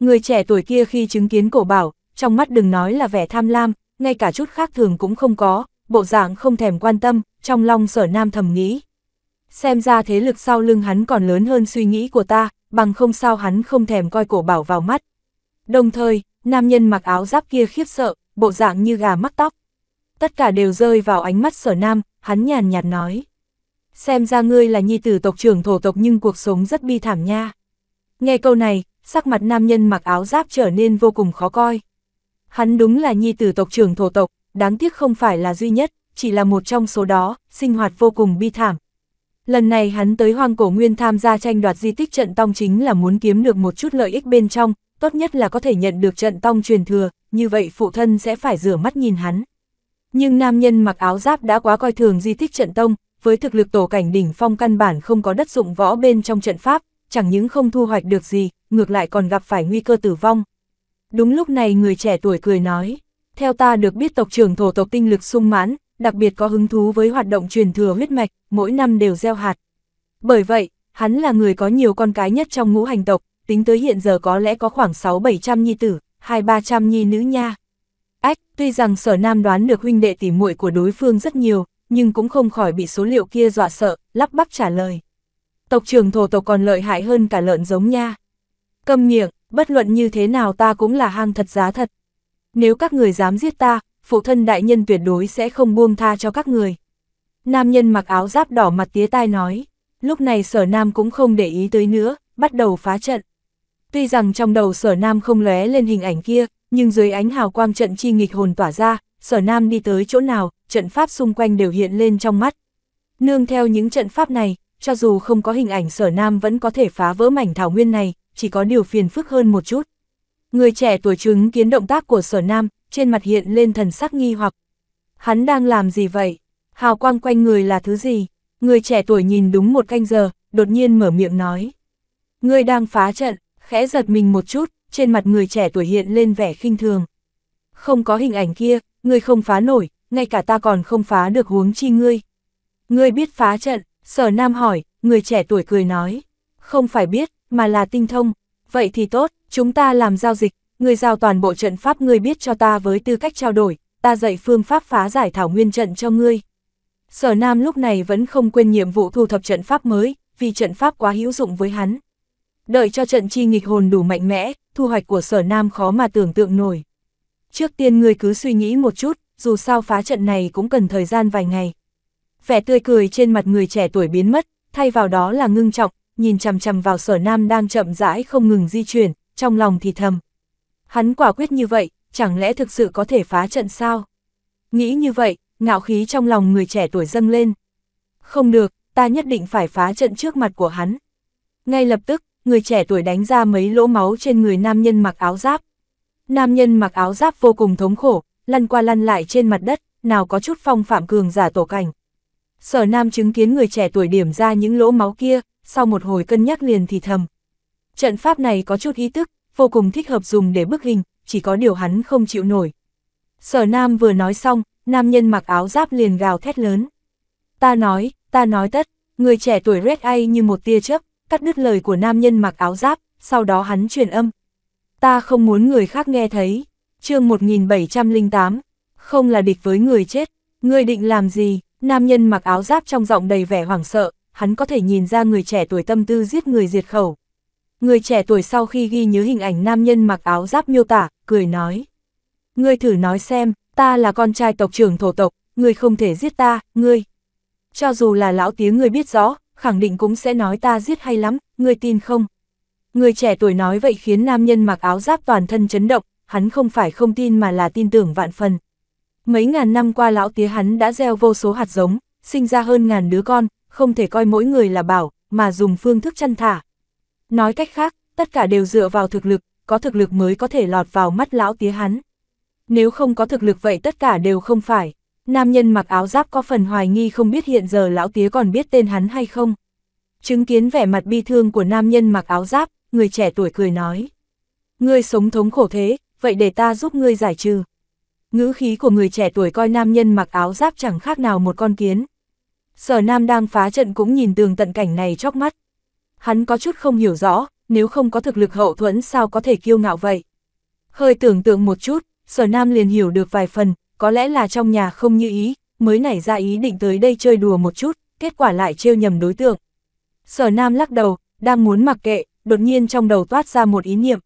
Người trẻ tuổi kia khi chứng kiến cổ bảo, trong mắt đừng nói là vẻ tham lam, ngay cả chút khác thường cũng không có, bộ dạng không thèm quan tâm, trong lòng sở nam thầm nghĩ. Xem ra thế lực sau lưng hắn còn lớn hơn suy nghĩ của ta, bằng không sao hắn không thèm coi cổ bảo vào mắt. Đồng thời, nam nhân mặc áo giáp kia khiếp sợ, bộ dạng như gà mắc tóc. Tất cả đều rơi vào ánh mắt sở nam, hắn nhàn nhạt nói. Xem ra ngươi là nhi tử tộc trưởng thổ tộc nhưng cuộc sống rất bi thảm nha. Nghe câu này, sắc mặt nam nhân mặc áo giáp trở nên vô cùng khó coi. Hắn đúng là nhi tử tộc trưởng thổ tộc, đáng tiếc không phải là duy nhất, chỉ là một trong số đó, sinh hoạt vô cùng bi thảm. Lần này hắn tới Hoang Cổ Nguyên tham gia tranh đoạt di tích trận tông chính là muốn kiếm được một chút lợi ích bên trong, tốt nhất là có thể nhận được trận tông truyền thừa, như vậy phụ thân sẽ phải rửa mắt nhìn hắn. Nhưng nam nhân mặc áo giáp đã quá coi thường di tích trận tông, với thực lực tổ cảnh đỉnh phong căn bản không có đất dụng võ bên trong trận pháp, chẳng những không thu hoạch được gì, ngược lại còn gặp phải nguy cơ tử vong. Đúng lúc này người trẻ tuổi cười nói, theo ta được biết tộc trưởng thổ tộc tinh lực sung mãn, đặc biệt có hứng thú với hoạt động truyền thừa huyết mạch, mỗi năm đều gieo hạt. Bởi vậy, hắn là người có nhiều con cái nhất trong ngũ hành tộc, tính tới hiện giờ có lẽ có khoảng 6-700 nhi tử, 2-300 nhi nữ nha. Ách, tuy rằng sở nam đoán được huynh đệ tỉ muội của đối phương rất nhiều, nhưng cũng không khỏi bị số liệu kia dọa sợ, lắp bắp trả lời. Tộc trưởng thổ tộc còn lợi hại hơn cả lợn giống nha. Câm miệng, bất luận như thế nào ta cũng là hang thật giá thật. Nếu các người dám giết ta, phụ thân đại nhân tuyệt đối sẽ không buông tha cho các người. Nam nhân mặc áo giáp đỏ mặt tía tai nói, lúc này sở nam cũng không để ý tới nữa, bắt đầu phá trận. Tuy rằng trong đầu sở nam không lóe lên hình ảnh kia, nhưng dưới ánh hào quang trận chi nghịch hồn tỏa ra, sở nam đi tới chỗ nào, trận pháp xung quanh đều hiện lên trong mắt. Nương theo những trận pháp này, cho dù không có hình ảnh sở nam vẫn có thể phá vỡ mảnh thảo nguyên này, chỉ có điều phiền phức hơn một chút. Người trẻ tuổi chứng kiến động tác của sở nam, trên mặt hiện lên thần sắc nghi hoặc. Hắn đang làm gì vậy? Hào quang quanh người là thứ gì? Người trẻ tuổi nhìn đúng một canh giờ, đột nhiên mở miệng nói. Người đang phá trận, khẽ giật mình một chút, trên mặt người trẻ tuổi hiện lên vẻ khinh thường. Không có hình ảnh kia, ngươi không phá nổi, ngay cả ta còn không phá được huống chi ngươi. Ngươi biết phá trận, sở nam hỏi, người trẻ tuổi cười nói. Không phải biết, mà là tinh thông. Vậy thì tốt, chúng ta làm giao dịch, người giao toàn bộ trận pháp người biết cho ta với tư cách trao đổi, ta dạy phương pháp phá giải thảo nguyên trận cho ngươi. Sở Nam lúc này vẫn không quên nhiệm vụ thu thập trận pháp mới, vì trận pháp quá hữu dụng với hắn. Đợi cho trận chi nghịch hồn đủ mạnh mẽ, thu hoạch của Sở Nam khó mà tưởng tượng nổi. Trước tiên người cứ suy nghĩ một chút, dù sao phá trận này cũng cần thời gian vài ngày. Vẻ tươi cười trên mặt người trẻ tuổi biến mất, thay vào đó là ngưng trọng, nhìn chằm chằm vào sở nam đang chậm rãi không ngừng di chuyển, trong lòng thì thầm. Hắn quả quyết như vậy, chẳng lẽ thực sự có thể phá trận sao? Nghĩ như vậy, ngạo khí trong lòng người trẻ tuổi dâng lên. Không được, ta nhất định phải phá trận trước mặt của hắn. Ngay lập tức, người trẻ tuổi đánh ra mấy lỗ máu trên người nam nhân mặc áo giáp. Nam nhân mặc áo giáp vô cùng thống khổ, lăn qua lăn lại trên mặt đất, nào có chút phong phạm cường giả tổ cảnh. Sở nam chứng kiến người trẻ tuổi điểm ra những lỗ máu kia, sau một hồi cân nhắc liền thì thầm. Trận pháp này có chút ý tức, vô cùng thích hợp dùng để bức hình, chỉ có điều hắn không chịu nổi. Sở Nam vừa nói xong, nam nhân mặc áo giáp liền gào thét lớn. Ta nói, ta nói tất, người trẻ tuổi Red Eye như một tia chớp, cắt đứt lời của nam nhân mặc áo giáp, sau đó hắn truyền âm. Ta không muốn người khác nghe thấy, chương 1708, không là địch với người chết, người định làm gì, nam nhân mặc áo giáp trong giọng đầy vẻ hoảng sợ, hắn có thể nhìn ra người trẻ tuổi tâm tư giết người diệt khẩu. Người trẻ tuổi sau khi ghi nhớ hình ảnh nam nhân mặc áo giáp miêu tả, cười nói. Ngươi thử nói xem, ta là con trai tộc trưởng thổ tộc, ngươi không thể giết ta, ngươi. Cho dù là lão tiếng ngươi biết rõ, khẳng định cũng sẽ nói ta giết hay lắm, ngươi tin không? Người trẻ tuổi nói vậy khiến nam nhân mặc áo giáp toàn thân chấn động, hắn không phải không tin mà là tin tưởng vạn phần. Mấy ngàn năm qua lão tía hắn đã gieo vô số hạt giống, sinh ra hơn ngàn đứa con, không thể coi mỗi người là bảo, mà dùng phương thức chăn thả. Nói cách khác, tất cả đều dựa vào thực lực, có thực lực mới có thể lọt vào mắt lão tía hắn. Nếu không có thực lực vậy tất cả đều không phải. Nam nhân mặc áo giáp có phần hoài nghi không biết hiện giờ lão tía còn biết tên hắn hay không. Chứng kiến vẻ mặt bi thương của nam nhân mặc áo giáp, người trẻ tuổi cười nói. Ngươi sống thống khổ thế, vậy để ta giúp ngươi giải trừ. Ngữ khí của người trẻ tuổi coi nam nhân mặc áo giáp chẳng khác nào một con kiến, Sở Nam đang phá trận cũng nhìn tường tận cảnh này chóc mắt. Hắn có chút không hiểu rõ, nếu không có thực lực hậu thuẫn sao có thể kiêu ngạo vậy. Hơi tưởng tượng một chút, Sở Nam liền hiểu được vài phần, có lẽ là trong nhà không như ý, mới nảy ra ý định tới đây chơi đùa một chút, kết quả lại trêu nhầm đối tượng. Sở Nam lắc đầu, đang muốn mặc kệ, đột nhiên trong đầu toát ra một ý niệm.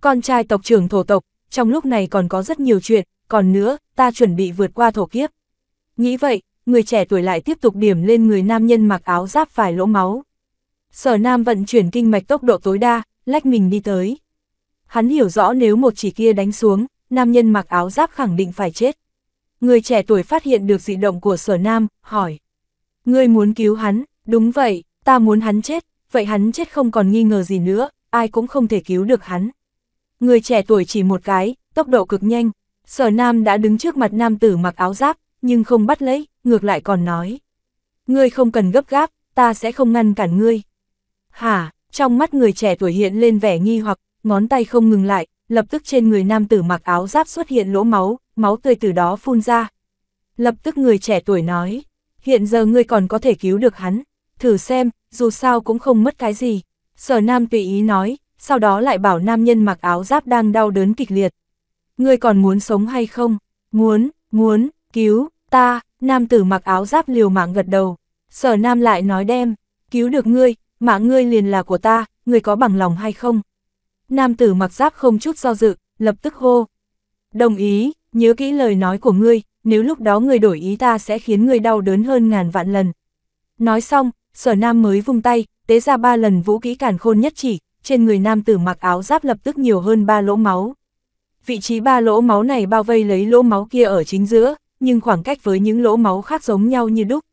Con trai tộc trưởng thổ tộc, trong lúc này còn có rất nhiều chuyện, còn nữa, ta chuẩn bị vượt qua thổ kiếp. Nghĩ vậy, người trẻ tuổi lại tiếp tục điểm lên người nam nhân mặc áo giáp vài lỗ máu. Sở nam vận chuyển kinh mạch tốc độ tối đa, lách mình đi tới. Hắn hiểu rõ nếu một chỉ kia đánh xuống, nam nhân mặc áo giáp khẳng định phải chết. Người trẻ tuổi phát hiện được dị động của sở nam, hỏi. Ngươi muốn cứu hắn, đúng vậy, ta muốn hắn chết, vậy hắn chết không còn nghi ngờ gì nữa, ai cũng không thể cứu được hắn. Người trẻ tuổi chỉ một cái, tốc độ cực nhanh, sở nam đã đứng trước mặt nam tử mặc áo giáp, nhưng không bắt lấy, ngược lại còn nói. Ngươi không cần gấp gáp, ta sẽ không ngăn cản ngươi. Hả, trong mắt người trẻ tuổi hiện lên vẻ nghi hoặc, ngón tay không ngừng lại, lập tức trên người nam tử mặc áo giáp xuất hiện lỗ máu, máu tươi từ đó phun ra. Lập tức người trẻ tuổi nói, hiện giờ ngươi còn có thể cứu được hắn, thử xem, dù sao cũng không mất cái gì. Sở nam tùy ý nói, sau đó lại bảo nam nhân mặc áo giáp đang đau đớn kịch liệt. Ngươi còn muốn sống hay không? Muốn, muốn, cứu, ta, nam tử mặc áo giáp liều mạng gật đầu. Sở nam lại nói đem, cứu được ngươi, mạng ngươi liền là của ta, ngươi có bằng lòng hay không? Nam tử mặc giáp không chút do dự, lập tức hô. Đồng ý, nhớ kỹ lời nói của ngươi, nếu lúc đó ngươi đổi ý ta sẽ khiến ngươi đau đớn hơn ngàn vạn lần. Nói xong, sở nam mới vung tay, tế ra ba lần vũ kỹ cản khôn nhất chỉ, trên người nam tử mặc áo giáp lập tức nhiều hơn ba lỗ máu. Vị trí ba lỗ máu này bao vây lấy lỗ máu kia ở chính giữa, nhưng khoảng cách với những lỗ máu khác giống nhau như đúc.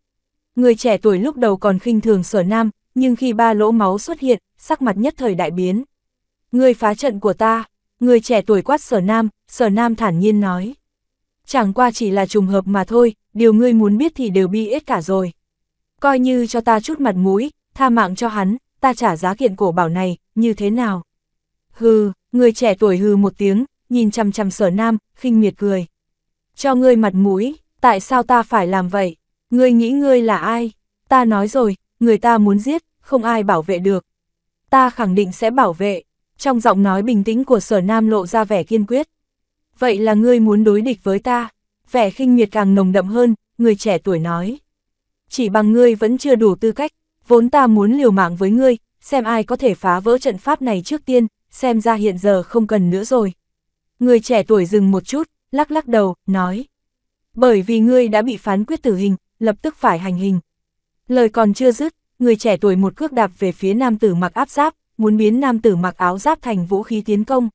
Người trẻ tuổi lúc đầu còn khinh thường sở nam, nhưng khi ba lỗ máu xuất hiện, sắc mặt nhất thời đại biến. Người phá trận của ta, người trẻ tuổi quát sở nam, sở nam thản nhiên nói. Chẳng qua chỉ là trùng hợp mà thôi, điều ngươi muốn biết thì đều bi hết cả rồi. Coi như cho ta chút mặt mũi, tha mạng cho hắn, ta trả giá kiện cổ bảo này, như thế nào? Hừ, người trẻ tuổi hừ một tiếng, nhìn chằm chằm sở nam, khinh miệt cười cho ngươi mặt mũi, tại sao ta phải làm vậy? Ngươi nghĩ ngươi là ai? Ta nói rồi, người ta muốn giết, không ai bảo vệ được. Ta khẳng định sẽ bảo vệ. Trong giọng nói bình tĩnh của sở nam lộ ra vẻ kiên quyết. Vậy là ngươi muốn đối địch với ta? Vẻ khinh miệt càng nồng đậm hơn, người trẻ tuổi nói. Chỉ bằng ngươi vẫn chưa đủ tư cách, vốn ta muốn liều mạng với ngươi, xem ai có thể phá vỡ trận pháp này trước tiên, xem ra hiện giờ không cần nữa rồi. Người trẻ tuổi dừng một chút, lắc lắc đầu, nói. Bởi vì ngươi đã bị phán quyết tử hình, lập tức phải hành hình. Lời còn chưa dứt, người trẻ tuổi một cước đạp về phía nam tử mặc áp giáp, muốn biến nam tử mặc áo giáp thành vũ khí tiến công.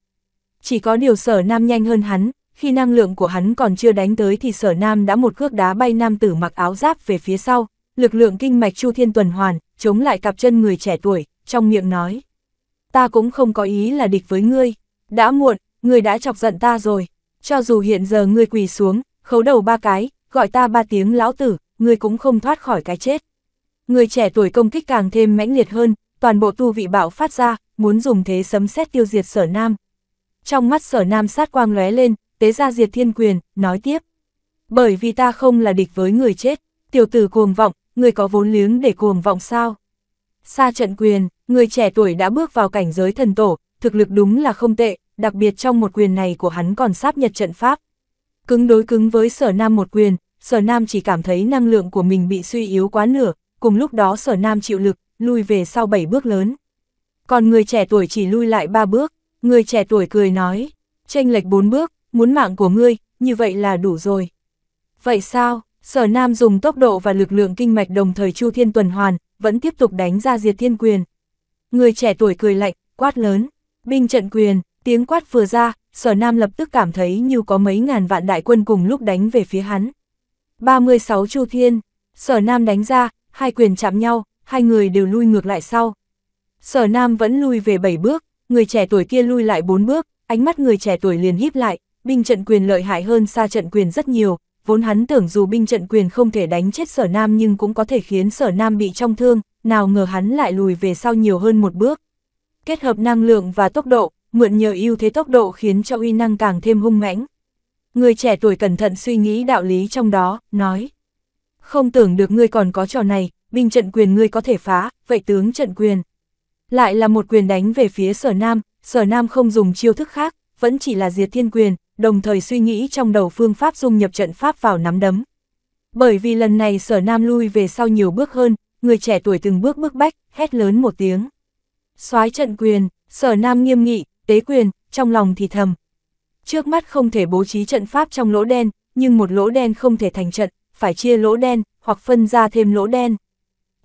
Chỉ có điều sở nam nhanh hơn hắn, khi năng lượng của hắn còn chưa đánh tới thì sở nam đã một cước đá bay nam tử mặc áo giáp về phía sau, lực lượng kinh mạch chu thiên tuần hoàn, chống lại cặp chân người trẻ tuổi, trong miệng nói. Ta cũng không có ý là địch với ngươi, đã muộn, ngươi đã chọc giận ta rồi cho dù hiện giờ ngươi quỳ xuống, khấu đầu ba cái, gọi ta ba tiếng lão tử, ngươi cũng không thoát khỏi cái chết. Người trẻ tuổi công kích càng thêm mãnh liệt hơn, toàn bộ tu vị bạo phát ra, muốn dùng thế sấm xét tiêu diệt sở nam. Trong mắt sở nam sát quang lóe lên, tế ra diệt thiên quyền, nói tiếp. Bởi vì ta không là địch với người chết, tiểu tử cuồng vọng, người có vốn liếng để cuồng vọng sao? Xa trận quyền, người trẻ tuổi đã bước vào cảnh giới thần tổ, thực lực đúng là không tệ, đặc biệt trong một quyền này của hắn còn sáp nhật trận pháp. Cứng đối cứng với sở nam một quyền, sở nam chỉ cảm thấy năng lượng của mình bị suy yếu quá nửa, cùng lúc đó sở nam chịu lực, lùi về sau 7 bước lớn. Còn người trẻ tuổi chỉ lui lại 3 bước, người trẻ tuổi cười nói, tranh lệch 4 bước, muốn mạng của ngươi, như vậy là đủ rồi. Vậy sao, sở nam dùng tốc độ và lực lượng kinh mạch đồng thời chu thiên tuần hoàn, vẫn tiếp tục đánh ra diệt thiên quyền. Người trẻ tuổi cười lạnh, quát lớn, binh trận quyền, Tiếng quát vừa ra, sở nam lập tức cảm thấy như có mấy ngàn vạn đại quân cùng lúc đánh về phía hắn. 36 Chu Thiên, sở nam đánh ra, hai quyền chạm nhau, hai người đều lui ngược lại sau. Sở nam vẫn lui về 7 bước, người trẻ tuổi kia lui lại 4 bước, ánh mắt người trẻ tuổi liền híp lại, binh trận quyền lợi hại hơn xa trận quyền rất nhiều, vốn hắn tưởng dù binh trận quyền không thể đánh chết sở nam nhưng cũng có thể khiến sở nam bị trong thương, nào ngờ hắn lại lùi về sau nhiều hơn một bước. Kết hợp năng lượng và tốc độ, mượn nhờ ưu thế tốc độ khiến cho uy năng càng thêm hung mãnh. Người trẻ tuổi cẩn thận suy nghĩ đạo lý trong đó, nói. Không tưởng được ngươi còn có trò này, binh trận quyền ngươi có thể phá, vậy tướng trận quyền. Lại là một quyền đánh về phía sở nam, sở nam không dùng chiêu thức khác, vẫn chỉ là diệt thiên quyền, đồng thời suy nghĩ trong đầu phương pháp dung nhập trận pháp vào nắm đấm. Bởi vì lần này sở nam lui về sau nhiều bước hơn, người trẻ tuổi từng bước bước bách, hét lớn một tiếng. soái trận quyền, sở nam nghiêm nghị, Tế Quyền, trong lòng thì thầm. Trước mắt không thể bố trí trận pháp trong lỗ đen, nhưng một lỗ đen không thể thành trận, phải chia lỗ đen, hoặc phân ra thêm lỗ đen.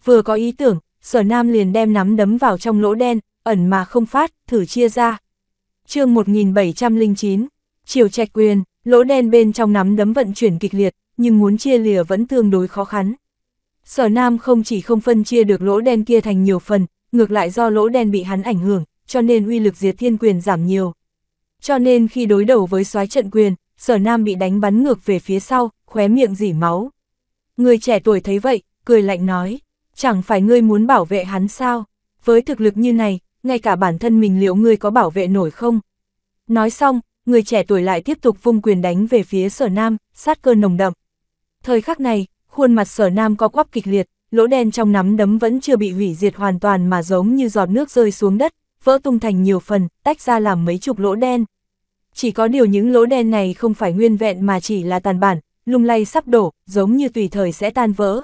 Vừa có ý tưởng, sở nam liền đem nắm đấm vào trong lỗ đen, ẩn mà không phát, thử chia ra. chương 1709, chiều trạch quyền, lỗ đen bên trong nắm đấm vận chuyển kịch liệt, nhưng muốn chia lìa vẫn tương đối khó khăn. Sở Nam không chỉ không phân chia được lỗ đen kia thành nhiều phần, ngược lại do lỗ đen bị hắn ảnh hưởng, cho nên uy lực diệt thiên quyền giảm nhiều. Cho nên khi đối đầu với soái trận quyền, sở nam bị đánh bắn ngược về phía sau, khóe miệng dỉ máu. Người trẻ tuổi thấy vậy, cười lạnh nói, chẳng phải ngươi muốn bảo vệ hắn sao? Với thực lực như này, ngay cả bản thân mình liệu ngươi có bảo vệ nổi không? Nói xong, người trẻ tuổi lại tiếp tục vung quyền đánh về phía sở nam, sát cơ nồng đậm. Thời khắc này, khuôn mặt sở nam co quắp kịch liệt, lỗ đen trong nắm đấm vẫn chưa bị hủy diệt hoàn toàn mà giống như giọt nước rơi xuống đất, vỡ tung thành nhiều phần, tách ra làm mấy chục lỗ đen. Chỉ có điều những lỗ đen này không phải nguyên vẹn mà chỉ là tàn bản, lung lay sắp đổ, giống như tùy thời sẽ tan vỡ.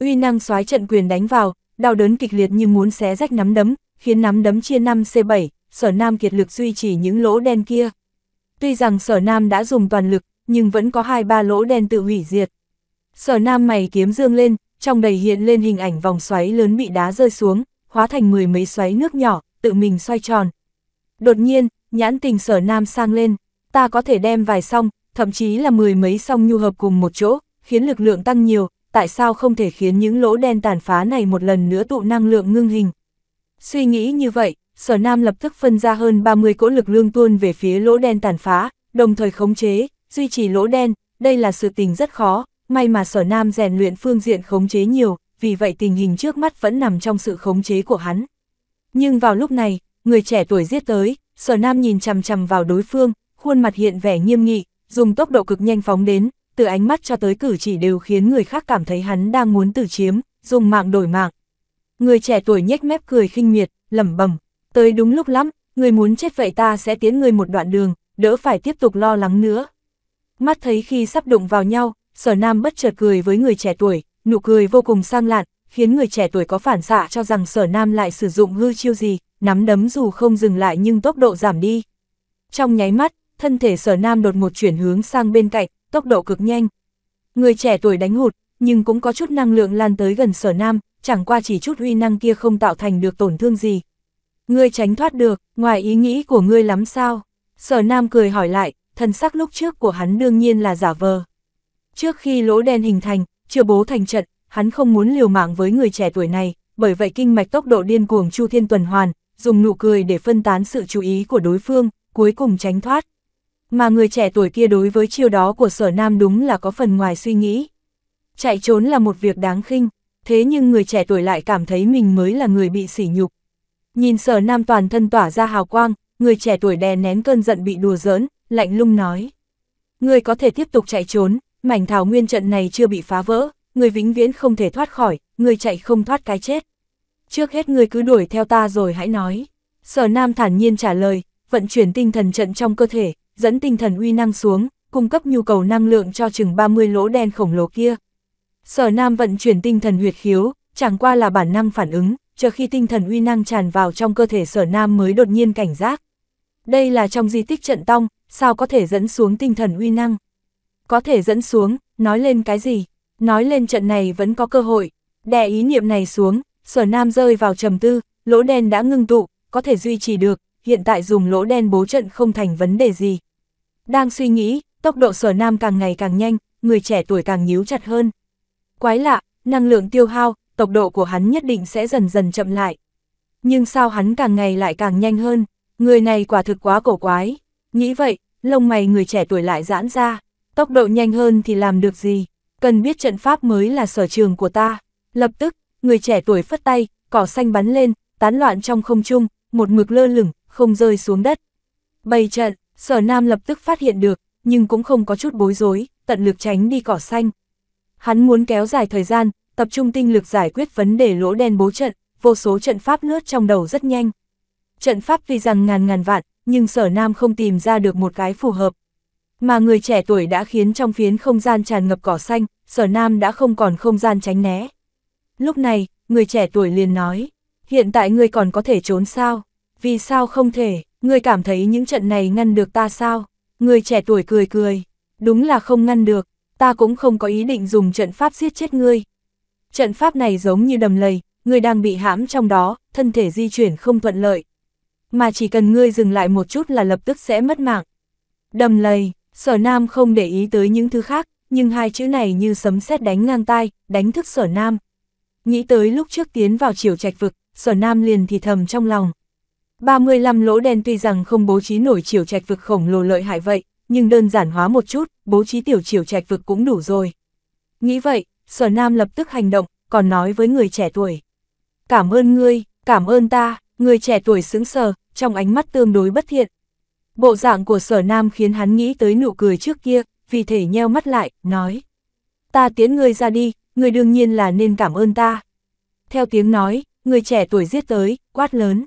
Uy năng xoái trận quyền đánh vào, đau đớn kịch liệt như muốn xé rách nắm đấm, khiến nắm đấm chia 5C7, sở nam kiệt lực duy trì những lỗ đen kia. Tuy rằng sở nam đã dùng toàn lực, nhưng vẫn có hai ba lỗ đen tự hủy diệt. Sở nam mày kiếm dương lên, trong đầy hiện lên hình ảnh vòng xoáy lớn bị đá rơi xuống, hóa thành mười mấy xoáy nước nhỏ, tự mình xoay tròn. Đột nhiên, nhãn tình sở nam sang lên, ta có thể đem vài song, thậm chí là mười mấy song nhu hợp cùng một chỗ, khiến lực lượng tăng nhiều, tại sao không thể khiến những lỗ đen tàn phá này một lần nữa tụ năng lượng ngưng hình. Suy nghĩ như vậy, sở nam lập tức phân ra hơn 30 cỗ lực lương tuôn về phía lỗ đen tàn phá, đồng thời khống chế, duy trì lỗ đen, đây là sự tình rất khó, may mà sở nam rèn luyện phương diện khống chế nhiều, vì vậy tình hình trước mắt vẫn nằm trong sự khống chế của hắn. Nhưng vào lúc này, người trẻ tuổi giết tới, sở nam nhìn chằm chằm vào đối phương, khuôn mặt hiện vẻ nghiêm nghị, dùng tốc độ cực nhanh phóng đến, từ ánh mắt cho tới cử chỉ đều khiến người khác cảm thấy hắn đang muốn tử chiếm, dùng mạng đổi mạng. Người trẻ tuổi nhếch mép cười khinh miệt, lẩm bẩm, tới đúng lúc lắm, người muốn chết vậy ta sẽ tiến người một đoạn đường, đỡ phải tiếp tục lo lắng nữa. Mắt thấy khi sắp đụng vào nhau, sở nam bất chợt cười với người trẻ tuổi, nụ cười vô cùng sang lạn, khiến người trẻ tuổi có phản xạ cho rằng sở nam lại sử dụng hư chiêu gì, nắm đấm dù không dừng lại nhưng tốc độ giảm đi. Trong nháy mắt, thân thể sở nam đột một chuyển hướng sang bên cạnh, tốc độ cực nhanh. Người trẻ tuổi đánh hụt, nhưng cũng có chút năng lượng lan tới gần sở nam, chẳng qua chỉ chút uy năng kia không tạo thành được tổn thương gì. Ngươi tránh thoát được, ngoài ý nghĩ của ngươi lắm sao? Sở nam cười hỏi lại, thân sắc lúc trước của hắn đương nhiên là giả vờ. Trước khi lỗ đen hình thành, chưa bố thành trận, hắn không muốn liều mạng với người trẻ tuổi này, bởi vậy kinh mạch tốc độ điên cuồng chu thiên tuần hoàn, dùng nụ cười để phân tán sự chú ý của đối phương, cuối cùng tránh thoát. Mà người trẻ tuổi kia đối với chiêu đó của sở nam đúng là có phần ngoài suy nghĩ. Chạy trốn là một việc đáng khinh, thế nhưng người trẻ tuổi lại cảm thấy mình mới là người bị sỉ nhục. Nhìn sở nam toàn thân tỏa ra hào quang, người trẻ tuổi đè nén cơn giận bị đùa giỡn, lạnh lung nói. Người có thể tiếp tục chạy trốn, mảnh thảo nguyên trận này chưa bị phá vỡ, người vĩnh viễn không thể thoát khỏi, người chạy không thoát cái chết. Trước hết người cứ đuổi theo ta rồi hãy nói. Sở Nam thản nhiên trả lời, vận chuyển tinh thần trận trong cơ thể, dẫn tinh thần uy năng xuống, cung cấp nhu cầu năng lượng cho chừng 30 lỗ đen khổng lồ kia. Sở Nam vận chuyển tinh thần huyệt khiếu, chẳng qua là bản năng phản ứng, chờ khi tinh thần uy năng tràn vào trong cơ thể Sở Nam mới đột nhiên cảnh giác. Đây là trong di tích trận tông sao có thể dẫn xuống tinh thần uy năng? Có thể dẫn xuống, nói lên cái gì? Nói lên trận này vẫn có cơ hội, đè ý niệm này xuống, sở nam rơi vào trầm tư, lỗ đen đã ngưng tụ, có thể duy trì được, hiện tại dùng lỗ đen bố trận không thành vấn đề gì. Đang suy nghĩ, tốc độ sở nam càng ngày càng nhanh, người trẻ tuổi càng nhíu chặt hơn. Quái lạ, năng lượng tiêu hao, tốc độ của hắn nhất định sẽ dần dần chậm lại. Nhưng sao hắn càng ngày lại càng nhanh hơn, người này quả thực quá cổ quái. Nghĩ vậy, lông mày người trẻ tuổi lại giãn ra, tốc độ nhanh hơn thì làm được gì? cần biết trận pháp mới là sở trường của ta. Lập tức, người trẻ tuổi phất tay, cỏ xanh bắn lên, tán loạn trong không trung, một mực lơ lửng, không rơi xuống đất. Bày trận, sở nam lập tức phát hiện được, nhưng cũng không có chút bối rối, tận lực tránh đi cỏ xanh. Hắn muốn kéo dài thời gian, tập trung tinh lực giải quyết vấn đề lỗ đen bố trận, vô số trận pháp lướt trong đầu rất nhanh. Trận pháp tuy rằng ngàn ngàn vạn, nhưng sở nam không tìm ra được một cái phù hợp. Mà người trẻ tuổi đã khiến trong phiến không gian tràn ngập cỏ xanh, sở nam đã không còn không gian tránh né. Lúc này, người trẻ tuổi liền nói, hiện tại ngươi còn có thể trốn sao? Vì sao không thể, ngươi cảm thấy những trận này ngăn được ta sao? Người trẻ tuổi cười cười, đúng là không ngăn được, ta cũng không có ý định dùng trận pháp giết chết ngươi. Trận pháp này giống như đầm lầy, ngươi đang bị hãm trong đó, thân thể di chuyển không thuận lợi. Mà chỉ cần ngươi dừng lại một chút là lập tức sẽ mất mạng. Đầm lầy, Sở Nam không để ý tới những thứ khác, nhưng hai chữ này như sấm sét đánh ngang tai, đánh thức Sở Nam. Nghĩ tới lúc trước tiến vào chiều trạch vực, Sở Nam liền thì thầm trong lòng. 35 lỗ đen tuy rằng không bố trí nổi chiều trạch vực khổng lồ lợi hại vậy, nhưng đơn giản hóa một chút, bố trí tiểu chiều trạch vực cũng đủ rồi. Nghĩ vậy, Sở Nam lập tức hành động, còn nói với người trẻ tuổi. Cảm ơn ngươi, cảm ơn ta, người trẻ tuổi xứng sờ, trong ánh mắt tương đối bất thiện, Bộ dạng của sở nam khiến hắn nghĩ tới nụ cười trước kia, vì thể nheo mắt lại, nói. Ta tiến ngươi ra đi, người đương nhiên là nên cảm ơn ta. Theo tiếng nói, người trẻ tuổi giết tới, quát lớn.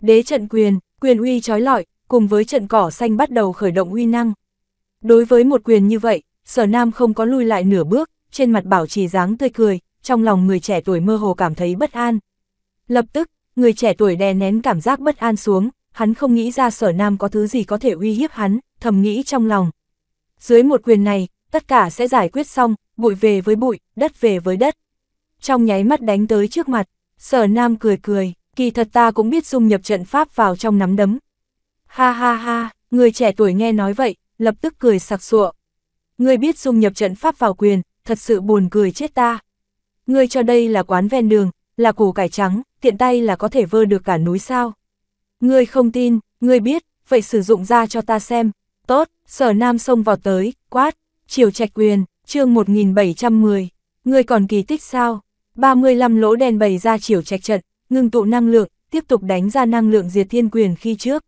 Đế trận quyền, quyền uy trói lọi, cùng với trận cỏ xanh bắt đầu khởi động uy năng. Đối với một quyền như vậy, sở nam không có lui lại nửa bước, trên mặt bảo trì dáng tươi cười, trong lòng người trẻ tuổi mơ hồ cảm thấy bất an. Lập tức, người trẻ tuổi đè nén cảm giác bất an xuống, hắn không nghĩ ra sở nam có thứ gì có thể uy hiếp hắn, thầm nghĩ trong lòng. Dưới một quyền này, tất cả sẽ giải quyết xong, bụi về với bụi, đất về với đất. Trong nháy mắt đánh tới trước mặt, sở nam cười cười, kỳ thật ta cũng biết dung nhập trận pháp vào trong nắm đấm. Ha ha ha, người trẻ tuổi nghe nói vậy, lập tức cười sặc sụa. Người biết dung nhập trận pháp vào quyền, thật sự buồn cười chết ta. Người cho đây là quán ven đường, là củ cải trắng, tiện tay là có thể vơ được cả núi sao. Ngươi không tin, ngươi biết, vậy sử dụng ra cho ta xem. Tốt, sở nam xông vào tới, quát, chiều trạch quyền, chương 1710. Ngươi còn kỳ tích sao? 35 lỗ đèn bày ra chiều trạch trận, ngừng tụ năng lượng, tiếp tục đánh ra năng lượng diệt thiên quyền khi trước.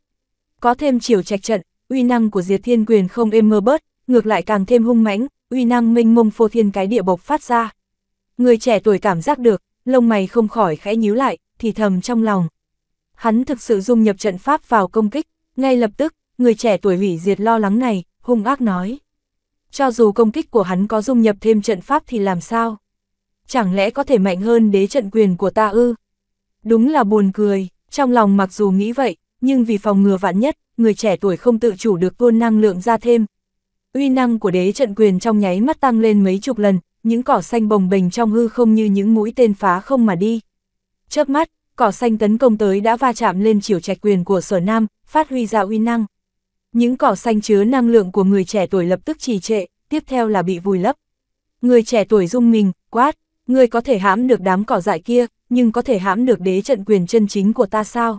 Có thêm chiều trạch trận, uy năng của diệt thiên quyền không êm mơ bớt, ngược lại càng thêm hung mãnh, uy năng minh mông phô thiên cái địa bộc phát ra. Người trẻ tuổi cảm giác được, lông mày không khỏi khẽ nhíu lại, thì thầm trong lòng, hắn thực sự dung nhập trận pháp vào công kích, ngay lập tức, người trẻ tuổi hủy diệt lo lắng này, hung ác nói. Cho dù công kích của hắn có dung nhập thêm trận pháp thì làm sao? Chẳng lẽ có thể mạnh hơn đế trận quyền của ta ư? Đúng là buồn cười, trong lòng mặc dù nghĩ vậy, nhưng vì phòng ngừa vạn nhất, người trẻ tuổi không tự chủ được tuôn năng lượng ra thêm. Uy năng của đế trận quyền trong nháy mắt tăng lên mấy chục lần, những cỏ xanh bồng bềnh trong hư không như những mũi tên phá không mà đi. Chớp mắt, cỏ xanh tấn công tới đã va chạm lên chiều trạch quyền của sở nam, phát huy ra uy năng. Những cỏ xanh chứa năng lượng của người trẻ tuổi lập tức trì trệ, tiếp theo là bị vùi lấp. Người trẻ tuổi rung mình, quát, người có thể hãm được đám cỏ dại kia, nhưng có thể hãm được đế trận quyền chân chính của ta sao?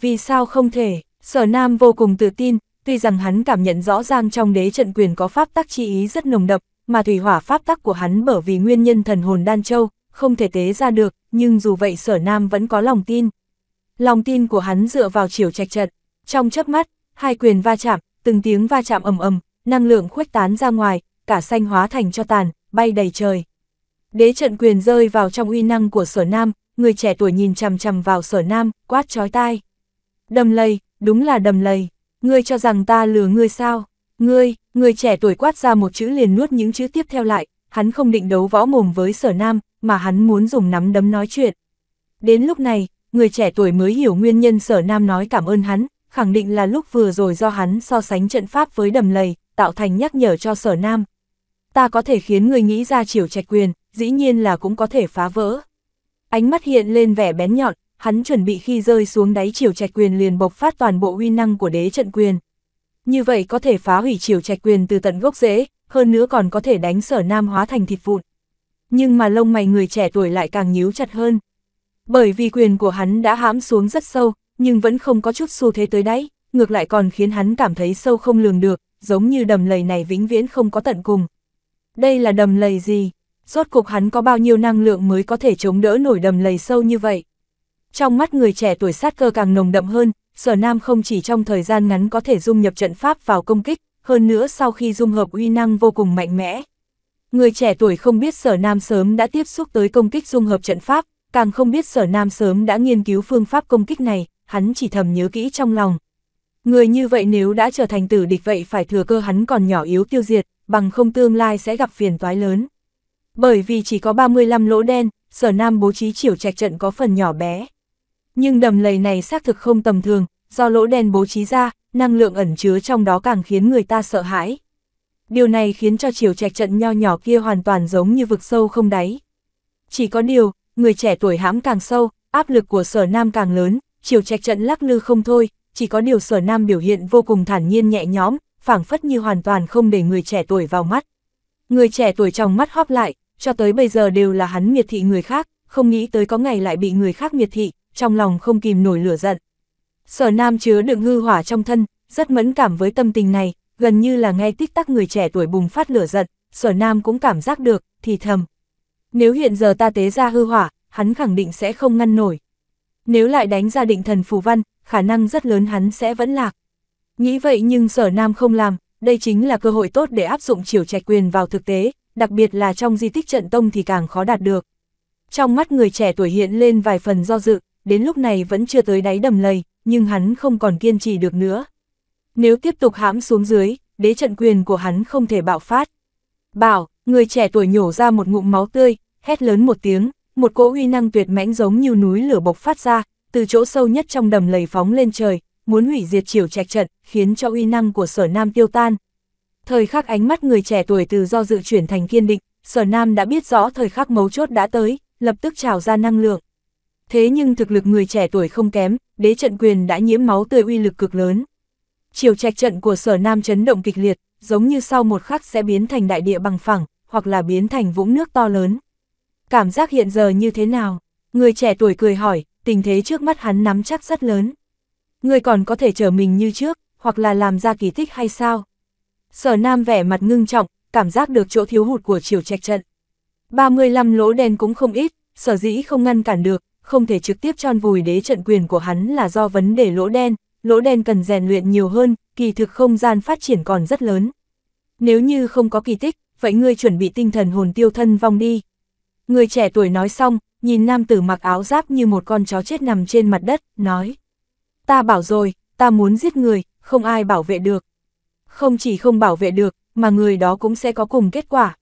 Vì sao không thể? Sở Nam vô cùng tự tin, tuy rằng hắn cảm nhận rõ ràng trong đế trận quyền có pháp tắc chi ý rất nồng đậm, mà thủy hỏa pháp tắc của hắn bởi vì nguyên nhân thần hồn đan châu, không thể tế ra được, nhưng dù vậy sở nam vẫn có lòng tin. Lòng tin của hắn dựa vào chiều trạch trật, trong chớp mắt, hai quyền va chạm, từng tiếng va chạm ầm ầm, năng lượng khuếch tán ra ngoài, cả xanh hóa thành cho tàn, bay đầy trời. Đế trận quyền rơi vào trong uy năng của sở nam, người trẻ tuổi nhìn chằm chằm vào sở nam, quát chói tai. Đầm lầy, đúng là đầm lầy, ngươi cho rằng ta lừa ngươi sao? Ngươi, người trẻ tuổi quát ra một chữ liền nuốt những chữ tiếp theo lại, hắn không định đấu võ mồm với sở nam, mà hắn muốn dùng nắm đấm nói chuyện. Đến lúc này, người trẻ tuổi mới hiểu nguyên nhân sở nam nói cảm ơn hắn, khẳng định là lúc vừa rồi do hắn so sánh trận pháp với đầm lầy, tạo thành nhắc nhở cho sở nam. Ta có thể khiến người nghĩ ra chiều trạch quyền, dĩ nhiên là cũng có thể phá vỡ. Ánh mắt hiện lên vẻ bén nhọn, hắn chuẩn bị khi rơi xuống đáy chiều trạch quyền liền bộc phát toàn bộ uy năng của đế trận quyền. Như vậy có thể phá hủy chiều trạch quyền từ tận gốc rễ, hơn nữa còn có thể đánh sở nam hóa thành thịt vụn. Nhưng mà lông mày người trẻ tuổi lại càng nhíu chặt hơn. Bởi vì quyền của hắn đã hãm xuống rất sâu, nhưng vẫn không có chút xu thế tới đáy, ngược lại còn khiến hắn cảm thấy sâu không lường được, giống như đầm lầy này vĩnh viễn không có tận cùng. Đây là đầm lầy gì? Rốt cục hắn có bao nhiêu năng lượng mới có thể chống đỡ nổi đầm lầy sâu như vậy? Trong mắt người trẻ tuổi sát cơ càng nồng đậm hơn, sở nam không chỉ trong thời gian ngắn có thể dung nhập trận pháp vào công kích, hơn nữa sau khi dung hợp uy năng vô cùng mạnh mẽ. Người trẻ tuổi không biết sở nam sớm đã tiếp xúc tới công kích dung hợp trận pháp, càng không biết sở nam sớm đã nghiên cứu phương pháp công kích này, hắn chỉ thầm nhớ kỹ trong lòng. Người như vậy nếu đã trở thành tử địch vậy phải thừa cơ hắn còn nhỏ yếu tiêu diệt, bằng không tương lai sẽ gặp phiền toái lớn. Bởi vì chỉ có 35 lỗ đen, sở nam bố trí chiểu trạch trận có phần nhỏ bé. Nhưng đầm lầy này xác thực không tầm thường, do lỗ đen bố trí ra, năng lượng ẩn chứa trong đó càng khiến người ta sợ hãi. Điều này khiến cho chiều trạch trận nho nhỏ kia hoàn toàn giống như vực sâu không đáy. Chỉ có điều, người trẻ tuổi hãm càng sâu, áp lực của sở nam càng lớn, chiều trạch trận lắc lư không thôi, chỉ có điều sở nam biểu hiện vô cùng thản nhiên nhẹ nhõm, phảng phất như hoàn toàn không để người trẻ tuổi vào mắt. Người trẻ tuổi trong mắt hóp lại, cho tới bây giờ đều là hắn miệt thị người khác, không nghĩ tới có ngày lại bị người khác miệt thị, trong lòng không kìm nổi lửa giận. Sở nam chứa đựng hư hỏa trong thân, rất mẫn cảm với tâm tình này, gần như là nghe tích tắc người trẻ tuổi bùng phát lửa giận, sở nam cũng cảm giác được, thì thầm. Nếu hiện giờ ta tế ra hư hỏa, hắn khẳng định sẽ không ngăn nổi. Nếu lại đánh ra định thần phù văn, khả năng rất lớn hắn sẽ vẫn lạc. Nghĩ vậy nhưng sở nam không làm, đây chính là cơ hội tốt để áp dụng chiều trạch quyền vào thực tế, đặc biệt là trong di tích trận tông thì càng khó đạt được. Trong mắt người trẻ tuổi hiện lên vài phần do dự, đến lúc này vẫn chưa tới đáy đầm lầy, nhưng hắn không còn kiên trì được nữa. Nếu tiếp tục hãm xuống dưới, đế trận quyền của hắn không thể bạo phát. Bảo, người trẻ tuổi nhổ ra một ngụm máu tươi, hét lớn một tiếng, một cỗ uy năng tuyệt mãnh giống như núi lửa bộc phát ra, từ chỗ sâu nhất trong đầm lầy phóng lên trời, muốn hủy diệt chiều trạch trận, khiến cho uy năng của sở nam tiêu tan. Thời khắc ánh mắt người trẻ tuổi từ do dự chuyển thành kiên định, sở nam đã biết rõ thời khắc mấu chốt đã tới, lập tức trào ra năng lượng. Thế nhưng thực lực người trẻ tuổi không kém, đế trận quyền đã nhiễm máu tươi uy lực cực lớn. Chiều trạch trận của sở nam chấn động kịch liệt, giống như sau một khắc sẽ biến thành đại địa bằng phẳng, hoặc là biến thành vũng nước to lớn. Cảm giác hiện giờ như thế nào? Người trẻ tuổi cười hỏi, tình thế trước mắt hắn nắm chắc rất lớn. Người còn có thể trở mình như trước, hoặc là làm ra kỳ tích hay sao? Sở Nam vẻ mặt ngưng trọng, cảm giác được chỗ thiếu hụt của chiều trạch trận. 35 lỗ đen cũng không ít, sở dĩ không ngăn cản được, không thể trực tiếp tròn vùi đế trận quyền của hắn là do vấn đề lỗ đen, lỗ đen cần rèn luyện nhiều hơn, kỳ thực không gian phát triển còn rất lớn. Nếu như không có kỳ tích, vậy ngươi chuẩn bị tinh thần hồn tiêu thân vong đi. Người trẻ tuổi nói xong, nhìn nam tử mặc áo giáp như một con chó chết nằm trên mặt đất, nói. Ta bảo rồi, ta muốn giết người, không ai bảo vệ được. Không chỉ không bảo vệ được, mà người đó cũng sẽ có cùng kết quả.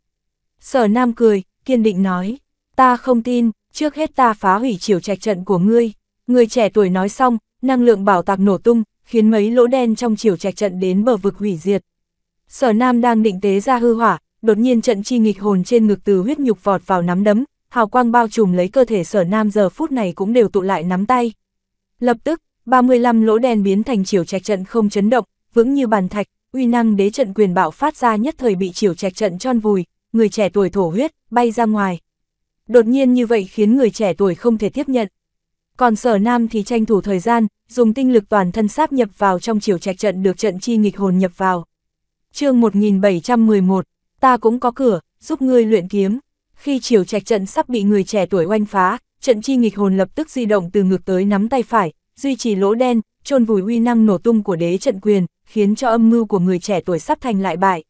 Sở Nam cười, kiên định nói, ta không tin, trước hết ta phá hủy chiều trạch trận của ngươi. Người trẻ tuổi nói xong, năng lượng bảo tạc nổ tung, khiến mấy lỗ đen trong chiều trạch trận đến bờ vực hủy diệt. Sở Nam đang định tế ra hư hỏa, đột nhiên trận chi nghịch hồn trên ngực từ huyết nhục vọt vào nắm đấm, hào quang bao trùm lấy cơ thể Sở Nam giờ phút này cũng đều tụ lại nắm tay. Lập tức, 35 lỗ đen biến thành chiều trạch trận không chấn động, vững như bàn thạch, uy năng đế trận quyền bạo phát ra nhất thời bị chiều trạch trận tròn vùi, người trẻ tuổi thổ huyết, bay ra ngoài đột nhiên như vậy khiến người trẻ tuổi không thể tiếp nhận. Còn sở nam thì tranh thủ thời gian, dùng tinh lực toàn thân sáp nhập vào trong chiều trạch trận được trận chi nghịch hồn nhập vào. chương 1711, ta cũng có cửa, giúp ngươi luyện kiếm. Khi chiều trạch trận sắp bị người trẻ tuổi oanh phá, trận chi nghịch hồn lập tức di động từ ngược tới nắm tay phải, duy trì lỗ đen, chôn vùi uy năng nổ tung của đế trận quyền, khiến cho âm mưu của người trẻ tuổi sắp thành lại bại.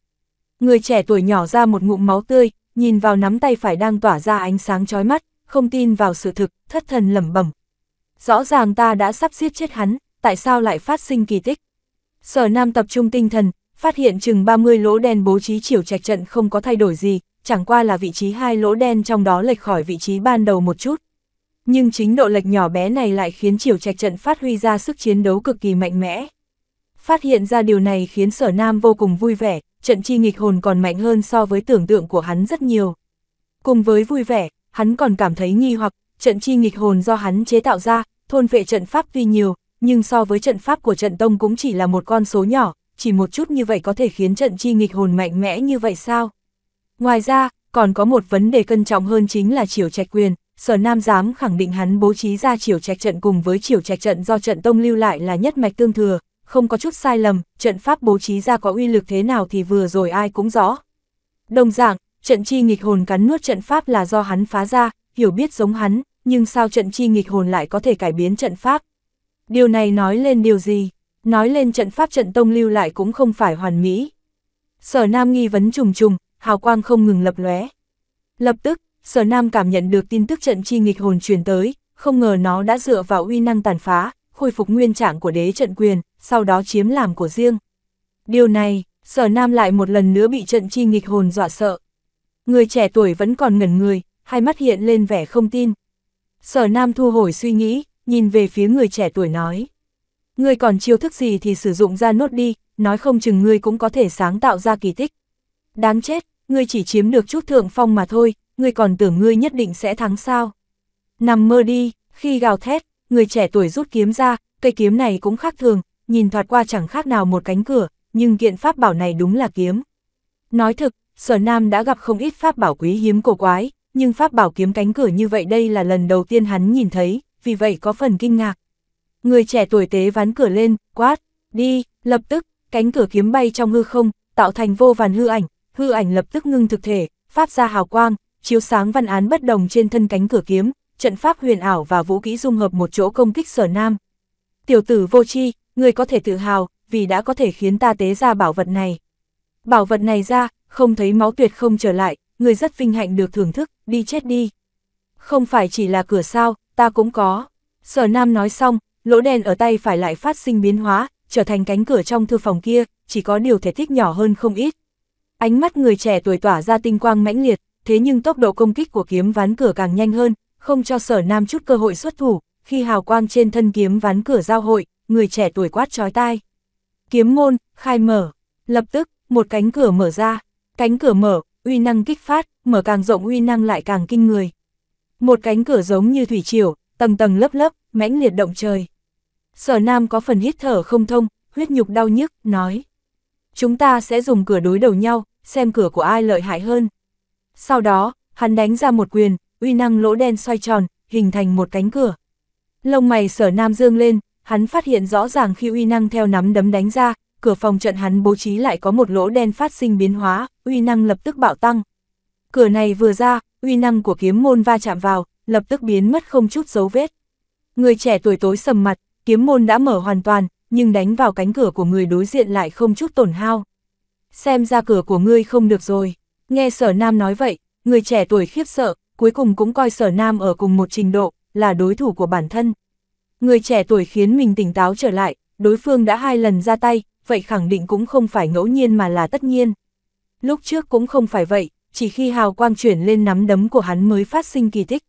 Người trẻ tuổi nhỏ ra một ngụm máu tươi, nhìn vào nắm tay phải đang tỏa ra ánh sáng chói mắt, không tin vào sự thực, thất thần lẩm bẩm. Rõ ràng ta đã sắp giết chết hắn, tại sao lại phát sinh kỳ tích? Sở Nam tập trung tinh thần, phát hiện chừng 30 lỗ đen bố trí chiều trạch trận không có thay đổi gì, chẳng qua là vị trí hai lỗ đen trong đó lệch khỏi vị trí ban đầu một chút. Nhưng chính độ lệch nhỏ bé này lại khiến chiều trạch trận phát huy ra sức chiến đấu cực kỳ mạnh mẽ. Phát hiện ra điều này khiến sở nam vô cùng vui vẻ, trận chi nghịch hồn còn mạnh hơn so với tưởng tượng của hắn rất nhiều. Cùng với vui vẻ, hắn còn cảm thấy nghi hoặc, trận chi nghịch hồn do hắn chế tạo ra, thôn vệ trận pháp tuy nhiều, nhưng so với trận pháp của trận tông cũng chỉ là một con số nhỏ, chỉ một chút như vậy có thể khiến trận chi nghịch hồn mạnh mẽ như vậy sao? Ngoài ra, còn có một vấn đề cân trọng hơn chính là chiều trạch quyền, sở nam Dám khẳng định hắn bố trí ra chiều trạch trận cùng với chiều trạch trận do trận tông lưu lại là nhất mạch tương thừa, không có chút sai lầm, trận pháp bố trí ra có uy lực thế nào thì vừa rồi ai cũng rõ. Đồng dạng, trận chi nghịch hồn cắn nuốt trận pháp là do hắn phá ra, hiểu biết giống hắn, nhưng sao trận chi nghịch hồn lại có thể cải biến trận pháp? Điều này nói lên điều gì? Nói lên trận pháp trận tông lưu lại cũng không phải hoàn mỹ. Sở Nam nghi vấn trùng trùng, hào quang không ngừng lập lóe. Lập tức, Sở Nam cảm nhận được tin tức trận chi nghịch hồn truyền tới, không ngờ nó đã dựa vào uy năng tàn phá, khôi phục nguyên trạng của đế trận quyền, sau đó chiếm làm của riêng. Điều này, sở nam lại một lần nữa bị trận chi nghịch hồn dọa sợ. Người trẻ tuổi vẫn còn ngẩn người, hai mắt hiện lên vẻ không tin. Sở nam thu hồi suy nghĩ, nhìn về phía người trẻ tuổi nói. Người còn chiêu thức gì thì sử dụng ra nốt đi, nói không chừng ngươi cũng có thể sáng tạo ra kỳ tích. Đáng chết, ngươi chỉ chiếm được chút thượng phong mà thôi, ngươi còn tưởng ngươi nhất định sẽ thắng sao. Nằm mơ đi, khi gào thét, người trẻ tuổi rút kiếm ra, cây kiếm này cũng khác thường, nhìn thoạt qua chẳng khác nào một cánh cửa, nhưng kiện pháp bảo này đúng là kiếm. Nói thực, sở nam đã gặp không ít pháp bảo quý hiếm cổ quái, nhưng pháp bảo kiếm cánh cửa như vậy đây là lần đầu tiên hắn nhìn thấy, vì vậy có phần kinh ngạc. Người trẻ tuổi tế ván cửa lên, quát, đi, lập tức, cánh cửa kiếm bay trong hư không, tạo thành vô vàn hư ảnh, hư ảnh lập tức ngưng thực thể, phát ra hào quang, chiếu sáng văn án bất đồng trên thân cánh cửa kiếm, trận pháp huyền ảo và vũ kỹ dung hợp một chỗ công kích sở nam. Tiểu tử vô chi, ngươi có thể tự hào, vì đã có thể khiến ta tế ra bảo vật này. Bảo vật này ra, không thấy máu tuyệt không trở lại, ngươi rất vinh hạnh được thưởng thức, đi chết đi. Không phải chỉ là cửa sao, ta cũng có. Sở Nam nói xong, lỗ đen ở tay phải lại phát sinh biến hóa, trở thành cánh cửa trong thư phòng kia, chỉ có điều thể tích nhỏ hơn không ít. Ánh mắt người trẻ tuổi tỏa ra tinh quang mãnh liệt, thế nhưng tốc độ công kích của kiếm ván cửa càng nhanh hơn, không cho sở nam chút cơ hội xuất thủ, khi hào quang trên thân kiếm ván cửa giao hội, người trẻ tuổi quát trói tai. Kiếm ngôn khai mở. Lập tức, một cánh cửa mở ra. Cánh cửa mở, uy năng kích phát, mở càng rộng uy năng lại càng kinh người. Một cánh cửa giống như thủy triều, tầng tầng lớp lớp, mãnh liệt động trời. Sở Nam có phần hít thở không thông, huyết nhục đau nhức, nói. Chúng ta sẽ dùng cửa đối đầu nhau, xem cửa của ai lợi hại hơn. Sau đó, hắn đánh ra một quyền, uy năng lỗ đen xoay tròn, hình thành một cánh cửa. Lông mày sở Nam dương lên, hắn phát hiện rõ ràng khi uy năng theo nắm đấm đánh ra, cửa phòng trận hắn bố trí lại có một lỗ đen phát sinh biến hóa, uy năng lập tức bạo tăng. Cửa này vừa ra, uy năng của kiếm môn va chạm vào, lập tức biến mất không chút dấu vết. Người trẻ tuổi tối sầm mặt, kiếm môn đã mở hoàn toàn, nhưng đánh vào cánh cửa của người đối diện lại không chút tổn hao. Xem ra cửa của ngươi không được rồi. Nghe sở nam nói vậy, người trẻ tuổi khiếp sợ, cuối cùng cũng coi sở nam ở cùng một trình độ, là đối thủ của bản thân. Người trẻ tuổi khiến mình tỉnh táo trở lại, đối phương đã hai lần ra tay, vậy khẳng định cũng không phải ngẫu nhiên mà là tất nhiên. Lúc trước cũng không phải vậy, chỉ khi hào quang chuyển lên nắm đấm của hắn mới phát sinh kỳ tích.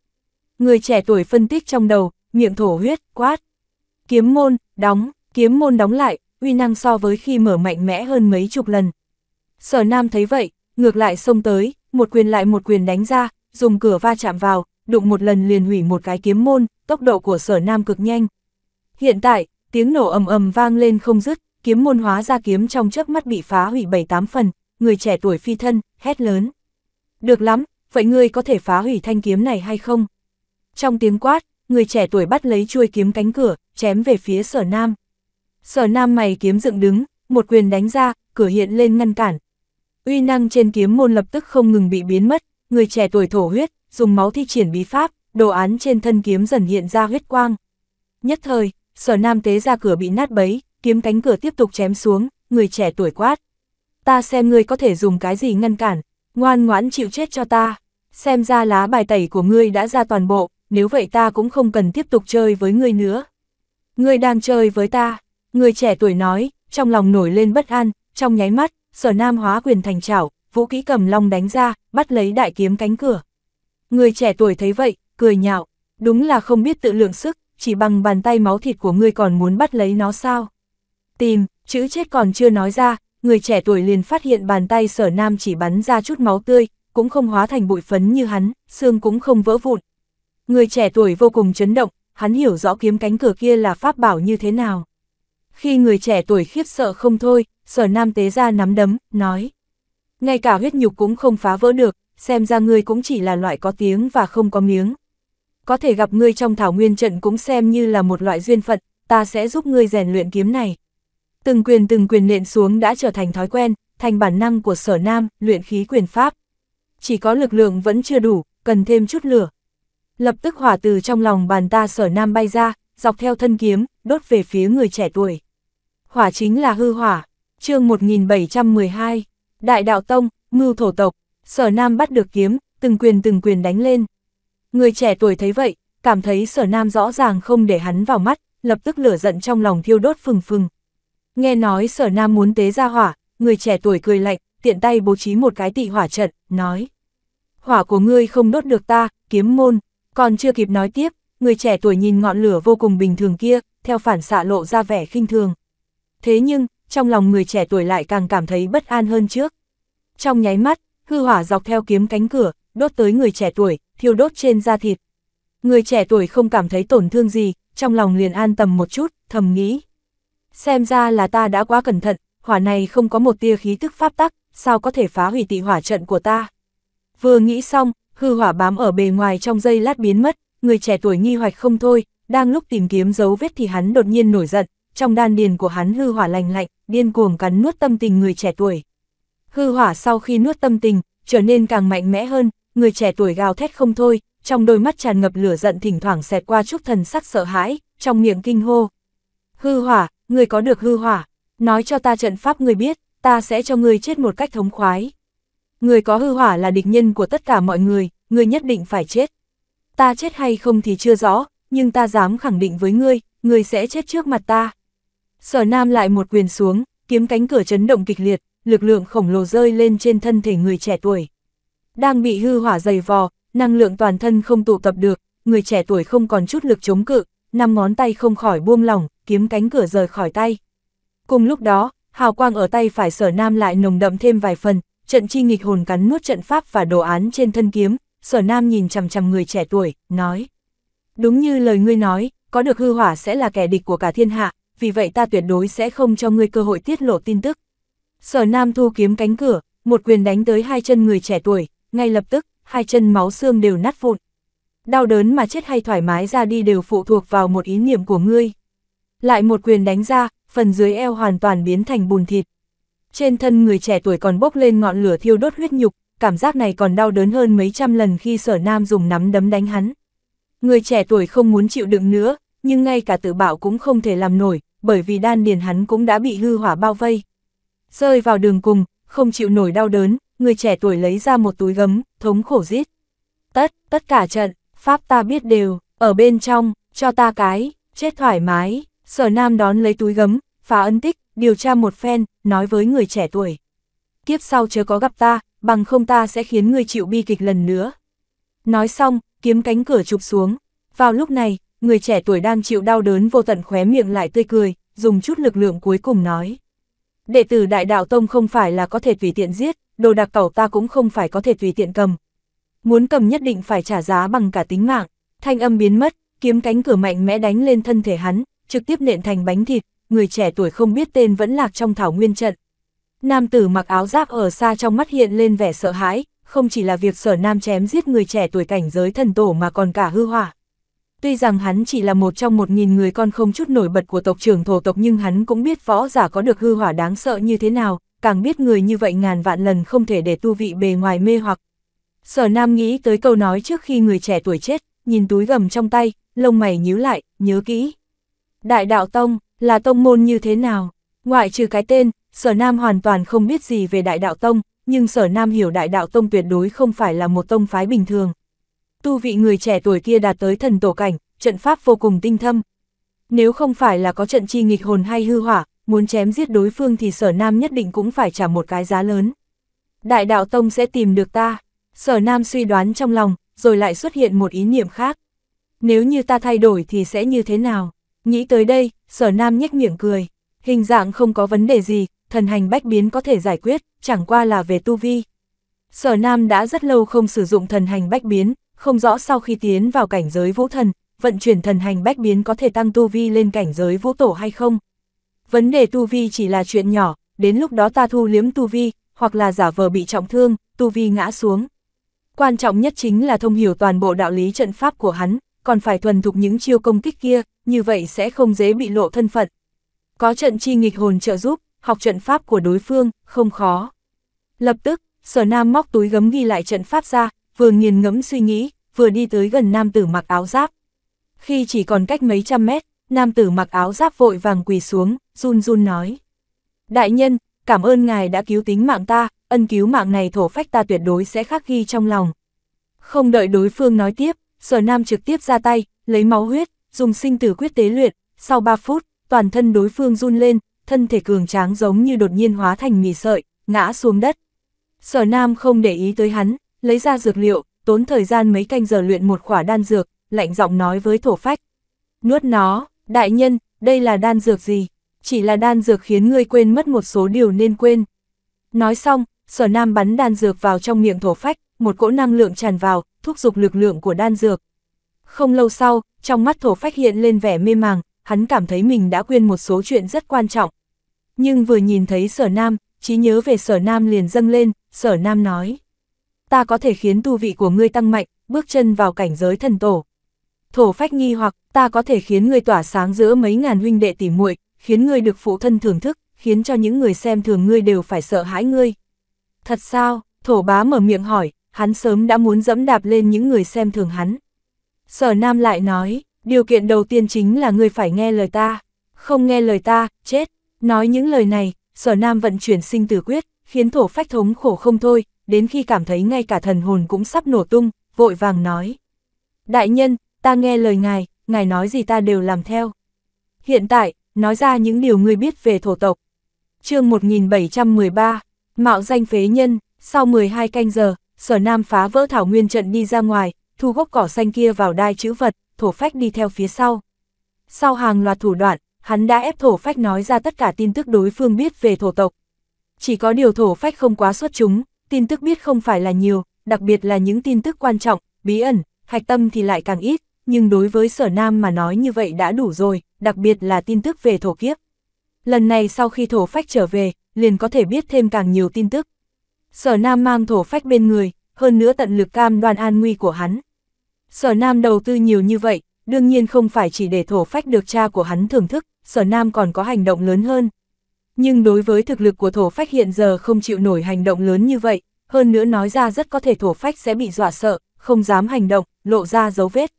Người trẻ tuổi phân tích trong đầu, miệng thổ huyết, quát. Kiếm môn, đóng, kiếm môn đóng lại, uy năng so với khi mở mạnh mẽ hơn mấy chục lần. Sở Nam thấy vậy, ngược lại xông tới, một quyền lại một quyền đánh ra, dùng cửa va chạm vào, đụng một lần liền hủy một cái kiếm môn, tốc độ của sở nam cực nhanh. Hiện tại, tiếng nổ ầm ầm vang lên không dứt, kiếm môn hóa ra kiếm trong chớp mắt bị phá hủy bảy tám phần, người trẻ tuổi phi thân, hét lớn. Được lắm, vậy ngươi có thể phá hủy thanh kiếm này hay không? Trong tiếng quát, người trẻ tuổi bắt lấy chuôi kiếm cánh cửa, chém về phía sở nam. Sở nam mày kiếm dựng đứng, một quyền đánh ra, cửa hiện lên ngăn cản. Uy năng trên kiếm môn lập tức không ngừng bị biến mất, người trẻ tuổi thổ huyết, dùng máu thi triển bí pháp, đồ án trên thân kiếm dần hiện ra huyết quang. Nhất thời, sở nam tế ra cửa bị nát bấy, kiếm cánh cửa tiếp tục chém xuống, người trẻ tuổi quát. Ta xem ngươi có thể dùng cái gì ngăn cản, ngoan ngoãn chịu chết cho ta. Xem ra lá bài tẩy của ngươi đã ra toàn bộ, nếu vậy ta cũng không cần tiếp tục chơi với ngươi nữa. Ngươi đang chơi với ta, người trẻ tuổi nói, trong lòng nổi lên bất an, trong nháy mắt, sở nam hóa quyền thành trảo, vũ kỹ cầm long đánh ra, bắt lấy đại kiếm cánh cửa. Người trẻ tuổi thấy vậy, cười nhạo, đúng là không biết tự lượng sức, chỉ bằng bàn tay máu thịt của ngươi còn muốn bắt lấy nó sao. Tìm, chữ chết còn chưa nói ra, người trẻ tuổi liền phát hiện bàn tay sở nam chỉ bắn ra chút máu tươi, cũng không hóa thành bụi phấn như hắn, xương cũng không vỡ vụn. Người trẻ tuổi vô cùng chấn động, hắn hiểu rõ kiếm cánh cửa kia là pháp bảo như thế nào. Khi người trẻ tuổi khiếp sợ không thôi, sở nam tế ra nắm đấm, nói. Ngay cả huyết nhục cũng không phá vỡ được, xem ra ngươi cũng chỉ là loại có tiếng và không có miếng có thể gặp ngươi trong thảo nguyên trận cũng xem như là một loại duyên phận, ta sẽ giúp ngươi rèn luyện kiếm này. Từng quyền từng quyền nện xuống đã trở thành thói quen, thành bản năng của sở nam, luyện khí quyền pháp. Chỉ có lực lượng vẫn chưa đủ, cần thêm chút lửa. Lập tức hỏa từ trong lòng bàn ta sở nam bay ra, dọc theo thân kiếm, đốt về phía người trẻ tuổi. Hỏa chính là hư hỏa, chương 1712, Đại Đạo Tông, ngưu Thổ Tộc, sở nam bắt được kiếm, từng quyền từng quyền đánh lên. Người trẻ tuổi thấy vậy, cảm thấy sở nam rõ ràng không để hắn vào mắt, lập tức lửa giận trong lòng thiêu đốt phừng phừng. Nghe nói sở nam muốn tế ra hỏa, người trẻ tuổi cười lạnh, tiện tay bố trí một cái tị hỏa trận, nói. Hỏa của ngươi không đốt được ta, kiếm môn, còn chưa kịp nói tiếp, người trẻ tuổi nhìn ngọn lửa vô cùng bình thường kia, theo phản xạ lộ ra vẻ khinh thường. Thế nhưng, trong lòng người trẻ tuổi lại càng cảm thấy bất an hơn trước. Trong nháy mắt, hư hỏa dọc theo kiếm cánh cửa, đốt tới người trẻ tuổi, thiêu đốt trên da thịt. Người trẻ tuổi không cảm thấy tổn thương gì, trong lòng liền an tầm một chút, thầm nghĩ. Xem ra là ta đã quá cẩn thận, hỏa này không có một tia khí tức pháp tắc, sao có thể phá hủy tị hỏa trận của ta. Vừa nghĩ xong, hư hỏa bám ở bề ngoài trong dây lát biến mất, người trẻ tuổi nghi hoạch không thôi, đang lúc tìm kiếm dấu vết thì hắn đột nhiên nổi giận, trong đan điền của hắn hư hỏa lành lạnh, điên cuồng cắn nuốt tâm tình người trẻ tuổi. Hư hỏa sau khi nuốt tâm tình, trở nên càng mạnh mẽ hơn, người trẻ tuổi gào thét không thôi, trong đôi mắt tràn ngập lửa giận thỉnh thoảng xẹt qua chút thần sắc sợ hãi, trong miệng kinh hô. Hư hỏa, người có được hư hỏa, nói cho ta trận pháp người biết, ta sẽ cho người chết một cách thống khoái. Người có hư hỏa là địch nhân của tất cả mọi người, người nhất định phải chết. Ta chết hay không thì chưa rõ, nhưng ta dám khẳng định với ngươi, ngươi sẽ chết trước mặt ta. Sở Nam lại một quyền xuống, kiếm cánh cửa chấn động kịch liệt, lực lượng khổng lồ rơi lên trên thân thể người trẻ tuổi. Đang bị hư hỏa dày vò, năng lượng toàn thân không tụ tập được, người trẻ tuổi không còn chút lực chống cự, năm ngón tay không khỏi buông lỏng, kiếm cánh cửa rời khỏi tay. Cùng lúc đó, hào quang ở tay phải sở nam lại nồng đậm thêm vài phần, trận chi nghịch hồn cắn nuốt trận pháp và đồ án trên thân kiếm, sở nam nhìn chằm chằm người trẻ tuổi, nói. Đúng như lời ngươi nói, có được hư hỏa sẽ là kẻ địch của cả thiên hạ, vì vậy ta tuyệt đối sẽ không cho ngươi cơ hội tiết lộ tin tức. Sở nam thu kiếm cánh cửa, một quyền đánh tới hai chân người trẻ tuổi, ngay lập tức, hai chân máu xương đều nát vụn. Đau đớn mà chết hay thoải mái ra đi đều phụ thuộc vào một ý niệm của ngươi. Lại một quyền đánh ra, phần dưới eo hoàn toàn biến thành bùn thịt. Trên thân người trẻ tuổi còn bốc lên ngọn lửa thiêu đốt huyết nhục, cảm giác này còn đau đớn hơn mấy trăm lần khi sở nam dùng nắm đấm đánh hắn. Người trẻ tuổi không muốn chịu đựng nữa, nhưng ngay cả tự bảo cũng không thể làm nổi, bởi vì đan điền hắn cũng đã bị hư hỏa bao vây. Rơi vào đường cùng, không chịu nổi đau đớn, người trẻ tuổi lấy ra một túi gấm, thống khổ giết. Tất, tất cả trận, Pháp ta biết đều, ở bên trong, cho ta cái, chết thoải mái, sở nam đón lấy túi gấm, phá ân tích, điều tra một phen, nói với người trẻ tuổi. Kiếp sau chớ có gặp ta, bằng không ta sẽ khiến người chịu bi kịch lần nữa. Nói xong, kiếm cánh cửa chụp xuống. Vào lúc này, người trẻ tuổi đang chịu đau đớn vô tận khóe miệng lại tươi cười, dùng chút lực lượng cuối cùng nói đệ tử đại đạo tông không phải là có thể tùy tiện giết, đồ đặc cẩu ta cũng không phải có thể tùy tiện cầm. Muốn cầm nhất định phải trả giá bằng cả tính mạng, thanh âm biến mất, kiếm cánh cửa mạnh mẽ đánh lên thân thể hắn, trực tiếp nện thành bánh thịt, người trẻ tuổi không biết tên vẫn lạc trong thảo nguyên trận. Nam tử mặc áo giáp ở xa trong mắt hiện lên vẻ sợ hãi, không chỉ là việc sở nam chém giết người trẻ tuổi cảnh giới thần tổ mà còn cả hư hỏa. Tuy rằng hắn chỉ là một trong một nghìn người con không chút nổi bật của tộc trưởng thổ tộc nhưng hắn cũng biết võ giả có được hư hỏa đáng sợ như thế nào, càng biết người như vậy ngàn vạn lần không thể để tu vị bề ngoài mê hoặc. Sở Nam nghĩ tới câu nói trước khi người trẻ tuổi chết, nhìn túi gầm trong tay, lông mày nhíu lại, nhớ kỹ. Đại đạo Tông, là tông môn như thế nào? Ngoại trừ cái tên, Sở Nam hoàn toàn không biết gì về Đại Đạo Tông, nhưng Sở Nam hiểu Đại Đạo Tông tuyệt đối không phải là một tông phái bình thường tu vị người trẻ tuổi kia đạt tới thần tổ cảnh, trận pháp vô cùng tinh thâm. Nếu không phải là có trận chi nghịch hồn hay hư hỏa, muốn chém giết đối phương thì sở nam nhất định cũng phải trả một cái giá lớn. Đại đạo tông sẽ tìm được ta, sở nam suy đoán trong lòng, rồi lại xuất hiện một ý niệm khác. Nếu như ta thay đổi thì sẽ như thế nào? Nghĩ tới đây, sở nam nhếch miệng cười. Hình dạng không có vấn đề gì, thần hành bách biến có thể giải quyết, chẳng qua là về tu vi. Sở Nam đã rất lâu không sử dụng thần hành bách biến, không rõ sau khi tiến vào cảnh giới vũ thần, vận chuyển thần hành bách biến có thể tăng tu vi lên cảnh giới vũ tổ hay không. Vấn đề tu vi chỉ là chuyện nhỏ, đến lúc đó ta thu liếm tu vi, hoặc là giả vờ bị trọng thương, tu vi ngã xuống. Quan trọng nhất chính là thông hiểu toàn bộ đạo lý trận pháp của hắn, còn phải thuần thục những chiêu công kích kia, như vậy sẽ không dễ bị lộ thân phận. Có trận chi nghịch hồn trợ giúp, học trận pháp của đối phương, không khó. Lập tức, sở nam móc túi gấm ghi lại trận pháp ra, vừa nghiền ngẫm suy nghĩ, vừa đi tới gần nam tử mặc áo giáp. Khi chỉ còn cách mấy trăm mét, nam tử mặc áo giáp vội vàng quỳ xuống, run run nói. Đại nhân, cảm ơn ngài đã cứu tính mạng ta, ân cứu mạng này thổ phách ta tuyệt đối sẽ khắc ghi trong lòng. Không đợi đối phương nói tiếp, sở nam trực tiếp ra tay, lấy máu huyết, dùng sinh tử quyết tế luyện, sau 3 phút, toàn thân đối phương run lên, thân thể cường tráng giống như đột nhiên hóa thành mì sợi, ngã xuống đất. Sở Nam không để ý tới hắn, lấy ra dược liệu, tốn thời gian mấy canh giờ luyện một khỏa đan dược, lạnh giọng nói với thổ phách. Nuốt nó, đại nhân, đây là đan dược gì? Chỉ là đan dược khiến ngươi quên mất một số điều nên quên. Nói xong, sở nam bắn đan dược vào trong miệng thổ phách, một cỗ năng lượng tràn vào, thúc giục lực lượng của đan dược. Không lâu sau, trong mắt thổ phách hiện lên vẻ mê màng, hắn cảm thấy mình đã quên một số chuyện rất quan trọng. Nhưng vừa nhìn thấy sở nam, trí nhớ về sở nam liền dâng lên, sở nam nói ta có thể khiến tu vị của ngươi tăng mạnh, bước chân vào cảnh giới thần tổ. Thổ phách nghi hoặc, ta có thể khiến ngươi tỏa sáng giữa mấy ngàn huynh đệ tỉ muội, khiến ngươi được phụ thân thưởng thức, khiến cho những người xem thường ngươi đều phải sợ hãi ngươi. Thật sao? Thổ bá mở miệng hỏi, hắn sớm đã muốn dẫm đạp lên những người xem thường hắn. Sở Nam lại nói, điều kiện đầu tiên chính là ngươi phải nghe lời ta, không nghe lời ta, chết. Nói những lời này, Sở Nam vận chuyển sinh tử quyết, khiến thổ phách thống khổ không thôi, đến khi cảm thấy ngay cả thần hồn cũng sắp nổ tung, vội vàng nói. Đại nhân, ta nghe lời ngài, ngài nói gì ta đều làm theo. Hiện tại, nói ra những điều ngươi biết về thổ tộc. chương 1713, Mạo danh phế nhân, sau 12 canh giờ, sở nam phá vỡ thảo nguyên trận đi ra ngoài, thu gốc cỏ xanh kia vào đai chữ vật, thổ phách đi theo phía sau. Sau hàng loạt thủ đoạn, hắn đã ép thổ phách nói ra tất cả tin tức đối phương biết về thổ tộc. Chỉ có điều thổ phách không quá xuất chúng, tin tức biết không phải là nhiều, đặc biệt là những tin tức quan trọng, bí ẩn, hạch tâm thì lại càng ít, nhưng đối với sở nam mà nói như vậy đã đủ rồi, đặc biệt là tin tức về thổ kiếp. Lần này sau khi thổ phách trở về, liền có thể biết thêm càng nhiều tin tức. Sở nam mang thổ phách bên người, hơn nữa tận lực cam đoan an nguy của hắn. Sở nam đầu tư nhiều như vậy, đương nhiên không phải chỉ để thổ phách được cha của hắn thưởng thức, sở nam còn có hành động lớn hơn, nhưng đối với thực lực của thổ phách hiện giờ không chịu nổi hành động lớn như vậy, hơn nữa nói ra rất có thể thổ phách sẽ bị dọa sợ, không dám hành động, lộ ra dấu vết.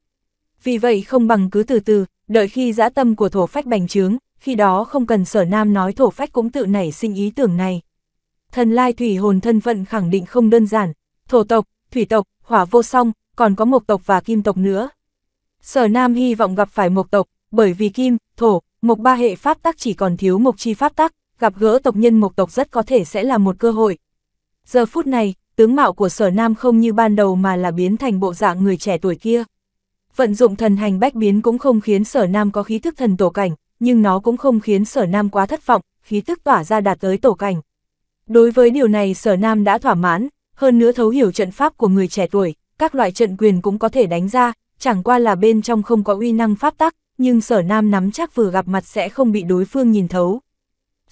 Vì vậy không bằng cứ từ từ, đợi khi dã tâm của thổ phách bành trướng, khi đó không cần sở nam nói thổ phách cũng tự nảy sinh ý tưởng này. Thần lai thủy hồn thân phận khẳng định không đơn giản, thổ tộc, thủy tộc, hỏa vô song, còn có mộc tộc và kim tộc nữa. Sở nam hy vọng gặp phải mộc tộc, bởi vì kim, thổ, mộc ba hệ pháp tắc chỉ còn thiếu mộc chi pháp tắc, gặp gỡ tộc nhân mộc tộc rất có thể sẽ là một cơ hội. Giờ phút này, tướng mạo của sở nam không như ban đầu mà là biến thành bộ dạng người trẻ tuổi kia. Vận dụng thần hành bách biến cũng không khiến sở nam có khí thức thần tổ cảnh, nhưng nó cũng không khiến sở nam quá thất vọng, khí thức tỏa ra đạt tới tổ cảnh. Đối với điều này sở nam đã thỏa mãn, hơn nữa thấu hiểu trận pháp của người trẻ tuổi, các loại trận quyền cũng có thể đánh ra, chẳng qua là bên trong không có uy năng pháp tắc, nhưng sở nam nắm chắc vừa gặp mặt sẽ không bị đối phương nhìn thấu.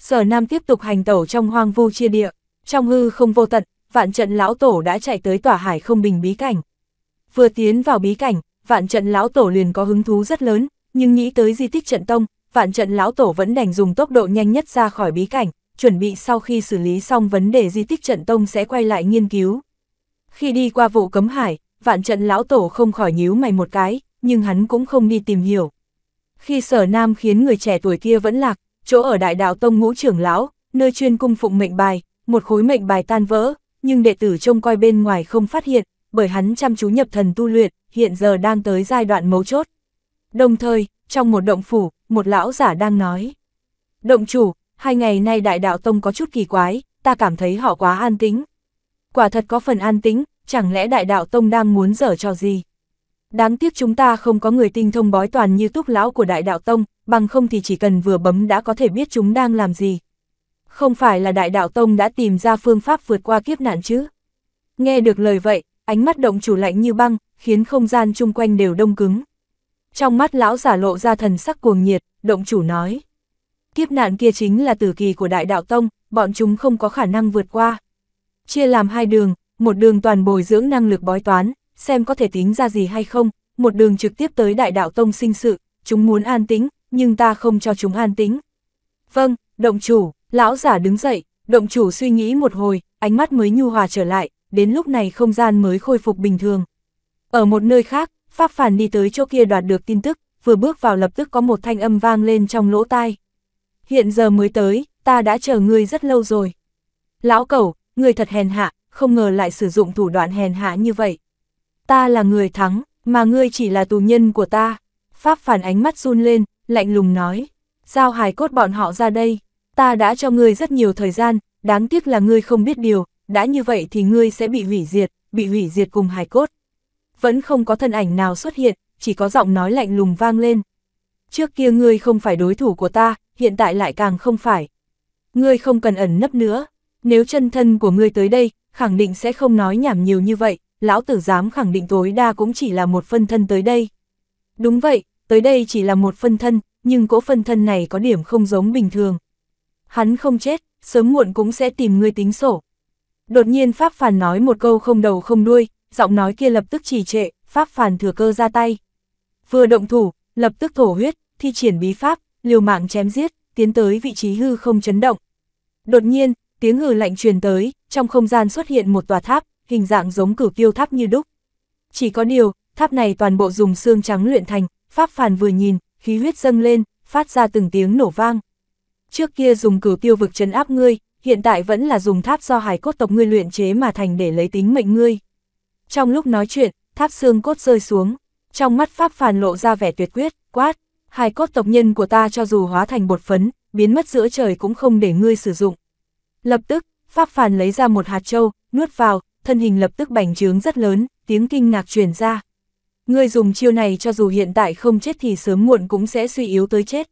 Sở Nam tiếp tục hành tẩu trong hoang vu chia địa, trong hư không vô tận, vạn trận lão tổ đã chạy tới tỏa hải không bình bí cảnh. Vừa tiến vào bí cảnh, vạn trận lão tổ liền có hứng thú rất lớn, nhưng nghĩ tới di tích trận tông, vạn trận lão tổ vẫn đành dùng tốc độ nhanh nhất ra khỏi bí cảnh, chuẩn bị sau khi xử lý xong vấn đề di tích trận tông sẽ quay lại nghiên cứu. Khi đi qua vụ cấm hải, vạn trận lão tổ không khỏi nhíu mày một cái, nhưng hắn cũng không đi tìm hiểu. Khi sở nam khiến người trẻ tuổi kia vẫn lạc, chỗ ở đại đạo tông ngũ trưởng lão, nơi chuyên cung phụng mệnh bài, một khối mệnh bài tan vỡ, nhưng đệ tử trông coi bên ngoài không phát hiện, bởi hắn chăm chú nhập thần tu luyện, hiện giờ đang tới giai đoạn mấu chốt. Đồng thời, trong một động phủ, một lão giả đang nói. Động chủ, hai ngày nay đại đạo tông có chút kỳ quái, ta cảm thấy họ quá an tĩnh. Quả thật có phần an tĩnh, chẳng lẽ đại đạo tông đang muốn dở cho gì? Đáng tiếc chúng ta không có người tinh thông bói toàn như túc lão của đại đạo tông, bằng không thì chỉ cần vừa bấm đã có thể biết chúng đang làm gì. Không phải là đại đạo tông đã tìm ra phương pháp vượt qua kiếp nạn chứ? Nghe được lời vậy, ánh mắt động chủ lạnh như băng, khiến không gian chung quanh đều đông cứng. Trong mắt lão giả lộ ra thần sắc cuồng nhiệt, động chủ nói. Kiếp nạn kia chính là tử kỳ của đại đạo tông, bọn chúng không có khả năng vượt qua. Chia làm hai đường, một đường toàn bồi dưỡng năng lực bói toán, xem có thể tính ra gì hay không, một đường trực tiếp tới đại đạo tông sinh sự, chúng muốn an tĩnh, nhưng ta không cho chúng an tĩnh. Vâng, động chủ, lão giả đứng dậy, động chủ suy nghĩ một hồi, ánh mắt mới nhu hòa trở lại, đến lúc này không gian mới khôi phục bình thường. Ở một nơi khác, Pháp Phản đi tới chỗ kia đoạt được tin tức, vừa bước vào lập tức có một thanh âm vang lên trong lỗ tai. Hiện giờ mới tới, ta đã chờ ngươi rất lâu rồi. Lão cẩu, ngươi thật hèn hạ, không ngờ lại sử dụng thủ đoạn hèn hạ như vậy ta là người thắng, mà ngươi chỉ là tù nhân của ta. Pháp phản ánh mắt run lên, lạnh lùng nói, giao hài cốt bọn họ ra đây, ta đã cho ngươi rất nhiều thời gian, đáng tiếc là ngươi không biết điều, đã như vậy thì ngươi sẽ bị hủy diệt, bị hủy diệt cùng hài cốt. Vẫn không có thân ảnh nào xuất hiện, chỉ có giọng nói lạnh lùng vang lên. Trước kia ngươi không phải đối thủ của ta, hiện tại lại càng không phải. Ngươi không cần ẩn nấp nữa, nếu chân thân của ngươi tới đây, khẳng định sẽ không nói nhảm nhiều như vậy, lão tử dám khẳng định tối đa cũng chỉ là một phân thân tới đây. Đúng vậy, tới đây chỉ là một phân thân, nhưng cỗ phân thân này có điểm không giống bình thường. Hắn không chết, sớm muộn cũng sẽ tìm ngươi tính sổ. Đột nhiên Pháp Phàn nói một câu không đầu không đuôi, giọng nói kia lập tức trì trệ, Pháp Phàn thừa cơ ra tay. Vừa động thủ, lập tức thổ huyết, thi triển bí pháp, liều mạng chém giết, tiến tới vị trí hư không chấn động. Đột nhiên, tiếng hừ lạnh truyền tới, trong không gian xuất hiện một tòa tháp, hình dạng giống cửu tiêu tháp như đúc. Chỉ có điều, tháp này toàn bộ dùng xương trắng luyện thành, pháp phàn vừa nhìn, khí huyết dâng lên, phát ra từng tiếng nổ vang. Trước kia dùng cửu tiêu vực trấn áp ngươi, hiện tại vẫn là dùng tháp do hải cốt tộc ngươi luyện chế mà thành để lấy tính mệnh ngươi. Trong lúc nói chuyện, tháp xương cốt rơi xuống, trong mắt pháp phàn lộ ra vẻ tuyệt quyết, quát, hải cốt tộc nhân của ta cho dù hóa thành bột phấn, biến mất giữa trời cũng không để ngươi sử dụng. Lập tức, pháp phàn lấy ra một hạt châu, nuốt vào, thân hình lập tức bành trướng rất lớn, tiếng kinh ngạc truyền ra. Ngươi dùng chiêu này cho dù hiện tại không chết thì sớm muộn cũng sẽ suy yếu tới chết.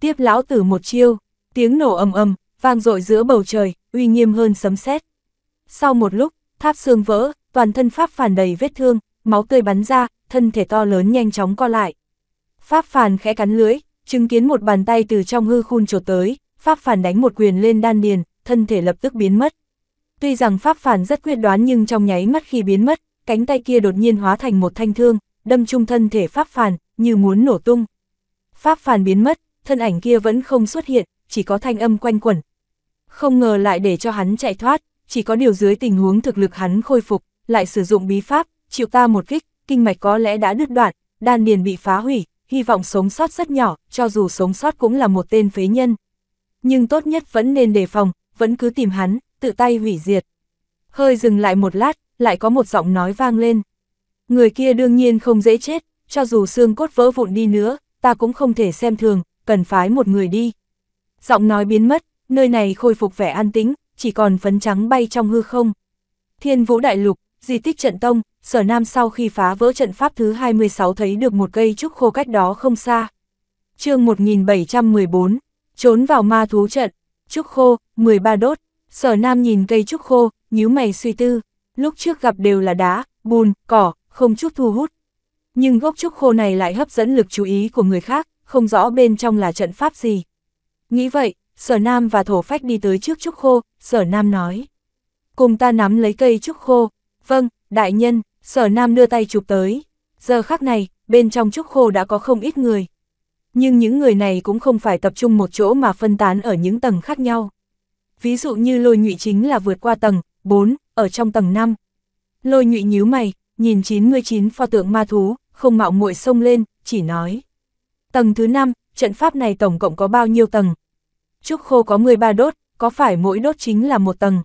Tiếp lão tử một chiêu, tiếng nổ ầm ầm, vang dội giữa bầu trời, uy nghiêm hơn sấm sét. Sau một lúc, tháp xương vỡ, toàn thân pháp phản đầy vết thương, máu tươi bắn ra, thân thể to lớn nhanh chóng co lại. Pháp phản khẽ cắn lưỡi, chứng kiến một bàn tay từ trong hư khun trột tới, pháp phản đánh một quyền lên đan điền, thân thể lập tức biến mất. Tuy rằng pháp phản rất quyết đoán nhưng trong nháy mắt khi biến mất, cánh tay kia đột nhiên hóa thành một thanh thương, đâm trung thân thể pháp phản, như muốn nổ tung. Pháp phản biến mất, thân ảnh kia vẫn không xuất hiện, chỉ có thanh âm quanh quẩn. Không ngờ lại để cho hắn chạy thoát, chỉ có điều dưới tình huống thực lực hắn khôi phục, lại sử dụng bí pháp, chịu ta một kích, kinh mạch có lẽ đã đứt đoạn, đan điền bị phá hủy, hy vọng sống sót rất nhỏ, cho dù sống sót cũng là một tên phế nhân. Nhưng tốt nhất vẫn nên đề phòng, vẫn cứ tìm hắn, tự tay hủy diệt. Hơi dừng lại một lát, lại có một giọng nói vang lên. Người kia đương nhiên không dễ chết, cho dù xương cốt vỡ vụn đi nữa, ta cũng không thể xem thường, cần phái một người đi. Giọng nói biến mất, nơi này khôi phục vẻ an tĩnh, chỉ còn phấn trắng bay trong hư không. Thiên vũ đại lục, di tích trận tông, sở nam sau khi phá vỡ trận pháp thứ 26 thấy được một cây trúc khô cách đó không xa. chương 1714, trốn vào ma thú trận, trúc khô, 13 đốt, Sở Nam nhìn cây trúc khô, nhíu mày suy tư, lúc trước gặp đều là đá, bùn, cỏ, không chút thu hút. Nhưng gốc trúc khô này lại hấp dẫn lực chú ý của người khác, không rõ bên trong là trận pháp gì. Nghĩ vậy, Sở Nam và Thổ Phách đi tới trước trúc khô, Sở Nam nói. Cùng ta nắm lấy cây trúc khô. Vâng, đại nhân, Sở Nam đưa tay chụp tới. Giờ khắc này, bên trong trúc khô đã có không ít người. Nhưng những người này cũng không phải tập trung một chỗ mà phân tán ở những tầng khác nhau ví dụ như lôi nhụy chính là vượt qua tầng 4, ở trong tầng 5. Lôi nhụy nhíu mày, nhìn 99 pho tượng ma thú, không mạo muội xông lên, chỉ nói. Tầng thứ 5, trận pháp này tổng cộng có bao nhiêu tầng? Trúc khô có 13 đốt, có phải mỗi đốt chính là một tầng?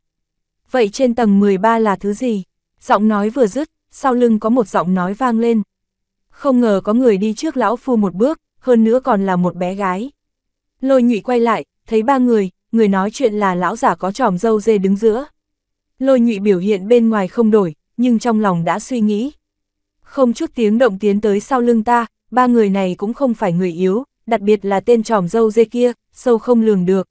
Vậy trên tầng 13 là thứ gì? Giọng nói vừa dứt, sau lưng có một giọng nói vang lên. Không ngờ có người đi trước lão phu một bước, hơn nữa còn là một bé gái. Lôi nhụy quay lại, thấy ba người, người nói chuyện là lão giả có tròm dâu dê đứng giữa. Lôi nhụy biểu hiện bên ngoài không đổi, nhưng trong lòng đã suy nghĩ. Không chút tiếng động tiến tới sau lưng ta, ba người này cũng không phải người yếu, đặc biệt là tên tròm dâu dê kia, sâu không lường được.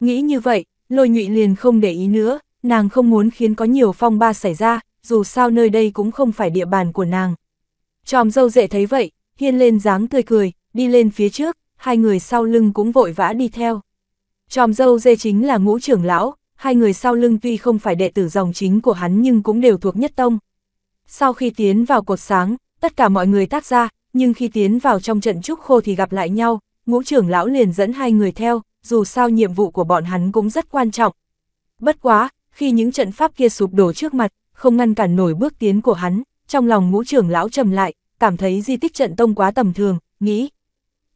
Nghĩ như vậy, lôi nhụy liền không để ý nữa, nàng không muốn khiến có nhiều phong ba xảy ra, dù sao nơi đây cũng không phải địa bàn của nàng. Tròm dâu dệ thấy vậy, hiên lên dáng tươi cười, đi lên phía trước, hai người sau lưng cũng vội vã đi theo chòm dâu dê chính là ngũ trưởng lão, hai người sau lưng tuy không phải đệ tử dòng chính của hắn nhưng cũng đều thuộc nhất tông. Sau khi tiến vào cột sáng, tất cả mọi người tác ra, nhưng khi tiến vào trong trận trúc khô thì gặp lại nhau, ngũ trưởng lão liền dẫn hai người theo, dù sao nhiệm vụ của bọn hắn cũng rất quan trọng. Bất quá, khi những trận pháp kia sụp đổ trước mặt, không ngăn cản nổi bước tiến của hắn, trong lòng ngũ trưởng lão trầm lại, cảm thấy di tích trận tông quá tầm thường, nghĩ.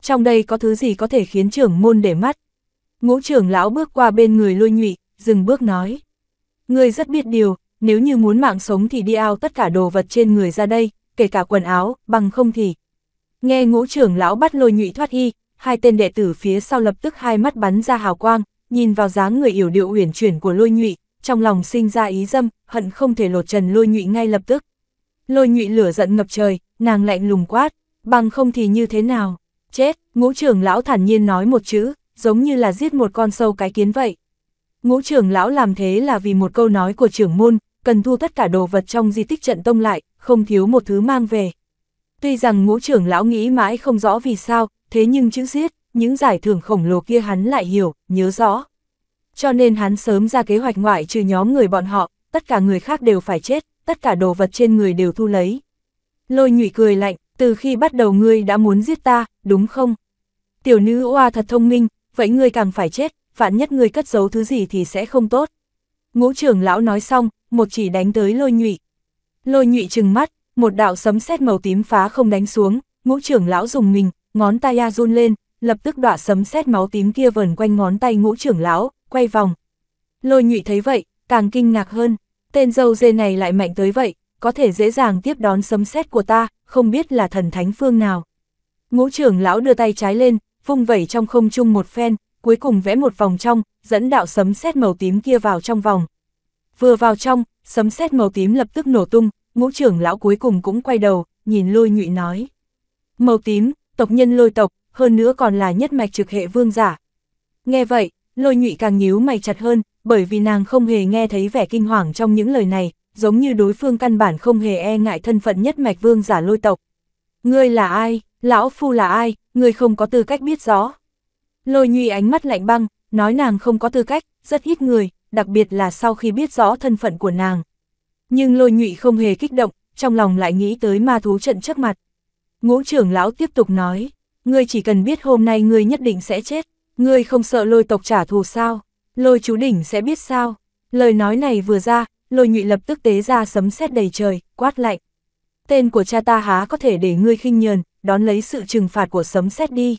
Trong đây có thứ gì có thể khiến trưởng môn để mắt, Ngũ trưởng lão bước qua bên người lôi nhụy, dừng bước nói. Người rất biết điều, nếu như muốn mạng sống thì đi ao tất cả đồ vật trên người ra đây, kể cả quần áo, bằng không thì. Nghe ngũ trưởng lão bắt lôi nhụy thoát y, hai tên đệ tử phía sau lập tức hai mắt bắn ra hào quang, nhìn vào dáng người yểu điệu uyển chuyển của lôi nhụy, trong lòng sinh ra ý dâm, hận không thể lột trần lôi nhụy ngay lập tức. Lôi nhụy lửa giận ngập trời, nàng lạnh lùng quát, bằng không thì như thế nào? Chết, ngũ trưởng lão thản nhiên nói một chữ, giống như là giết một con sâu cái kiến vậy. Ngũ trưởng lão làm thế là vì một câu nói của trưởng môn, cần thu tất cả đồ vật trong di tích trận tông lại, không thiếu một thứ mang về. Tuy rằng ngũ trưởng lão nghĩ mãi không rõ vì sao, thế nhưng chữ giết, những giải thưởng khổng lồ kia hắn lại hiểu, nhớ rõ. Cho nên hắn sớm ra kế hoạch ngoại trừ nhóm người bọn họ, tất cả người khác đều phải chết, tất cả đồ vật trên người đều thu lấy. Lôi nhụy cười lạnh, từ khi bắt đầu ngươi đã muốn giết ta, đúng không? Tiểu nữ oa thật thông minh, vậy ngươi càng phải chết, vạn nhất ngươi cất giấu thứ gì thì sẽ không tốt. Ngũ trưởng lão nói xong, một chỉ đánh tới lôi nhụy. Lôi nhụy trừng mắt, một đạo sấm sét màu tím phá không đánh xuống, ngũ trưởng lão dùng mình, ngón tay a run lên, lập tức đọa sấm sét máu tím kia vờn quanh ngón tay ngũ trưởng lão, quay vòng. Lôi nhụy thấy vậy, càng kinh ngạc hơn, tên dâu dê này lại mạnh tới vậy, có thể dễ dàng tiếp đón sấm sét của ta, không biết là thần thánh phương nào. Ngũ trưởng lão đưa tay trái lên, vung vẩy trong không trung một phen, cuối cùng vẽ một vòng trong, dẫn đạo sấm sét màu tím kia vào trong vòng. Vừa vào trong, sấm sét màu tím lập tức nổ tung, ngũ trưởng lão cuối cùng cũng quay đầu, nhìn lôi nhụy nói. Màu tím, tộc nhân lôi tộc, hơn nữa còn là nhất mạch trực hệ vương giả. Nghe vậy, lôi nhụy càng nhíu mày chặt hơn, bởi vì nàng không hề nghe thấy vẻ kinh hoàng trong những lời này, giống như đối phương căn bản không hề e ngại thân phận nhất mạch vương giả lôi tộc. Ngươi là ai? Lão Phu là ai, người không có tư cách biết rõ. Lôi nhụy ánh mắt lạnh băng, nói nàng không có tư cách, rất ít người, đặc biệt là sau khi biết rõ thân phận của nàng. Nhưng lôi nhụy không hề kích động, trong lòng lại nghĩ tới ma thú trận trước mặt. Ngũ trưởng lão tiếp tục nói, ngươi chỉ cần biết hôm nay ngươi nhất định sẽ chết, ngươi không sợ lôi tộc trả thù sao, lôi chú đỉnh sẽ biết sao. Lời nói này vừa ra, lôi nhụy lập tức tế ra sấm sét đầy trời, quát lạnh tên của cha ta há có thể để ngươi khinh nhờn, đón lấy sự trừng phạt của sấm sét đi.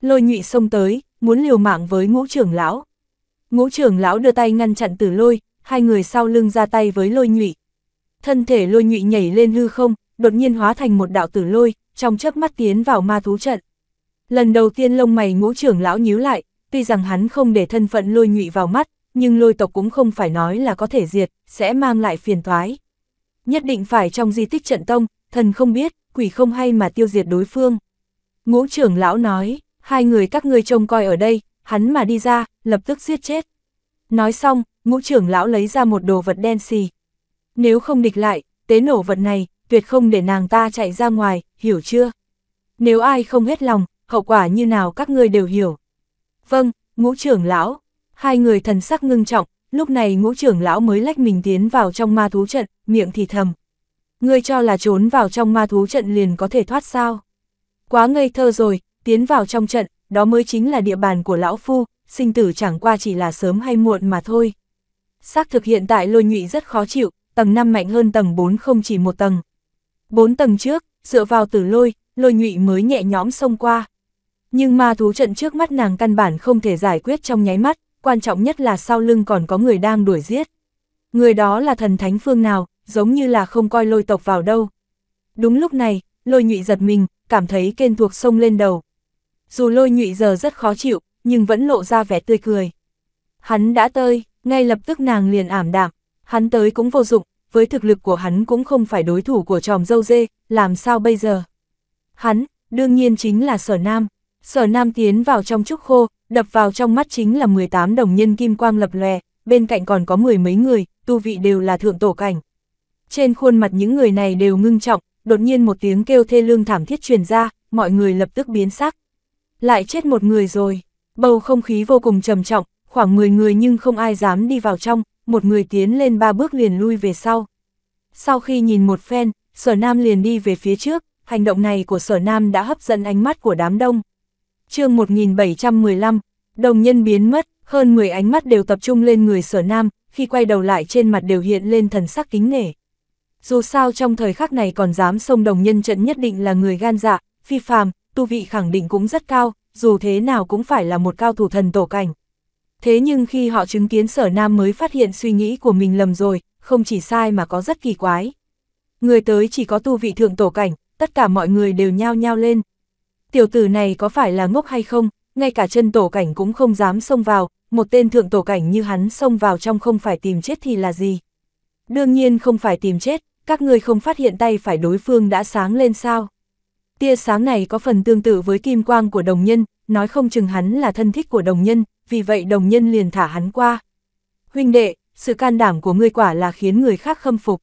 Lôi nhụy xông tới, muốn liều mạng với ngũ trưởng lão. Ngũ trưởng lão đưa tay ngăn chặn tử lôi, hai người sau lưng ra tay với lôi nhụy. Thân thể lôi nhụy nhảy lên hư không, đột nhiên hóa thành một đạo tử lôi, trong chớp mắt tiến vào ma thú trận. Lần đầu tiên lông mày ngũ trưởng lão nhíu lại, tuy rằng hắn không để thân phận lôi nhụy vào mắt, nhưng lôi tộc cũng không phải nói là có thể diệt, sẽ mang lại phiền toái nhất định phải trong di tích trận tông, thần không biết, quỷ không hay mà tiêu diệt đối phương. Ngũ trưởng lão nói, hai người các ngươi trông coi ở đây, hắn mà đi ra, lập tức giết chết. Nói xong, ngũ trưởng lão lấy ra một đồ vật đen xì. Nếu không địch lại, tế nổ vật này, tuyệt không để nàng ta chạy ra ngoài, hiểu chưa? Nếu ai không hết lòng, hậu quả như nào các ngươi đều hiểu. Vâng, ngũ trưởng lão, hai người thần sắc ngưng trọng, lúc này ngũ trưởng lão mới lách mình tiến vào trong ma thú trận, miệng thì thầm. Ngươi cho là trốn vào trong ma thú trận liền có thể thoát sao? Quá ngây thơ rồi, tiến vào trong trận, đó mới chính là địa bàn của lão phu, sinh tử chẳng qua chỉ là sớm hay muộn mà thôi. Xác thực hiện tại lôi nhụy rất khó chịu, tầng 5 mạnh hơn tầng 4 không chỉ một tầng. 4 tầng trước, dựa vào tử lôi, lôi nhụy mới nhẹ nhõm xông qua. Nhưng ma thú trận trước mắt nàng căn bản không thể giải quyết trong nháy mắt, quan trọng nhất là sau lưng còn có người đang đuổi giết. Người đó là thần thánh phương nào, giống như là không coi lôi tộc vào đâu. Đúng lúc này, lôi nhụy giật mình, cảm thấy kên thuộc sông lên đầu. Dù lôi nhụy giờ rất khó chịu, nhưng vẫn lộ ra vẻ tươi cười. Hắn đã tơi, ngay lập tức nàng liền ảm đạm, hắn tới cũng vô dụng, với thực lực của hắn cũng không phải đối thủ của tròm dâu dê, làm sao bây giờ? Hắn, đương nhiên chính là sở nam. Sở nam tiến vào trong trúc khô, đập vào trong mắt chính là 18 đồng nhân kim quang lập lòe, bên cạnh còn có mười mấy người, tu vị đều là thượng tổ cảnh. Trên khuôn mặt những người này đều ngưng trọng, đột nhiên một tiếng kêu thê lương thảm thiết truyền ra, mọi người lập tức biến sắc. Lại chết một người rồi, bầu không khí vô cùng trầm trọng, khoảng 10 người nhưng không ai dám đi vào trong, một người tiến lên ba bước liền lui về sau. Sau khi nhìn một phen, sở nam liền đi về phía trước, hành động này của sở nam đã hấp dẫn ánh mắt của đám đông chương 1715, đồng nhân biến mất, hơn 10 ánh mắt đều tập trung lên người sở nam, khi quay đầu lại trên mặt đều hiện lên thần sắc kính nể. Dù sao trong thời khắc này còn dám xông đồng nhân trận nhất định là người gan dạ, phi phàm, tu vị khẳng định cũng rất cao, dù thế nào cũng phải là một cao thủ thần tổ cảnh. Thế nhưng khi họ chứng kiến sở nam mới phát hiện suy nghĩ của mình lầm rồi, không chỉ sai mà có rất kỳ quái. Người tới chỉ có tu vị thượng tổ cảnh, tất cả mọi người đều nhao nhao lên, tiểu tử này có phải là ngốc hay không, ngay cả chân tổ cảnh cũng không dám xông vào, một tên thượng tổ cảnh như hắn xông vào trong không phải tìm chết thì là gì. Đương nhiên không phải tìm chết, các ngươi không phát hiện tay phải đối phương đã sáng lên sao. Tia sáng này có phần tương tự với kim quang của đồng nhân, nói không chừng hắn là thân thích của đồng nhân, vì vậy đồng nhân liền thả hắn qua. Huynh đệ, sự can đảm của ngươi quả là khiến người khác khâm phục.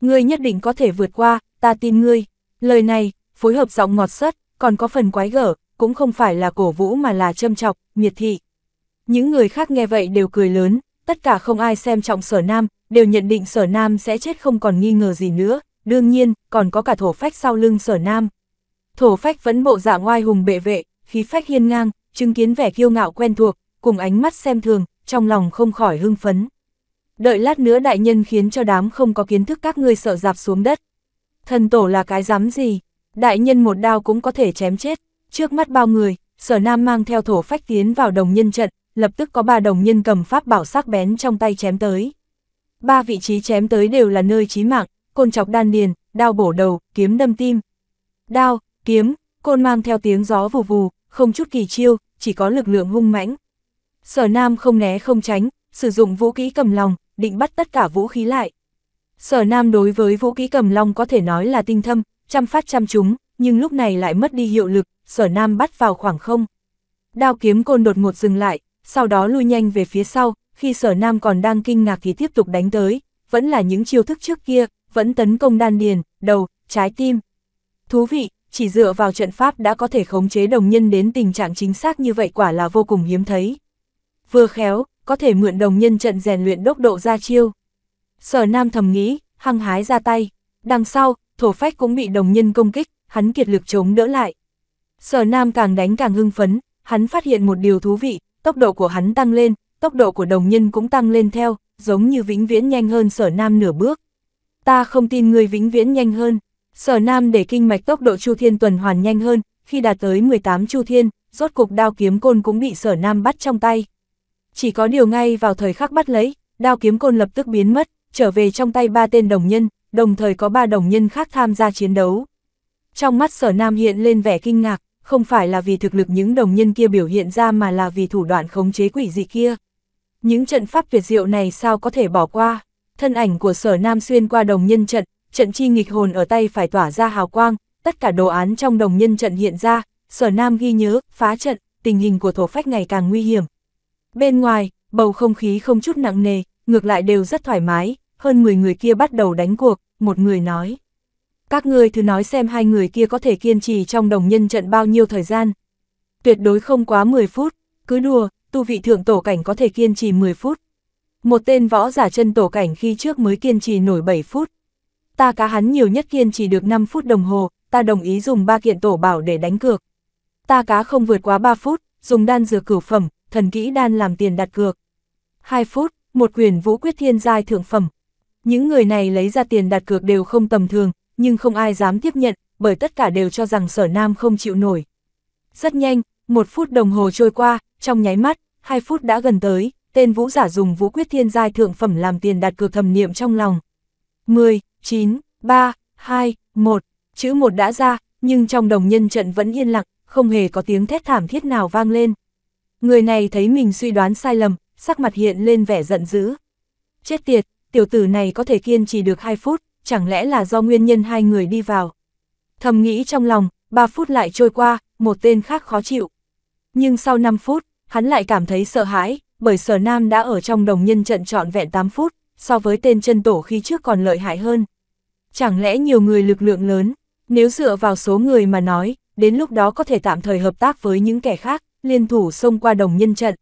Ngươi nhất định có thể vượt qua, ta tin ngươi. Lời này, phối hợp giọng ngọt sắt, còn có phần quái gở, cũng không phải là cổ vũ mà là châm chọc, miệt thị. Những người khác nghe vậy đều cười lớn, tất cả không ai xem trọng sở nam, đều nhận định sở nam sẽ chết không còn nghi ngờ gì nữa, đương nhiên, còn có cả thổ phách sau lưng sở nam. Thổ phách vẫn bộ dạng oai hùng bệ vệ, khí phách hiên ngang, chứng kiến vẻ kiêu ngạo quen thuộc, cùng ánh mắt xem thường, trong lòng không khỏi hưng phấn. Đợi lát nữa đại nhân khiến cho đám không có kiến thức các ngươi sợ dạp xuống đất. Thần tổ là cái dám gì? đại nhân một đao cũng có thể chém chết. Trước mắt bao người, sở nam mang theo thổ phách tiến vào đồng nhân trận, lập tức có ba đồng nhân cầm pháp bảo sắc bén trong tay chém tới. Ba vị trí chém tới đều là nơi chí mạng, côn chọc đan điền, đao bổ đầu, kiếm đâm tim. Đao, kiếm, côn mang theo tiếng gió vù vù, không chút kỳ chiêu, chỉ có lực lượng hung mãnh. Sở Nam không né không tránh, sử dụng vũ khí cầm lòng, định bắt tất cả vũ khí lại. Sở Nam đối với vũ khí cầm long có thể nói là tinh thâm, chăm phát chăm chúng, nhưng lúc này lại mất đi hiệu lực, sở nam bắt vào khoảng không. Đao kiếm côn đột ngột dừng lại, sau đó lui nhanh về phía sau, khi sở nam còn đang kinh ngạc thì tiếp tục đánh tới, vẫn là những chiêu thức trước kia, vẫn tấn công đan điền, đầu, trái tim. Thú vị, chỉ dựa vào trận pháp đã có thể khống chế đồng nhân đến tình trạng chính xác như vậy quả là vô cùng hiếm thấy. Vừa khéo, có thể mượn đồng nhân trận rèn luyện đốc độ ra chiêu. Sở Nam thầm nghĩ, hăng hái ra tay. Đằng sau, thổ phách cũng bị đồng nhân công kích, hắn kiệt lực chống đỡ lại. Sở Nam càng đánh càng hưng phấn, hắn phát hiện một điều thú vị, tốc độ của hắn tăng lên, tốc độ của đồng nhân cũng tăng lên theo, giống như vĩnh viễn nhanh hơn sở Nam nửa bước. Ta không tin người vĩnh viễn nhanh hơn, sở Nam để kinh mạch tốc độ chu thiên tuần hoàn nhanh hơn, khi đạt tới 18 chu thiên, rốt cục đao kiếm côn cũng bị sở Nam bắt trong tay. Chỉ có điều ngay vào thời khắc bắt lấy, đao kiếm côn lập tức biến mất, trở về trong tay ba tên đồng nhân, đồng thời có ba đồng nhân khác tham gia chiến đấu. Trong mắt sở nam hiện lên vẻ kinh ngạc, không phải là vì thực lực những đồng nhân kia biểu hiện ra mà là vì thủ đoạn khống chế quỷ dị kia. Những trận pháp tuyệt diệu này sao có thể bỏ qua, thân ảnh của sở nam xuyên qua đồng nhân trận, trận chi nghịch hồn ở tay phải tỏa ra hào quang, tất cả đồ án trong đồng nhân trận hiện ra, sở nam ghi nhớ, phá trận, tình hình của thổ phách ngày càng nguy hiểm. Bên ngoài, bầu không khí không chút nặng nề, ngược lại đều rất thoải mái, hơn 10 người kia bắt đầu đánh cuộc, một người nói. Các ngươi thử nói xem hai người kia có thể kiên trì trong đồng nhân trận bao nhiêu thời gian. Tuyệt đối không quá 10 phút, cứ đùa, tu vị thượng tổ cảnh có thể kiên trì 10 phút. Một tên võ giả chân tổ cảnh khi trước mới kiên trì nổi 7 phút. Ta cá hắn nhiều nhất kiên trì được 5 phút đồng hồ, ta đồng ý dùng 3 kiện tổ bảo để đánh cược. Ta cá không vượt quá 3 phút, dùng đan dược cửu phẩm, thần kỹ đan làm tiền đặt cược. 2 phút, một quyền vũ quyết thiên giai thượng phẩm, những người này lấy ra tiền đặt cược đều không tầm thường, nhưng không ai dám tiếp nhận, bởi tất cả đều cho rằng sở nam không chịu nổi. Rất nhanh, một phút đồng hồ trôi qua, trong nháy mắt, hai phút đã gần tới, tên vũ giả dùng vũ quyết thiên giai thượng phẩm làm tiền đặt cược thầm niệm trong lòng. 10, 9, 3, 2, 1, chữ một đã ra, nhưng trong đồng nhân trận vẫn yên lặng, không hề có tiếng thét thảm thiết nào vang lên. Người này thấy mình suy đoán sai lầm, sắc mặt hiện lên vẻ giận dữ. Chết tiệt, tiểu tử này có thể kiên trì được 2 phút, chẳng lẽ là do nguyên nhân hai người đi vào. Thầm nghĩ trong lòng, 3 phút lại trôi qua, một tên khác khó chịu. Nhưng sau 5 phút, hắn lại cảm thấy sợ hãi, bởi sở nam đã ở trong đồng nhân trận trọn vẹn 8 phút, so với tên chân tổ khi trước còn lợi hại hơn. Chẳng lẽ nhiều người lực lượng lớn, nếu dựa vào số người mà nói, đến lúc đó có thể tạm thời hợp tác với những kẻ khác, liên thủ xông qua đồng nhân trận.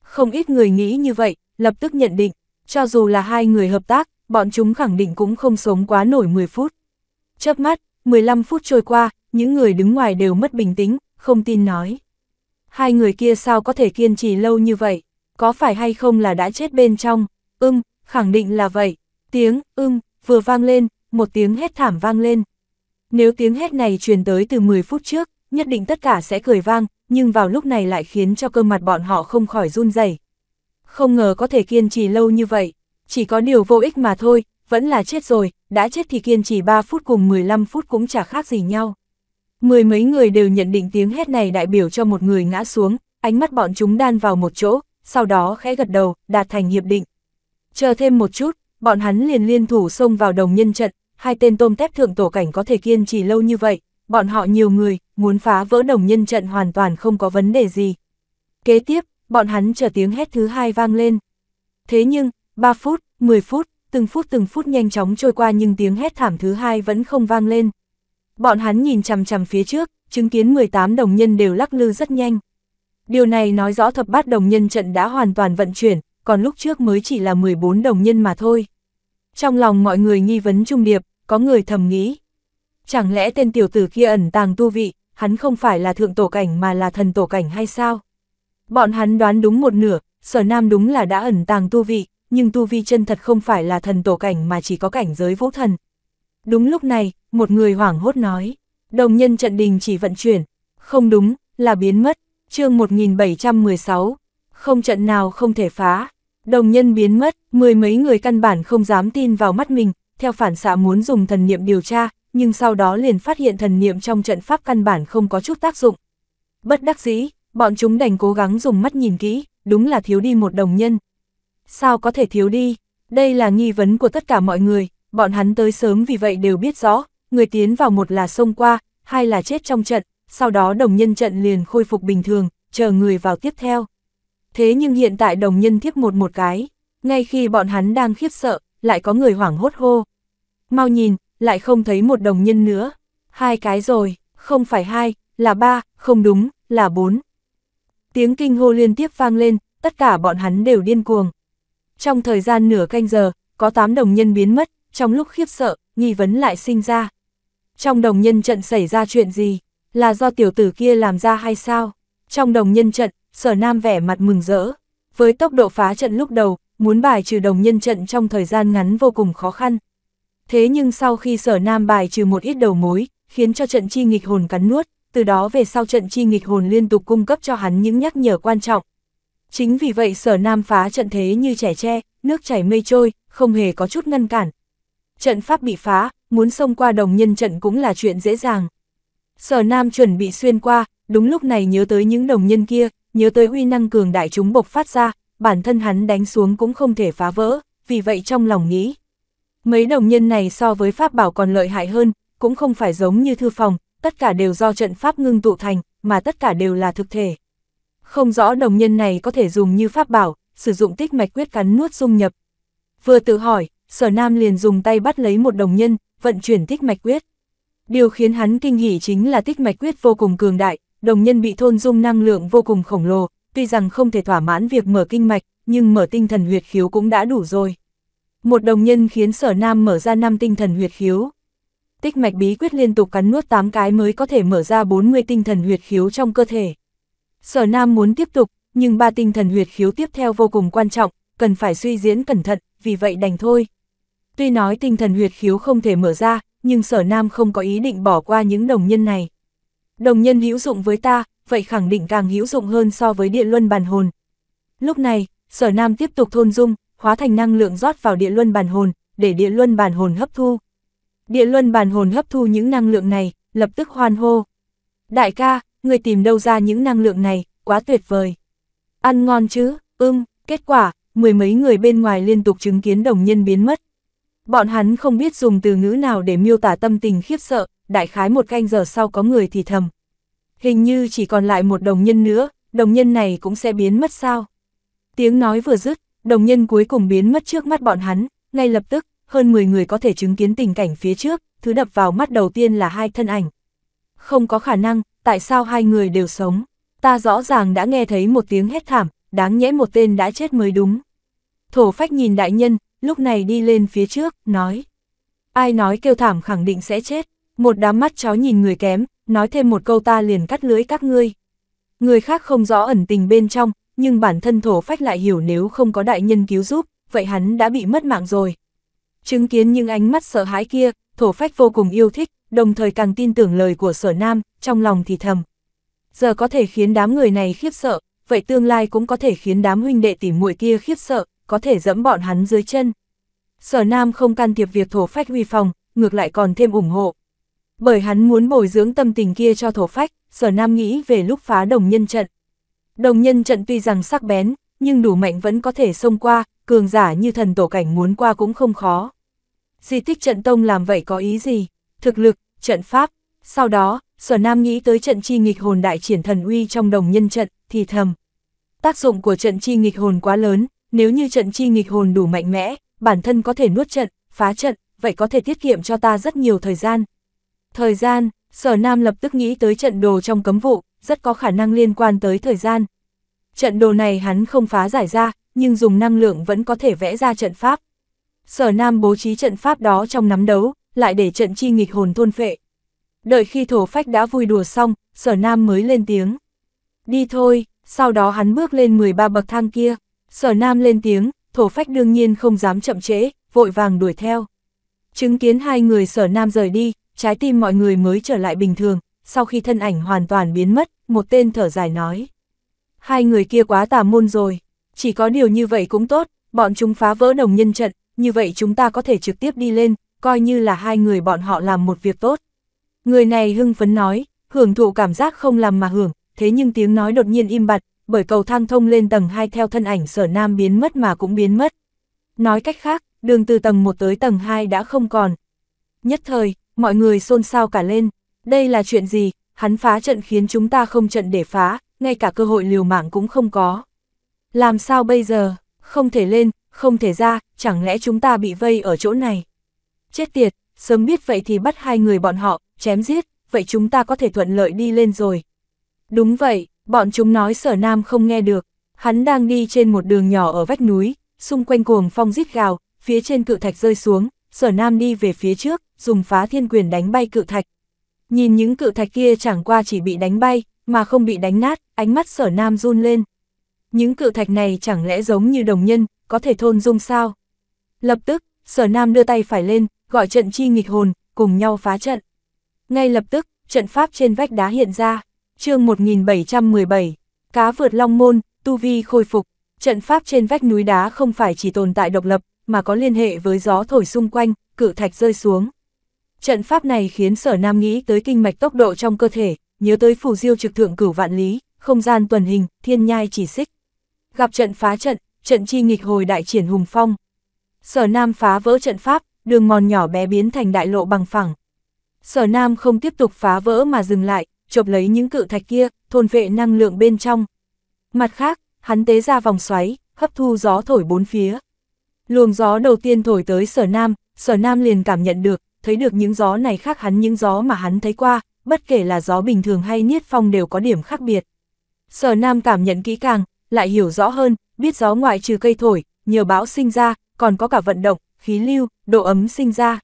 Không ít người nghĩ như vậy, lập tức nhận định, cho dù là hai người hợp tác, bọn chúng khẳng định cũng không sống quá nổi 10 phút. Chớp mắt, 15 phút trôi qua, những người đứng ngoài đều mất bình tĩnh, không tin nói. Hai người kia sao có thể kiên trì lâu như vậy, có phải hay không là đã chết bên trong, ưm, khẳng định là vậy, tiếng, ưm, vừa vang lên, một tiếng hét thảm vang lên. Nếu tiếng hét này truyền tới từ 10 phút trước, nhất định tất cả sẽ cười vang, nhưng vào lúc này lại khiến cho cơ mặt bọn họ không khỏi run rẩy không ngờ có thể kiên trì lâu như vậy, chỉ có điều vô ích mà thôi, vẫn là chết rồi, đã chết thì kiên trì 3 phút cùng 15 phút cũng chả khác gì nhau. Mười mấy người đều nhận định tiếng hét này đại biểu cho một người ngã xuống, ánh mắt bọn chúng đan vào một chỗ, sau đó khẽ gật đầu, đạt thành hiệp định. Chờ thêm một chút, bọn hắn liền liên thủ xông vào đồng nhân trận, hai tên tôm tép thượng tổ cảnh có thể kiên trì lâu như vậy, bọn họ nhiều người, muốn phá vỡ đồng nhân trận hoàn toàn không có vấn đề gì. Kế tiếp, bọn hắn chờ tiếng hét thứ hai vang lên. Thế nhưng, 3 phút, 10 phút, từng phút từng phút nhanh chóng trôi qua nhưng tiếng hét thảm thứ hai vẫn không vang lên. Bọn hắn nhìn chằm chằm phía trước, chứng kiến 18 đồng nhân đều lắc lư rất nhanh. Điều này nói rõ thập bát đồng nhân trận đã hoàn toàn vận chuyển, còn lúc trước mới chỉ là 14 đồng nhân mà thôi. Trong lòng mọi người nghi vấn trung điệp, có người thầm nghĩ. Chẳng lẽ tên tiểu tử kia ẩn tàng tu vị, hắn không phải là thượng tổ cảnh mà là thần tổ cảnh hay sao? Bọn hắn đoán đúng một nửa, sở nam đúng là đã ẩn tàng tu vị, nhưng tu vi chân thật không phải là thần tổ cảnh mà chỉ có cảnh giới vũ thần. Đúng lúc này, một người hoảng hốt nói, đồng nhân trận đình chỉ vận chuyển, không đúng, là biến mất, chương 1716, không trận nào không thể phá, đồng nhân biến mất, mười mấy người căn bản không dám tin vào mắt mình, theo phản xạ muốn dùng thần niệm điều tra, nhưng sau đó liền phát hiện thần niệm trong trận pháp căn bản không có chút tác dụng. Bất đắc dĩ, Bọn chúng đành cố gắng dùng mắt nhìn kỹ, đúng là thiếu đi một đồng nhân. Sao có thể thiếu đi? Đây là nghi vấn của tất cả mọi người, bọn hắn tới sớm vì vậy đều biết rõ, người tiến vào một là xông qua, hai là chết trong trận, sau đó đồng nhân trận liền khôi phục bình thường, chờ người vào tiếp theo. Thế nhưng hiện tại đồng nhân tiếp một một cái, ngay khi bọn hắn đang khiếp sợ, lại có người hoảng hốt hô. Mau nhìn, lại không thấy một đồng nhân nữa. Hai cái rồi, không phải hai, là ba, không đúng, là bốn, Tiếng kinh hô liên tiếp vang lên, tất cả bọn hắn đều điên cuồng. Trong thời gian nửa canh giờ, có 8 đồng nhân biến mất, trong lúc khiếp sợ, nghi vấn lại sinh ra. Trong đồng nhân trận xảy ra chuyện gì? Là do tiểu tử kia làm ra hay sao? Trong đồng nhân trận, sở nam vẻ mặt mừng rỡ. Với tốc độ phá trận lúc đầu, muốn bài trừ đồng nhân trận trong thời gian ngắn vô cùng khó khăn. Thế nhưng sau khi sở nam bài trừ một ít đầu mối, khiến cho trận chi nghịch hồn cắn nuốt, từ đó về sau trận chi nghịch hồn liên tục cung cấp cho hắn những nhắc nhở quan trọng. Chính vì vậy sở nam phá trận thế như trẻ tre, nước chảy mây trôi, không hề có chút ngăn cản. Trận pháp bị phá, muốn xông qua đồng nhân trận cũng là chuyện dễ dàng. Sở nam chuẩn bị xuyên qua, đúng lúc này nhớ tới những đồng nhân kia, nhớ tới uy năng cường đại chúng bộc phát ra, bản thân hắn đánh xuống cũng không thể phá vỡ, vì vậy trong lòng nghĩ. Mấy đồng nhân này so với pháp bảo còn lợi hại hơn, cũng không phải giống như thư phòng, tất cả đều do trận pháp ngưng tụ thành, mà tất cả đều là thực thể. Không rõ đồng nhân này có thể dùng như pháp bảo, sử dụng tích mạch quyết cắn nuốt dung nhập. Vừa tự hỏi, sở nam liền dùng tay bắt lấy một đồng nhân, vận chuyển tích mạch quyết. Điều khiến hắn kinh hỉ chính là tích mạch quyết vô cùng cường đại, đồng nhân bị thôn dung năng lượng vô cùng khổng lồ, tuy rằng không thể thỏa mãn việc mở kinh mạch, nhưng mở tinh thần huyệt khiếu cũng đã đủ rồi. Một đồng nhân khiến sở nam mở ra năm tinh thần huyệt khiếu tích mạch bí quyết liên tục cắn nuốt 8 cái mới có thể mở ra 40 tinh thần huyệt khiếu trong cơ thể. Sở Nam muốn tiếp tục, nhưng ba tinh thần huyệt khiếu tiếp theo vô cùng quan trọng, cần phải suy diễn cẩn thận, vì vậy đành thôi. Tuy nói tinh thần huyệt khiếu không thể mở ra, nhưng Sở Nam không có ý định bỏ qua những đồng nhân này. Đồng nhân hữu dụng với ta, vậy khẳng định càng hữu dụng hơn so với địa luân bàn hồn. Lúc này, Sở Nam tiếp tục thôn dung, hóa thành năng lượng rót vào địa luân bàn hồn, để địa luân bàn hồn hấp thu. Địa luân bàn hồn hấp thu những năng lượng này, lập tức hoan hô. Đại ca, người tìm đâu ra những năng lượng này, quá tuyệt vời. Ăn ngon chứ, ưm, kết quả, mười mấy người bên ngoài liên tục chứng kiến đồng nhân biến mất. Bọn hắn không biết dùng từ ngữ nào để miêu tả tâm tình khiếp sợ, đại khái một canh giờ sau có người thì thầm. Hình như chỉ còn lại một đồng nhân nữa, đồng nhân này cũng sẽ biến mất sao? Tiếng nói vừa dứt, đồng nhân cuối cùng biến mất trước mắt bọn hắn, ngay lập tức, hơn 10 người có thể chứng kiến tình cảnh phía trước, thứ đập vào mắt đầu tiên là hai thân ảnh. Không có khả năng, tại sao hai người đều sống? Ta rõ ràng đã nghe thấy một tiếng hét thảm, đáng nhẽ một tên đã chết mới đúng. Thổ phách nhìn đại nhân, lúc này đi lên phía trước, nói. Ai nói kêu thảm khẳng định sẽ chết, một đám mắt chó nhìn người kém, nói thêm một câu ta liền cắt lưới các ngươi. Người khác không rõ ẩn tình bên trong, nhưng bản thân thổ phách lại hiểu nếu không có đại nhân cứu giúp, vậy hắn đã bị mất mạng rồi. Chứng kiến những ánh mắt sợ hãi kia, thổ phách vô cùng yêu thích, đồng thời càng tin tưởng lời của sở nam, trong lòng thì thầm. Giờ có thể khiến đám người này khiếp sợ, vậy tương lai cũng có thể khiến đám huynh đệ tỉ muội kia khiếp sợ, có thể dẫm bọn hắn dưới chân. Sở nam không can thiệp việc thổ phách huy phòng, ngược lại còn thêm ủng hộ. Bởi hắn muốn bồi dưỡng tâm tình kia cho thổ phách, sở nam nghĩ về lúc phá đồng nhân trận. Đồng nhân trận tuy rằng sắc bén, nhưng đủ mạnh vẫn có thể xông qua, cường giả như thần tổ cảnh muốn qua cũng không khó di tích trận tông làm vậy có ý gì? Thực lực, trận pháp. Sau đó, Sở Nam nghĩ tới trận chi nghịch hồn đại triển thần uy trong đồng nhân trận, thì thầm. Tác dụng của trận chi nghịch hồn quá lớn, nếu như trận chi nghịch hồn đủ mạnh mẽ, bản thân có thể nuốt trận, phá trận, vậy có thể tiết kiệm cho ta rất nhiều thời gian. Thời gian, Sở Nam lập tức nghĩ tới trận đồ trong cấm vụ, rất có khả năng liên quan tới thời gian. Trận đồ này hắn không phá giải ra, nhưng dùng năng lượng vẫn có thể vẽ ra trận pháp sở nam bố trí trận pháp đó trong nắm đấu, lại để trận chi nghịch hồn thôn phệ. Đợi khi thổ phách đã vui đùa xong, sở nam mới lên tiếng. Đi thôi, sau đó hắn bước lên 13 bậc thang kia, sở nam lên tiếng, thổ phách đương nhiên không dám chậm trễ, vội vàng đuổi theo. Chứng kiến hai người sở nam rời đi, trái tim mọi người mới trở lại bình thường, sau khi thân ảnh hoàn toàn biến mất, một tên thở dài nói. Hai người kia quá tà môn rồi, chỉ có điều như vậy cũng tốt, bọn chúng phá vỡ đồng nhân trận, như vậy chúng ta có thể trực tiếp đi lên, coi như là hai người bọn họ làm một việc tốt. Người này hưng phấn nói, hưởng thụ cảm giác không làm mà hưởng, thế nhưng tiếng nói đột nhiên im bặt, bởi cầu thang thông lên tầng 2 theo thân ảnh sở nam biến mất mà cũng biến mất. Nói cách khác, đường từ tầng 1 tới tầng 2 đã không còn. Nhất thời, mọi người xôn xao cả lên, đây là chuyện gì, hắn phá trận khiến chúng ta không trận để phá, ngay cả cơ hội liều mạng cũng không có. Làm sao bây giờ, không thể lên, không thể ra, chẳng lẽ chúng ta bị vây ở chỗ này? Chết tiệt, sớm biết vậy thì bắt hai người bọn họ, chém giết, vậy chúng ta có thể thuận lợi đi lên rồi. Đúng vậy, bọn chúng nói sở nam không nghe được, hắn đang đi trên một đường nhỏ ở vách núi, xung quanh cuồng phong rít gào, phía trên cự thạch rơi xuống, sở nam đi về phía trước, dùng phá thiên quyền đánh bay cự thạch. Nhìn những cự thạch kia chẳng qua chỉ bị đánh bay, mà không bị đánh nát, ánh mắt sở nam run lên những cự thạch này chẳng lẽ giống như đồng nhân, có thể thôn dung sao? Lập tức, sở nam đưa tay phải lên, gọi trận chi nghịch hồn, cùng nhau phá trận. Ngay lập tức, trận pháp trên vách đá hiện ra, chương 1717, cá vượt long môn, tu vi khôi phục, trận pháp trên vách núi đá không phải chỉ tồn tại độc lập, mà có liên hệ với gió thổi xung quanh, cự thạch rơi xuống. Trận pháp này khiến sở nam nghĩ tới kinh mạch tốc độ trong cơ thể, nhớ tới phù diêu trực thượng cửu vạn lý, không gian tuần hình, thiên nhai chỉ xích. Gặp trận phá trận, trận chi nghịch hồi đại triển hùng phong. Sở Nam phá vỡ trận pháp, đường mòn nhỏ bé biến thành đại lộ bằng phẳng. Sở Nam không tiếp tục phá vỡ mà dừng lại, chộp lấy những cự thạch kia, thôn vệ năng lượng bên trong. Mặt khác, hắn tế ra vòng xoáy, hấp thu gió thổi bốn phía. Luồng gió đầu tiên thổi tới sở Nam, sở Nam liền cảm nhận được, thấy được những gió này khác hắn những gió mà hắn thấy qua, bất kể là gió bình thường hay niết phong đều có điểm khác biệt. Sở Nam cảm nhận kỹ càng, lại hiểu rõ hơn, biết gió ngoại trừ cây thổi, nhờ bão sinh ra, còn có cả vận động, khí lưu, độ ấm sinh ra.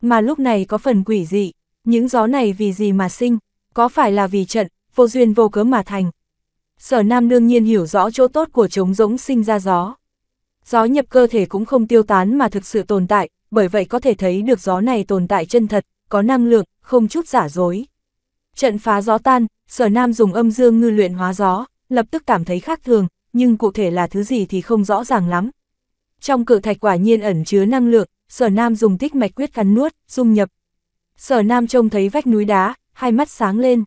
Mà lúc này có phần quỷ dị, những gió này vì gì mà sinh, có phải là vì trận, vô duyên vô cớ mà thành. Sở Nam đương nhiên hiểu rõ chỗ tốt của trống rỗng sinh ra gió. Gió nhập cơ thể cũng không tiêu tán mà thực sự tồn tại, bởi vậy có thể thấy được gió này tồn tại chân thật, có năng lượng, không chút giả dối. Trận phá gió tan, Sở Nam dùng âm dương ngư luyện hóa gió, lập tức cảm thấy khác thường, nhưng cụ thể là thứ gì thì không rõ ràng lắm. Trong cự thạch quả nhiên ẩn chứa năng lượng, sở nam dùng tích mạch quyết cắn nuốt, dung nhập. Sở nam trông thấy vách núi đá, hai mắt sáng lên.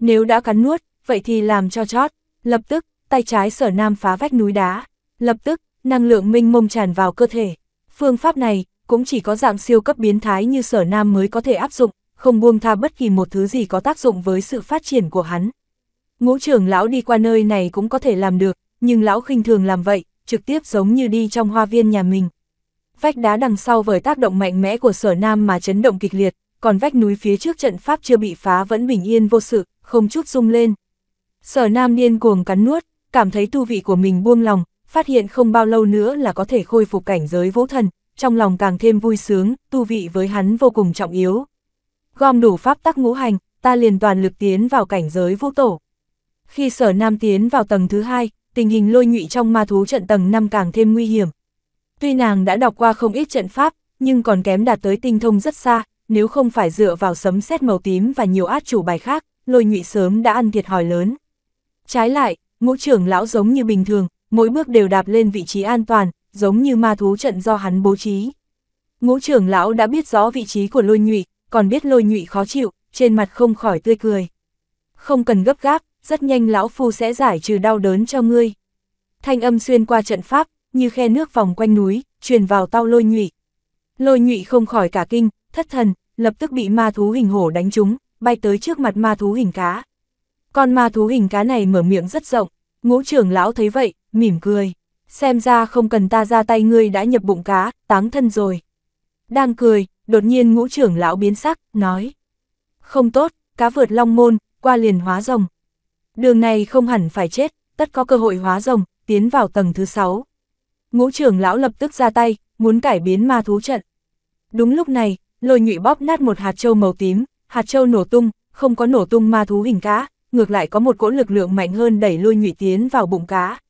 Nếu đã cắn nuốt, vậy thì làm cho chót. Lập tức, tay trái sở nam phá vách núi đá. Lập tức, năng lượng minh mông tràn vào cơ thể. Phương pháp này, cũng chỉ có dạng siêu cấp biến thái như sở nam mới có thể áp dụng, không buông tha bất kỳ một thứ gì có tác dụng với sự phát triển của hắn. Ngũ trưởng lão đi qua nơi này cũng có thể làm được, nhưng lão khinh thường làm vậy, trực tiếp giống như đi trong hoa viên nhà mình. Vách đá đằng sau với tác động mạnh mẽ của sở nam mà chấn động kịch liệt, còn vách núi phía trước trận pháp chưa bị phá vẫn bình yên vô sự, không chút rung lên. Sở nam điên cuồng cắn nuốt, cảm thấy tu vị của mình buông lòng, phát hiện không bao lâu nữa là có thể khôi phục cảnh giới vũ thần, trong lòng càng thêm vui sướng, tu vị với hắn vô cùng trọng yếu. Gom đủ pháp tắc ngũ hành, ta liền toàn lực tiến vào cảnh giới vũ tổ. Khi sở nam tiến vào tầng thứ hai, tình hình lôi nhụy trong ma thú trận tầng 5 càng thêm nguy hiểm. Tuy nàng đã đọc qua không ít trận pháp, nhưng còn kém đạt tới tinh thông rất xa, nếu không phải dựa vào sấm xét màu tím và nhiều át chủ bài khác, lôi nhụy sớm đã ăn thiệt hỏi lớn. Trái lại, ngũ trưởng lão giống như bình thường, mỗi bước đều đạp lên vị trí an toàn, giống như ma thú trận do hắn bố trí. Ngũ trưởng lão đã biết rõ vị trí của lôi nhụy, còn biết lôi nhụy khó chịu, trên mặt không khỏi tươi cười. Không cần gấp gáp, rất nhanh lão phu sẽ giải trừ đau đớn cho ngươi. Thanh âm xuyên qua trận pháp, như khe nước vòng quanh núi, truyền vào tao lôi nhụy. Lôi nhụy không khỏi cả kinh, thất thần, lập tức bị ma thú hình hổ đánh trúng, bay tới trước mặt ma thú hình cá. Con ma thú hình cá này mở miệng rất rộng, ngũ trưởng lão thấy vậy, mỉm cười. Xem ra không cần ta ra tay ngươi đã nhập bụng cá, táng thân rồi. Đang cười, đột nhiên ngũ trưởng lão biến sắc, nói. Không tốt, cá vượt long môn, qua liền hóa rồng, Đường này không hẳn phải chết, tất có cơ hội hóa rồng, tiến vào tầng thứ 6. Ngũ trưởng lão lập tức ra tay, muốn cải biến ma thú trận. Đúng lúc này, lôi nhụy bóp nát một hạt châu màu tím, hạt châu nổ tung, không có nổ tung ma thú hình cá, ngược lại có một cỗ lực lượng mạnh hơn đẩy lôi nhụy tiến vào bụng cá.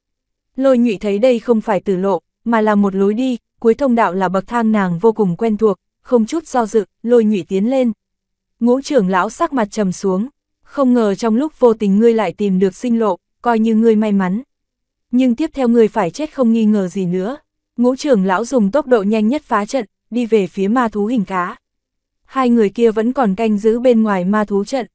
Lôi nhụy thấy đây không phải tử lộ, mà là một lối đi, cuối thông đạo là bậc thang nàng vô cùng quen thuộc, không chút do dự, lôi nhụy tiến lên. Ngũ trưởng lão sắc mặt trầm xuống, không ngờ trong lúc vô tình ngươi lại tìm được sinh lộ, coi như ngươi may mắn. Nhưng tiếp theo ngươi phải chết không nghi ngờ gì nữa. Ngũ trưởng lão dùng tốc độ nhanh nhất phá trận, đi về phía ma thú hình cá. Hai người kia vẫn còn canh giữ bên ngoài ma thú trận.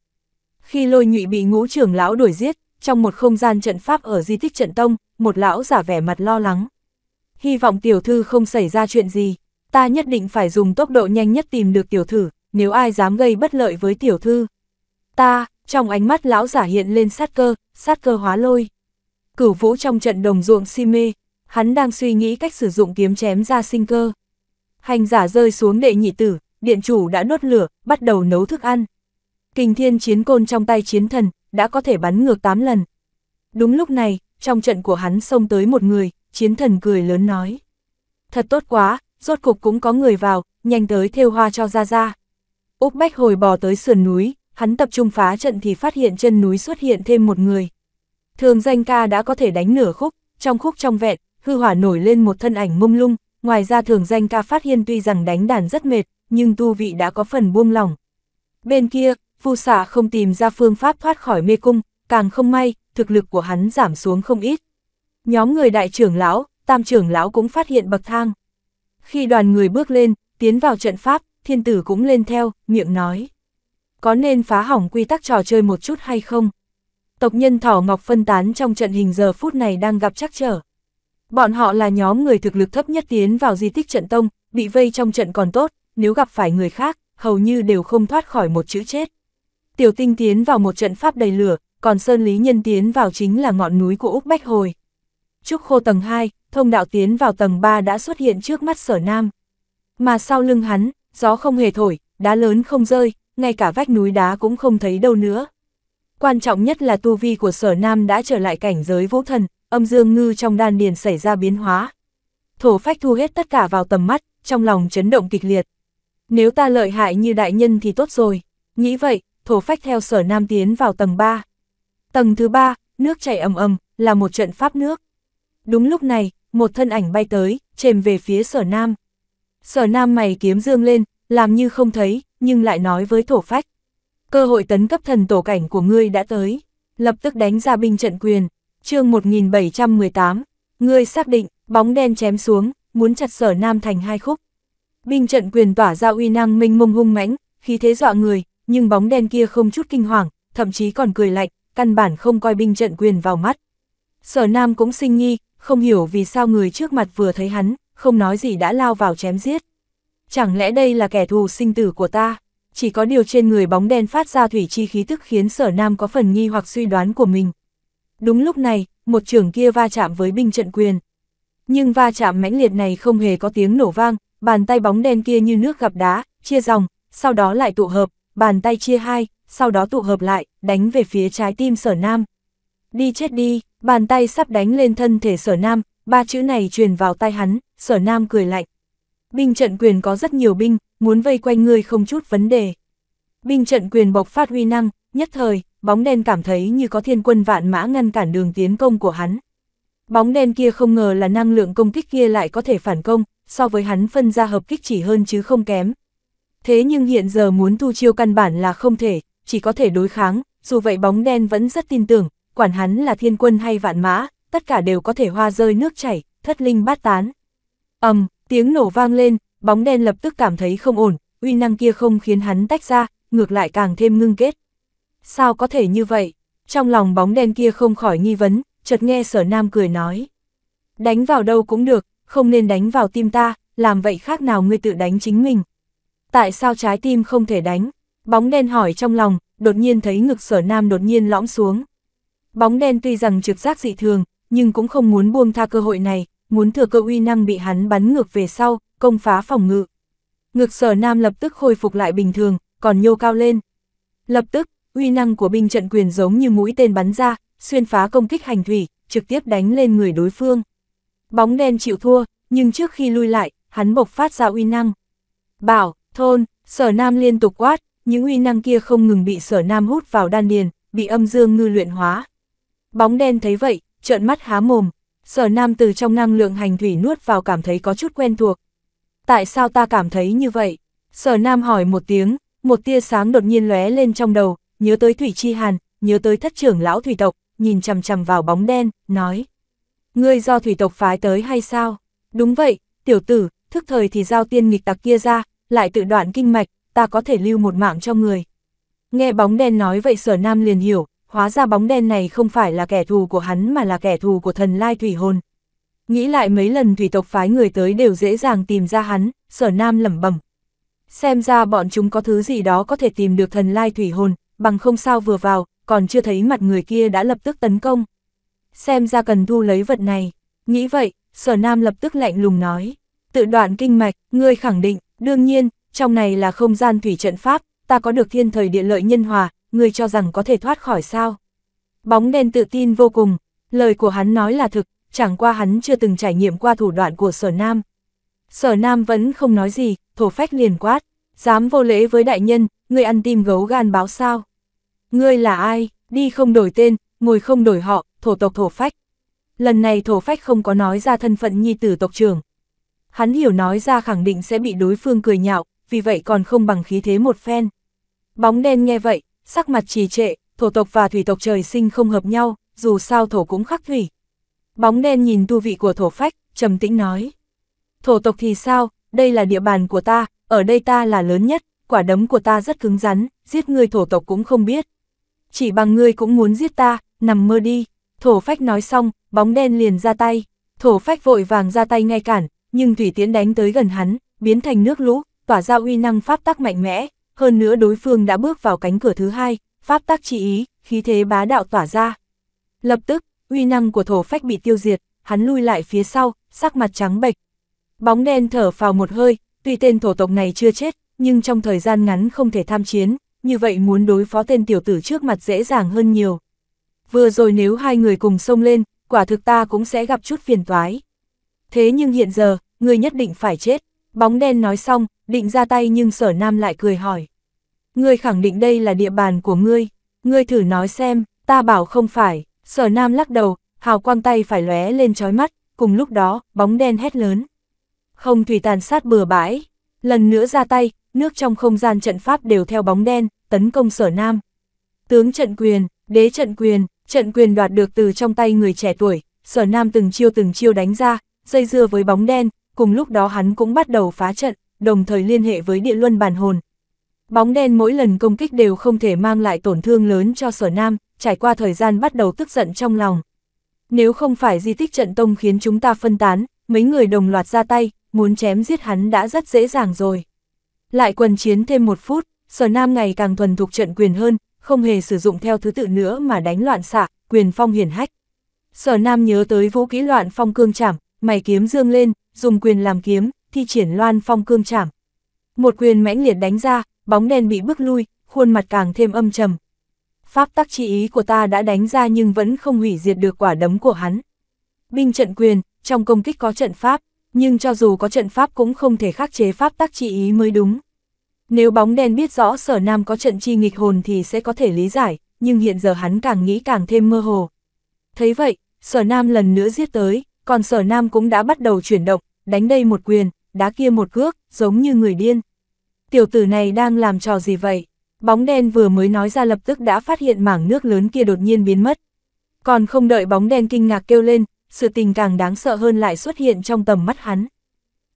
Khi lôi nhụy bị ngũ trưởng lão đuổi giết, trong một không gian trận pháp ở di tích trận tông, một lão giả vẻ mặt lo lắng. Hy vọng tiểu thư không xảy ra chuyện gì, ta nhất định phải dùng tốc độ nhanh nhất tìm được tiểu thư, nếu ai dám gây bất lợi với tiểu thư. Ta, trong ánh mắt lão giả hiện lên sát cơ, sát cơ hóa lôi. Cửu vũ trong trận đồng ruộng si mê, hắn đang suy nghĩ cách sử dụng kiếm chém ra sinh cơ. Hành giả rơi xuống đệ nhị tử, điện chủ đã đốt lửa, bắt đầu nấu thức ăn. Kinh thiên chiến côn trong tay chiến thần, đã có thể bắn ngược 8 lần. Đúng lúc này, trong trận của hắn xông tới một người, chiến thần cười lớn nói. Thật tốt quá, rốt cục cũng có người vào, nhanh tới thêu hoa cho ra ra. Úc Bách hồi bò tới sườn núi, hắn tập trung phá trận thì phát hiện chân núi xuất hiện thêm một người. Thường danh ca đã có thể đánh nửa khúc, trong khúc trong vẹn, hư hỏa nổi lên một thân ảnh mông lung, ngoài ra thường danh ca phát hiện tuy rằng đánh đàn rất mệt, nhưng tu vị đã có phần buông lỏng. Bên kia, phu xả không tìm ra phương pháp thoát khỏi mê cung, càng không may, thực lực của hắn giảm xuống không ít. Nhóm người đại trưởng lão, tam trưởng lão cũng phát hiện bậc thang. Khi đoàn người bước lên, tiến vào trận pháp, thiên tử cũng lên theo, miệng nói có nên phá hỏng quy tắc trò chơi một chút hay không? Tộc nhân Thỏ Ngọc phân tán trong trận hình giờ phút này đang gặp trắc trở. Bọn họ là nhóm người thực lực thấp nhất tiến vào di tích trận tông, bị vây trong trận còn tốt, nếu gặp phải người khác, hầu như đều không thoát khỏi một chữ chết. Tiểu tinh tiến vào một trận pháp đầy lửa, còn Sơn Lý Nhân tiến vào chính là ngọn núi của Úc Bách Hồi. Trúc Khô tầng 2, thông đạo tiến vào tầng 3 đã xuất hiện trước mắt sở nam. Mà sau lưng hắn, gió không hề thổi, đá lớn không rơi, ngay cả vách núi đá cũng không thấy đâu nữa. Quan trọng nhất là tu vi của sở nam đã trở lại cảnh giới vũ thần, âm dương ngư trong đan điền xảy ra biến hóa. Thổ phách thu hết tất cả vào tầm mắt, trong lòng chấn động kịch liệt. Nếu ta lợi hại như đại nhân thì tốt rồi. Nghĩ vậy, thổ phách theo sở nam tiến vào tầng 3. Tầng thứ 3, nước chảy ầm ầm, là một trận pháp nước. Đúng lúc này, một thân ảnh bay tới, chềm về phía sở nam. Sở nam mày kiếm dương lên, làm như không thấy, nhưng lại nói với thổ phách. Cơ hội tấn cấp thần tổ cảnh của ngươi đã tới, lập tức đánh ra binh trận quyền. chương 1718, ngươi xác định, bóng đen chém xuống, muốn chặt sở Nam thành hai khúc. Binh trận quyền tỏa ra uy năng minh mông hung mãnh, khí thế dọa người, nhưng bóng đen kia không chút kinh hoàng, thậm chí còn cười lạnh, căn bản không coi binh trận quyền vào mắt. Sở Nam cũng sinh nghi, không hiểu vì sao người trước mặt vừa thấy hắn, không nói gì đã lao vào chém giết. Chẳng lẽ đây là kẻ thù sinh tử của ta? Chỉ có điều trên người bóng đen phát ra thủy chi khí tức khiến sở nam có phần nghi hoặc suy đoán của mình. Đúng lúc này, một trưởng kia va chạm với binh trận quyền. Nhưng va chạm mãnh liệt này không hề có tiếng nổ vang, bàn tay bóng đen kia như nước gặp đá, chia dòng, sau đó lại tụ hợp, bàn tay chia hai, sau đó tụ hợp lại, đánh về phía trái tim sở nam. Đi chết đi, bàn tay sắp đánh lên thân thể sở nam, ba chữ này truyền vào tay hắn, sở nam cười lạnh. Binh trận quyền có rất nhiều binh, muốn vây quanh ngươi không chút vấn đề. Binh trận quyền bộc phát huy năng, nhất thời, bóng đen cảm thấy như có thiên quân vạn mã ngăn cản đường tiến công của hắn. Bóng đen kia không ngờ là năng lượng công kích kia lại có thể phản công, so với hắn phân ra hợp kích chỉ hơn chứ không kém. Thế nhưng hiện giờ muốn thu chiêu căn bản là không thể, chỉ có thể đối kháng, dù vậy bóng đen vẫn rất tin tưởng, quản hắn là thiên quân hay vạn mã, tất cả đều có thể hoa rơi nước chảy, thất linh bát tán. ầm, Tiếng nổ vang lên, bóng đen lập tức cảm thấy không ổn, uy năng kia không khiến hắn tách ra, ngược lại càng thêm ngưng kết. Sao có thể như vậy? Trong lòng bóng đen kia không khỏi nghi vấn, chợt nghe sở nam cười nói. Đánh vào đâu cũng được, không nên đánh vào tim ta, làm vậy khác nào ngươi tự đánh chính mình. Tại sao trái tim không thể đánh? Bóng đen hỏi trong lòng, đột nhiên thấy ngực sở nam đột nhiên lõm xuống. Bóng đen tuy rằng trực giác dị thường, nhưng cũng không muốn buông tha cơ hội này, muốn thừa cơ uy năng bị hắn bắn ngược về sau, công phá phòng ngự. Ngực sở nam lập tức khôi phục lại bình thường, còn nhô cao lên. Lập tức, uy năng của binh trận quyền giống như mũi tên bắn ra, xuyên phá công kích hành thủy, trực tiếp đánh lên người đối phương. Bóng đen chịu thua, nhưng trước khi lui lại, hắn bộc phát ra uy năng. Bảo, thôn, sở nam liên tục quát, những uy năng kia không ngừng bị sở nam hút vào đan điền, bị âm dương ngư luyện hóa. Bóng đen thấy vậy, trợn mắt há mồm, sở nam từ trong năng lượng hành thủy nuốt vào cảm thấy có chút quen thuộc. Tại sao ta cảm thấy như vậy? Sở nam hỏi một tiếng, một tia sáng đột nhiên lóe lên trong đầu, nhớ tới Thủy Chi Hàn, nhớ tới thất trưởng lão thủy tộc, nhìn chằm chằm vào bóng đen, nói. Ngươi do thủy tộc phái tới hay sao? Đúng vậy, tiểu tử, thức thời thì giao tiên nghịch tặc kia ra, lại tự đoạn kinh mạch, ta có thể lưu một mạng cho người. Nghe bóng đen nói vậy sở nam liền hiểu, hóa ra bóng đen này không phải là kẻ thù của hắn mà là kẻ thù của thần lai thủy hồn. Nghĩ lại mấy lần thủy tộc phái người tới đều dễ dàng tìm ra hắn, sở nam lẩm bẩm. Xem ra bọn chúng có thứ gì đó có thể tìm được thần lai thủy hồn, bằng không sao vừa vào, còn chưa thấy mặt người kia đã lập tức tấn công. Xem ra cần thu lấy vật này. Nghĩ vậy, sở nam lập tức lạnh lùng nói. Tự đoạn kinh mạch, ngươi khẳng định, đương nhiên, trong này là không gian thủy trận pháp, ta có được thiên thời địa lợi nhân hòa, ngươi cho rằng có thể thoát khỏi sao. Bóng đen tự tin vô cùng, lời của hắn nói là thực, chẳng qua hắn chưa từng trải nghiệm qua thủ đoạn của sở nam. Sở nam vẫn không nói gì, thổ phách liền quát, dám vô lễ với đại nhân, ngươi ăn tim gấu gan báo sao. Ngươi là ai, đi không đổi tên, ngồi không đổi họ, thổ tộc thổ phách. Lần này thổ phách không có nói ra thân phận nhi tử tộc trưởng. Hắn hiểu nói ra khẳng định sẽ bị đối phương cười nhạo, vì vậy còn không bằng khí thế một phen. Bóng đen nghe vậy, sắc mặt trì trệ, thổ tộc và thủy tộc trời sinh không hợp nhau, dù sao thổ cũng khắc thủy. Bóng đen nhìn tu vị của thổ phách, trầm tĩnh nói. Thổ tộc thì sao, đây là địa bàn của ta, ở đây ta là lớn nhất, quả đấm của ta rất cứng rắn, giết người thổ tộc cũng không biết. Chỉ bằng ngươi cũng muốn giết ta, nằm mơ đi. Thổ phách nói xong, bóng đen liền ra tay. Thổ phách vội vàng ra tay ngay cản, nhưng thủy tiến đánh tới gần hắn, biến thành nước lũ, tỏa ra uy năng pháp tắc mạnh mẽ, hơn nữa đối phương đã bước vào cánh cửa thứ hai, pháp tác chỉ ý, khí thế bá đạo tỏa ra. Lập tức, uy năng của thổ phách bị tiêu diệt, hắn lui lại phía sau, sắc mặt trắng bệch. Bóng đen thở vào một hơi, tuy tên thổ tộc này chưa chết, nhưng trong thời gian ngắn không thể tham chiến, như vậy muốn đối phó tên tiểu tử trước mặt dễ dàng hơn nhiều. Vừa rồi nếu hai người cùng xông lên, quả thực ta cũng sẽ gặp chút phiền toái. Thế nhưng hiện giờ, người nhất định phải chết. Bóng đen nói xong, định ra tay nhưng sở nam lại cười hỏi. Ngươi khẳng định đây là địa bàn của ngươi, ngươi thử nói xem, ta bảo không phải, sở nam lắc đầu, hào quang tay phải lóe lên trói mắt, cùng lúc đó, bóng đen hét lớn. Không thủy tàn sát bừa bãi, lần nữa ra tay, nước trong không gian trận pháp đều theo bóng đen, tấn công sở nam. Tướng trận quyền, đế trận quyền, trận quyền đoạt được từ trong tay người trẻ tuổi, sở nam từng chiêu từng chiêu đánh ra, dây dưa với bóng đen, cùng lúc đó hắn cũng bắt đầu phá trận đồng thời liên hệ với địa luân bản hồn. Bóng đen mỗi lần công kích đều không thể mang lại tổn thương lớn cho sở nam, trải qua thời gian bắt đầu tức giận trong lòng. Nếu không phải di tích trận tông khiến chúng ta phân tán, mấy người đồng loạt ra tay, muốn chém giết hắn đã rất dễ dàng rồi. Lại quần chiến thêm một phút, sở nam ngày càng thuần thục trận quyền hơn, không hề sử dụng theo thứ tự nữa mà đánh loạn xạ, quyền phong hiển hách. Sở Nam nhớ tới vũ kỹ loạn phong cương chảm, mày kiếm dương lên, dùng quyền làm kiếm, thi triển loan phong cương chảm. Một quyền mãnh liệt đánh ra, bóng đen bị bức lui, khuôn mặt càng thêm âm trầm. Pháp tắc chi ý của ta đã đánh ra nhưng vẫn không hủy diệt được quả đấm của hắn. Binh trận quyền, trong công kích có trận pháp, nhưng cho dù có trận pháp cũng không thể khắc chế pháp tắc chi ý mới đúng. Nếu bóng đen biết rõ sở nam có trận chi nghịch hồn thì sẽ có thể lý giải, nhưng hiện giờ hắn càng nghĩ càng thêm mơ hồ. Thấy vậy, sở nam lần nữa giết tới, còn sở nam cũng đã bắt đầu chuyển động, đánh đây một quyền, đá kia một cước, giống như người điên. Tiểu tử này đang làm trò gì vậy? Bóng đen vừa mới nói ra lập tức đã phát hiện mảng nước lớn kia đột nhiên biến mất. Còn không đợi bóng đen kinh ngạc kêu lên, sự tình càng đáng sợ hơn lại xuất hiện trong tầm mắt hắn.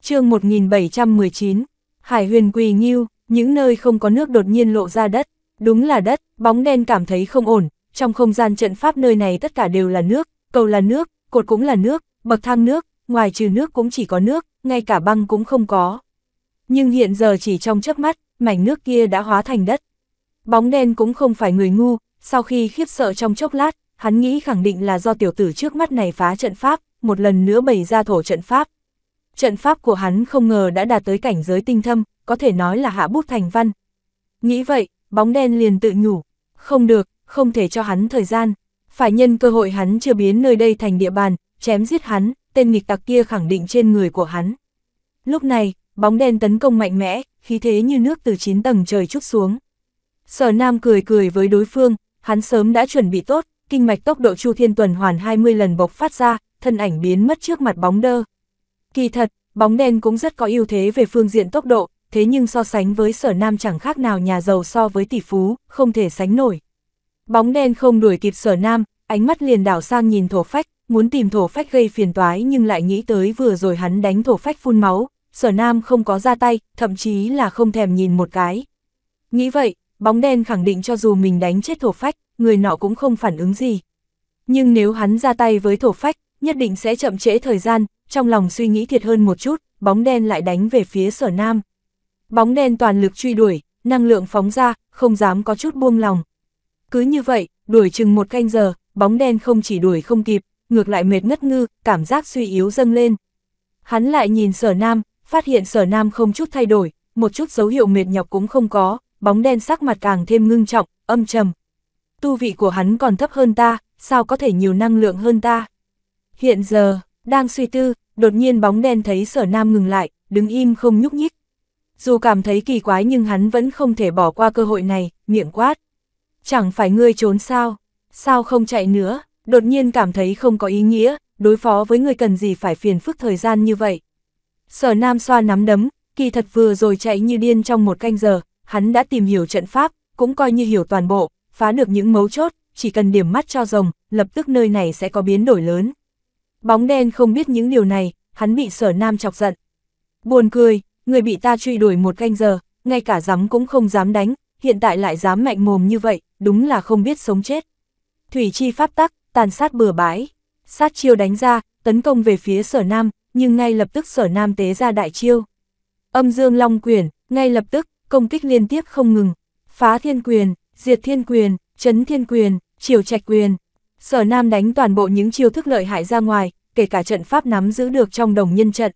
chương 1719, Hải huyền quỳ nghiêu, những nơi không có nước đột nhiên lộ ra đất. Đúng là đất, bóng đen cảm thấy không ổn, trong không gian trận pháp nơi này tất cả đều là nước, cầu là nước, cột cũng là nước, bậc thang nước, ngoài trừ nước cũng chỉ có nước, ngay cả băng cũng không có. Nhưng hiện giờ chỉ trong chớp mắt, mảnh nước kia đã hóa thành đất. Bóng đen cũng không phải người ngu, sau khi khiếp sợ trong chốc lát, hắn nghĩ khẳng định là do tiểu tử trước mắt này phá trận pháp, một lần nữa bày ra thổ trận pháp. Trận pháp của hắn không ngờ đã đạt tới cảnh giới tinh thâm, có thể nói là hạ bút thành văn. Nghĩ vậy, bóng đen liền tự nhủ, không được, không thể cho hắn thời gian, phải nhân cơ hội hắn chưa biến nơi đây thành địa bàn, chém giết hắn, tên nghịch tặc kia khẳng định trên người của hắn. Lúc này, bóng đen tấn công mạnh mẽ, khí thế như nước từ 9 tầng trời chút xuống. Sở Nam cười cười với đối phương, hắn sớm đã chuẩn bị tốt, kinh mạch tốc độ Chu Thiên tuần hoàn 20 lần bộc phát ra, thân ảnh biến mất trước mặt bóng đơ. Kỳ thật, bóng đen cũng rất có ưu thế về phương diện tốc độ, thế nhưng so sánh với sở nam chẳng khác nào nhà giàu so với tỷ phú, không thể sánh nổi. Bóng đen không đuổi kịp sở nam, ánh mắt liền đảo sang nhìn thổ phách, muốn tìm thổ phách gây phiền toái nhưng lại nghĩ tới vừa rồi hắn đánh thổ phách phun máu, sở nam không có ra tay, thậm chí là không thèm nhìn một cái. Nghĩ vậy, bóng đen khẳng định cho dù mình đánh chết thổ phách, người nọ cũng không phản ứng gì. Nhưng nếu hắn ra tay với thổ phách, nhất định sẽ chậm trễ thời gian, trong lòng suy nghĩ thiệt hơn một chút, bóng đen lại đánh về phía sở nam. Bóng đen toàn lực truy đuổi, năng lượng phóng ra, không dám có chút buông lòng. Cứ như vậy, đuổi chừng một canh giờ, bóng đen không chỉ đuổi không kịp, ngược lại mệt ngất ngư, cảm giác suy yếu dâng lên. Hắn lại nhìn sở nam, phát hiện sở nam không chút thay đổi, một chút dấu hiệu mệt nhọc cũng không có, bóng đen sắc mặt càng thêm ngưng trọng, âm trầm. Tu vị của hắn còn thấp hơn ta, sao có thể nhiều năng lượng hơn ta? Hiện giờ, đang suy tư, đột nhiên bóng đen thấy sở nam ngừng lại, đứng im không nhúc nhích. Dù cảm thấy kỳ quái nhưng hắn vẫn không thể bỏ qua cơ hội này, miệng quát. Chẳng phải ngươi trốn sao? Sao không chạy nữa? đột nhiên cảm thấy không có ý nghĩa, đối phó với người cần gì phải phiền phức thời gian như vậy. Sở Nam xoa nắm đấm, kỳ thật vừa rồi chạy như điên trong một canh giờ, hắn đã tìm hiểu trận pháp, cũng coi như hiểu toàn bộ, phá được những mấu chốt, chỉ cần điểm mắt cho rồng, lập tức nơi này sẽ có biến đổi lớn. Bóng đen không biết những điều này, hắn bị sở nam chọc giận. Buồn cười, người bị ta truy đuổi một canh giờ, ngay cả dám cũng không dám đánh, hiện tại lại dám mạnh mồm như vậy, đúng là không biết sống chết. Thủy chi pháp tắc, tàn sát bừa bãi. Sát chiêu đánh ra, tấn công về phía sở nam, nhưng ngay lập tức sở nam tế ra đại chiêu. Âm dương long quyền, ngay lập tức, công kích liên tiếp không ngừng. Phá thiên quyền, diệt thiên quyền, chấn thiên quyền, chiều trạch quyền. Sở nam đánh toàn bộ những chiêu thức lợi hại ra ngoài, kể cả trận pháp nắm giữ được trong đồng nhân trận.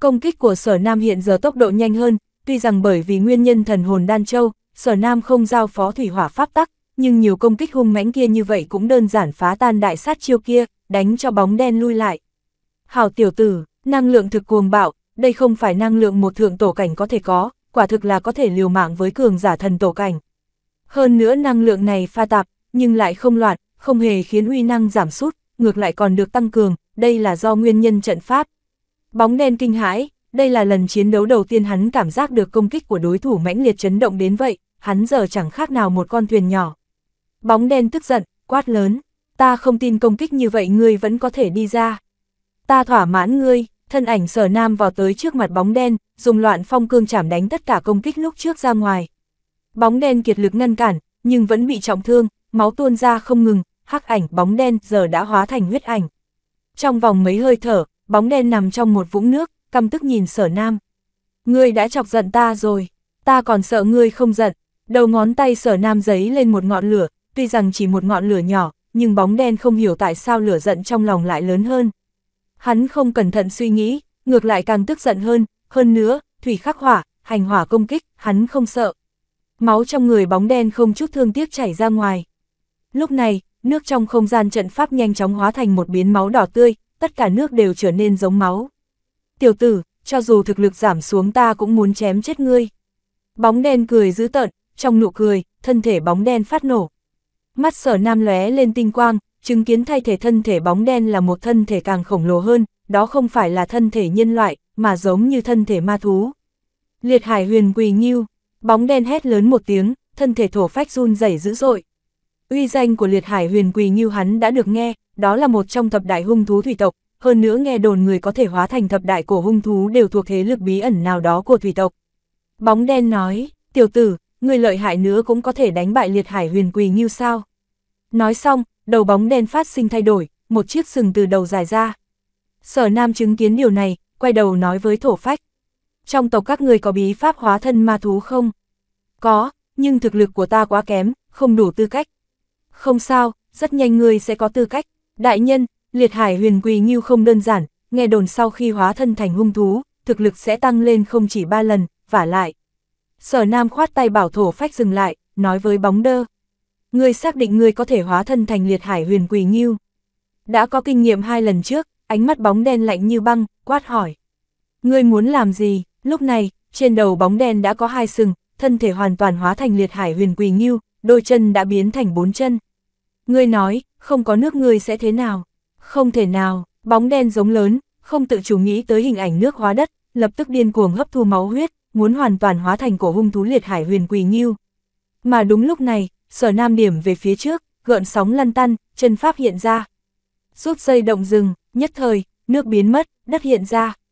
Công kích của sở nam hiện giờ tốc độ nhanh hơn, tuy rằng bởi vì nguyên nhân thần hồn đan châu, sở nam không giao phó thủy hỏa pháp tắc, nhưng nhiều công kích hung mãnh kia như vậy cũng đơn giản phá tan đại sát chiêu kia, đánh cho bóng đen lui lại. Hảo tiểu tử, năng lượng thực cuồng bạo, đây không phải năng lượng một thượng tổ cảnh có thể có, quả thực là có thể liều mạng với cường giả thần tổ cảnh. Hơn nữa năng lượng này pha tạp, nhưng lại không loạn, không hề khiến uy năng giảm sút, ngược lại còn được tăng cường, đây là do nguyên nhân trận pháp. Bóng đen kinh hãi, đây là lần chiến đấu đầu tiên hắn cảm giác được công kích của đối thủ mãnh liệt chấn động đến vậy, hắn giờ chẳng khác nào một con thuyền nhỏ. Bóng đen tức giận, quát lớn, ta không tin công kích như vậy ngươi vẫn có thể đi ra. Ta thỏa mãn ngươi, thân ảnh sở nam vào tới trước mặt bóng đen, dùng loạn phong cương chảm đánh tất cả công kích lúc trước ra ngoài. Bóng đen kiệt lực ngăn cản, nhưng vẫn bị trọng thương, máu tuôn ra không ngừng, hắc ảnh bóng đen giờ đã hóa thành huyết ảnh. Trong vòng mấy hơi thở, bóng đen nằm trong một vũng nước, căm tức nhìn sở nam. Ngươi đã chọc giận ta rồi, ta còn sợ ngươi không giận. Đầu ngón tay sở nam giấy lên một ngọn lửa, tuy rằng chỉ một ngọn lửa nhỏ, nhưng bóng đen không hiểu tại sao lửa giận trong lòng lại lớn hơn. Hắn không cẩn thận suy nghĩ, ngược lại càng tức giận hơn, hơn nữa, thủy khắc hỏa, hành hỏa công kích, hắn không sợ. Máu trong người bóng đen không chút thương tiếc chảy ra ngoài. Lúc này, nước trong không gian trận pháp nhanh chóng hóa thành một biến máu đỏ tươi, tất cả nước đều trở nên giống máu. Tiểu tử, cho dù thực lực giảm xuống ta cũng muốn chém chết ngươi. Bóng đen cười dữ tợn, trong nụ cười, thân thể bóng đen phát nổ, Mắt sở nam lóe lên tinh quang, chứng kiến thay thể thân thể bóng đen là một thân thể càng khổng lồ hơn, đó không phải là thân thể nhân loại, mà giống như thân thể ma thú. Liệt hải huyền quỳ nghiêu, bóng đen hét lớn một tiếng, thân thể thổ phách run rẩy dữ dội. Uy danh của liệt hải huyền quỳ nghiêu hắn đã được nghe, đó là một trong thập đại hung thú thủy tộc, hơn nữa nghe đồn người có thể hóa thành thập đại cổ hung thú đều thuộc thế lực bí ẩn nào đó của thủy tộc. Bóng đen nói, tiểu tử, người lợi hại nữa cũng có thể đánh bại liệt hải huyền quỳ như sao. Nói xong, đầu bóng đen phát sinh thay đổi, một chiếc sừng từ đầu dài ra. Sở Nam chứng kiến điều này, quay đầu nói với thổ phách. Trong tộc các người có bí pháp hóa thân ma thú không? Có, nhưng thực lực của ta quá kém, không đủ tư cách. Không sao, rất nhanh người sẽ có tư cách. Đại nhân, liệt hải huyền quỳ như không đơn giản, nghe đồn sau khi hóa thân thành hung thú, thực lực sẽ tăng lên không chỉ ba lần, và lại, Sở Nam khoát tay bảo thổ phách dừng lại, nói với bóng đơ. Ngươi xác định ngươi có thể hóa thân thành liệt hải huyền quỳ nghiêu. Đã có kinh nghiệm hai lần trước, ánh mắt bóng đen lạnh như băng, quát hỏi. Ngươi muốn làm gì? Lúc này, trên đầu bóng đen đã có hai sừng, thân thể hoàn toàn hóa thành liệt hải huyền quỳ nghiêu, đôi chân đã biến thành bốn chân. Ngươi nói, không có nước ngươi sẽ thế nào? Không thể nào, bóng đen giống lớn, không tự chủ nghĩ tới hình ảnh nước hóa đất, lập tức điên cuồng hấp thu máu huyết, muốn hoàn toàn hóa thành cổ hung thú liệt hải huyền quỳ nghiêu. Mà đúng lúc này, sở nam điểm về phía trước, gợn sóng lăn tăn, chân pháp hiện ra. Rút dây động rừng, nhất thời, nước biến mất, đất hiện ra.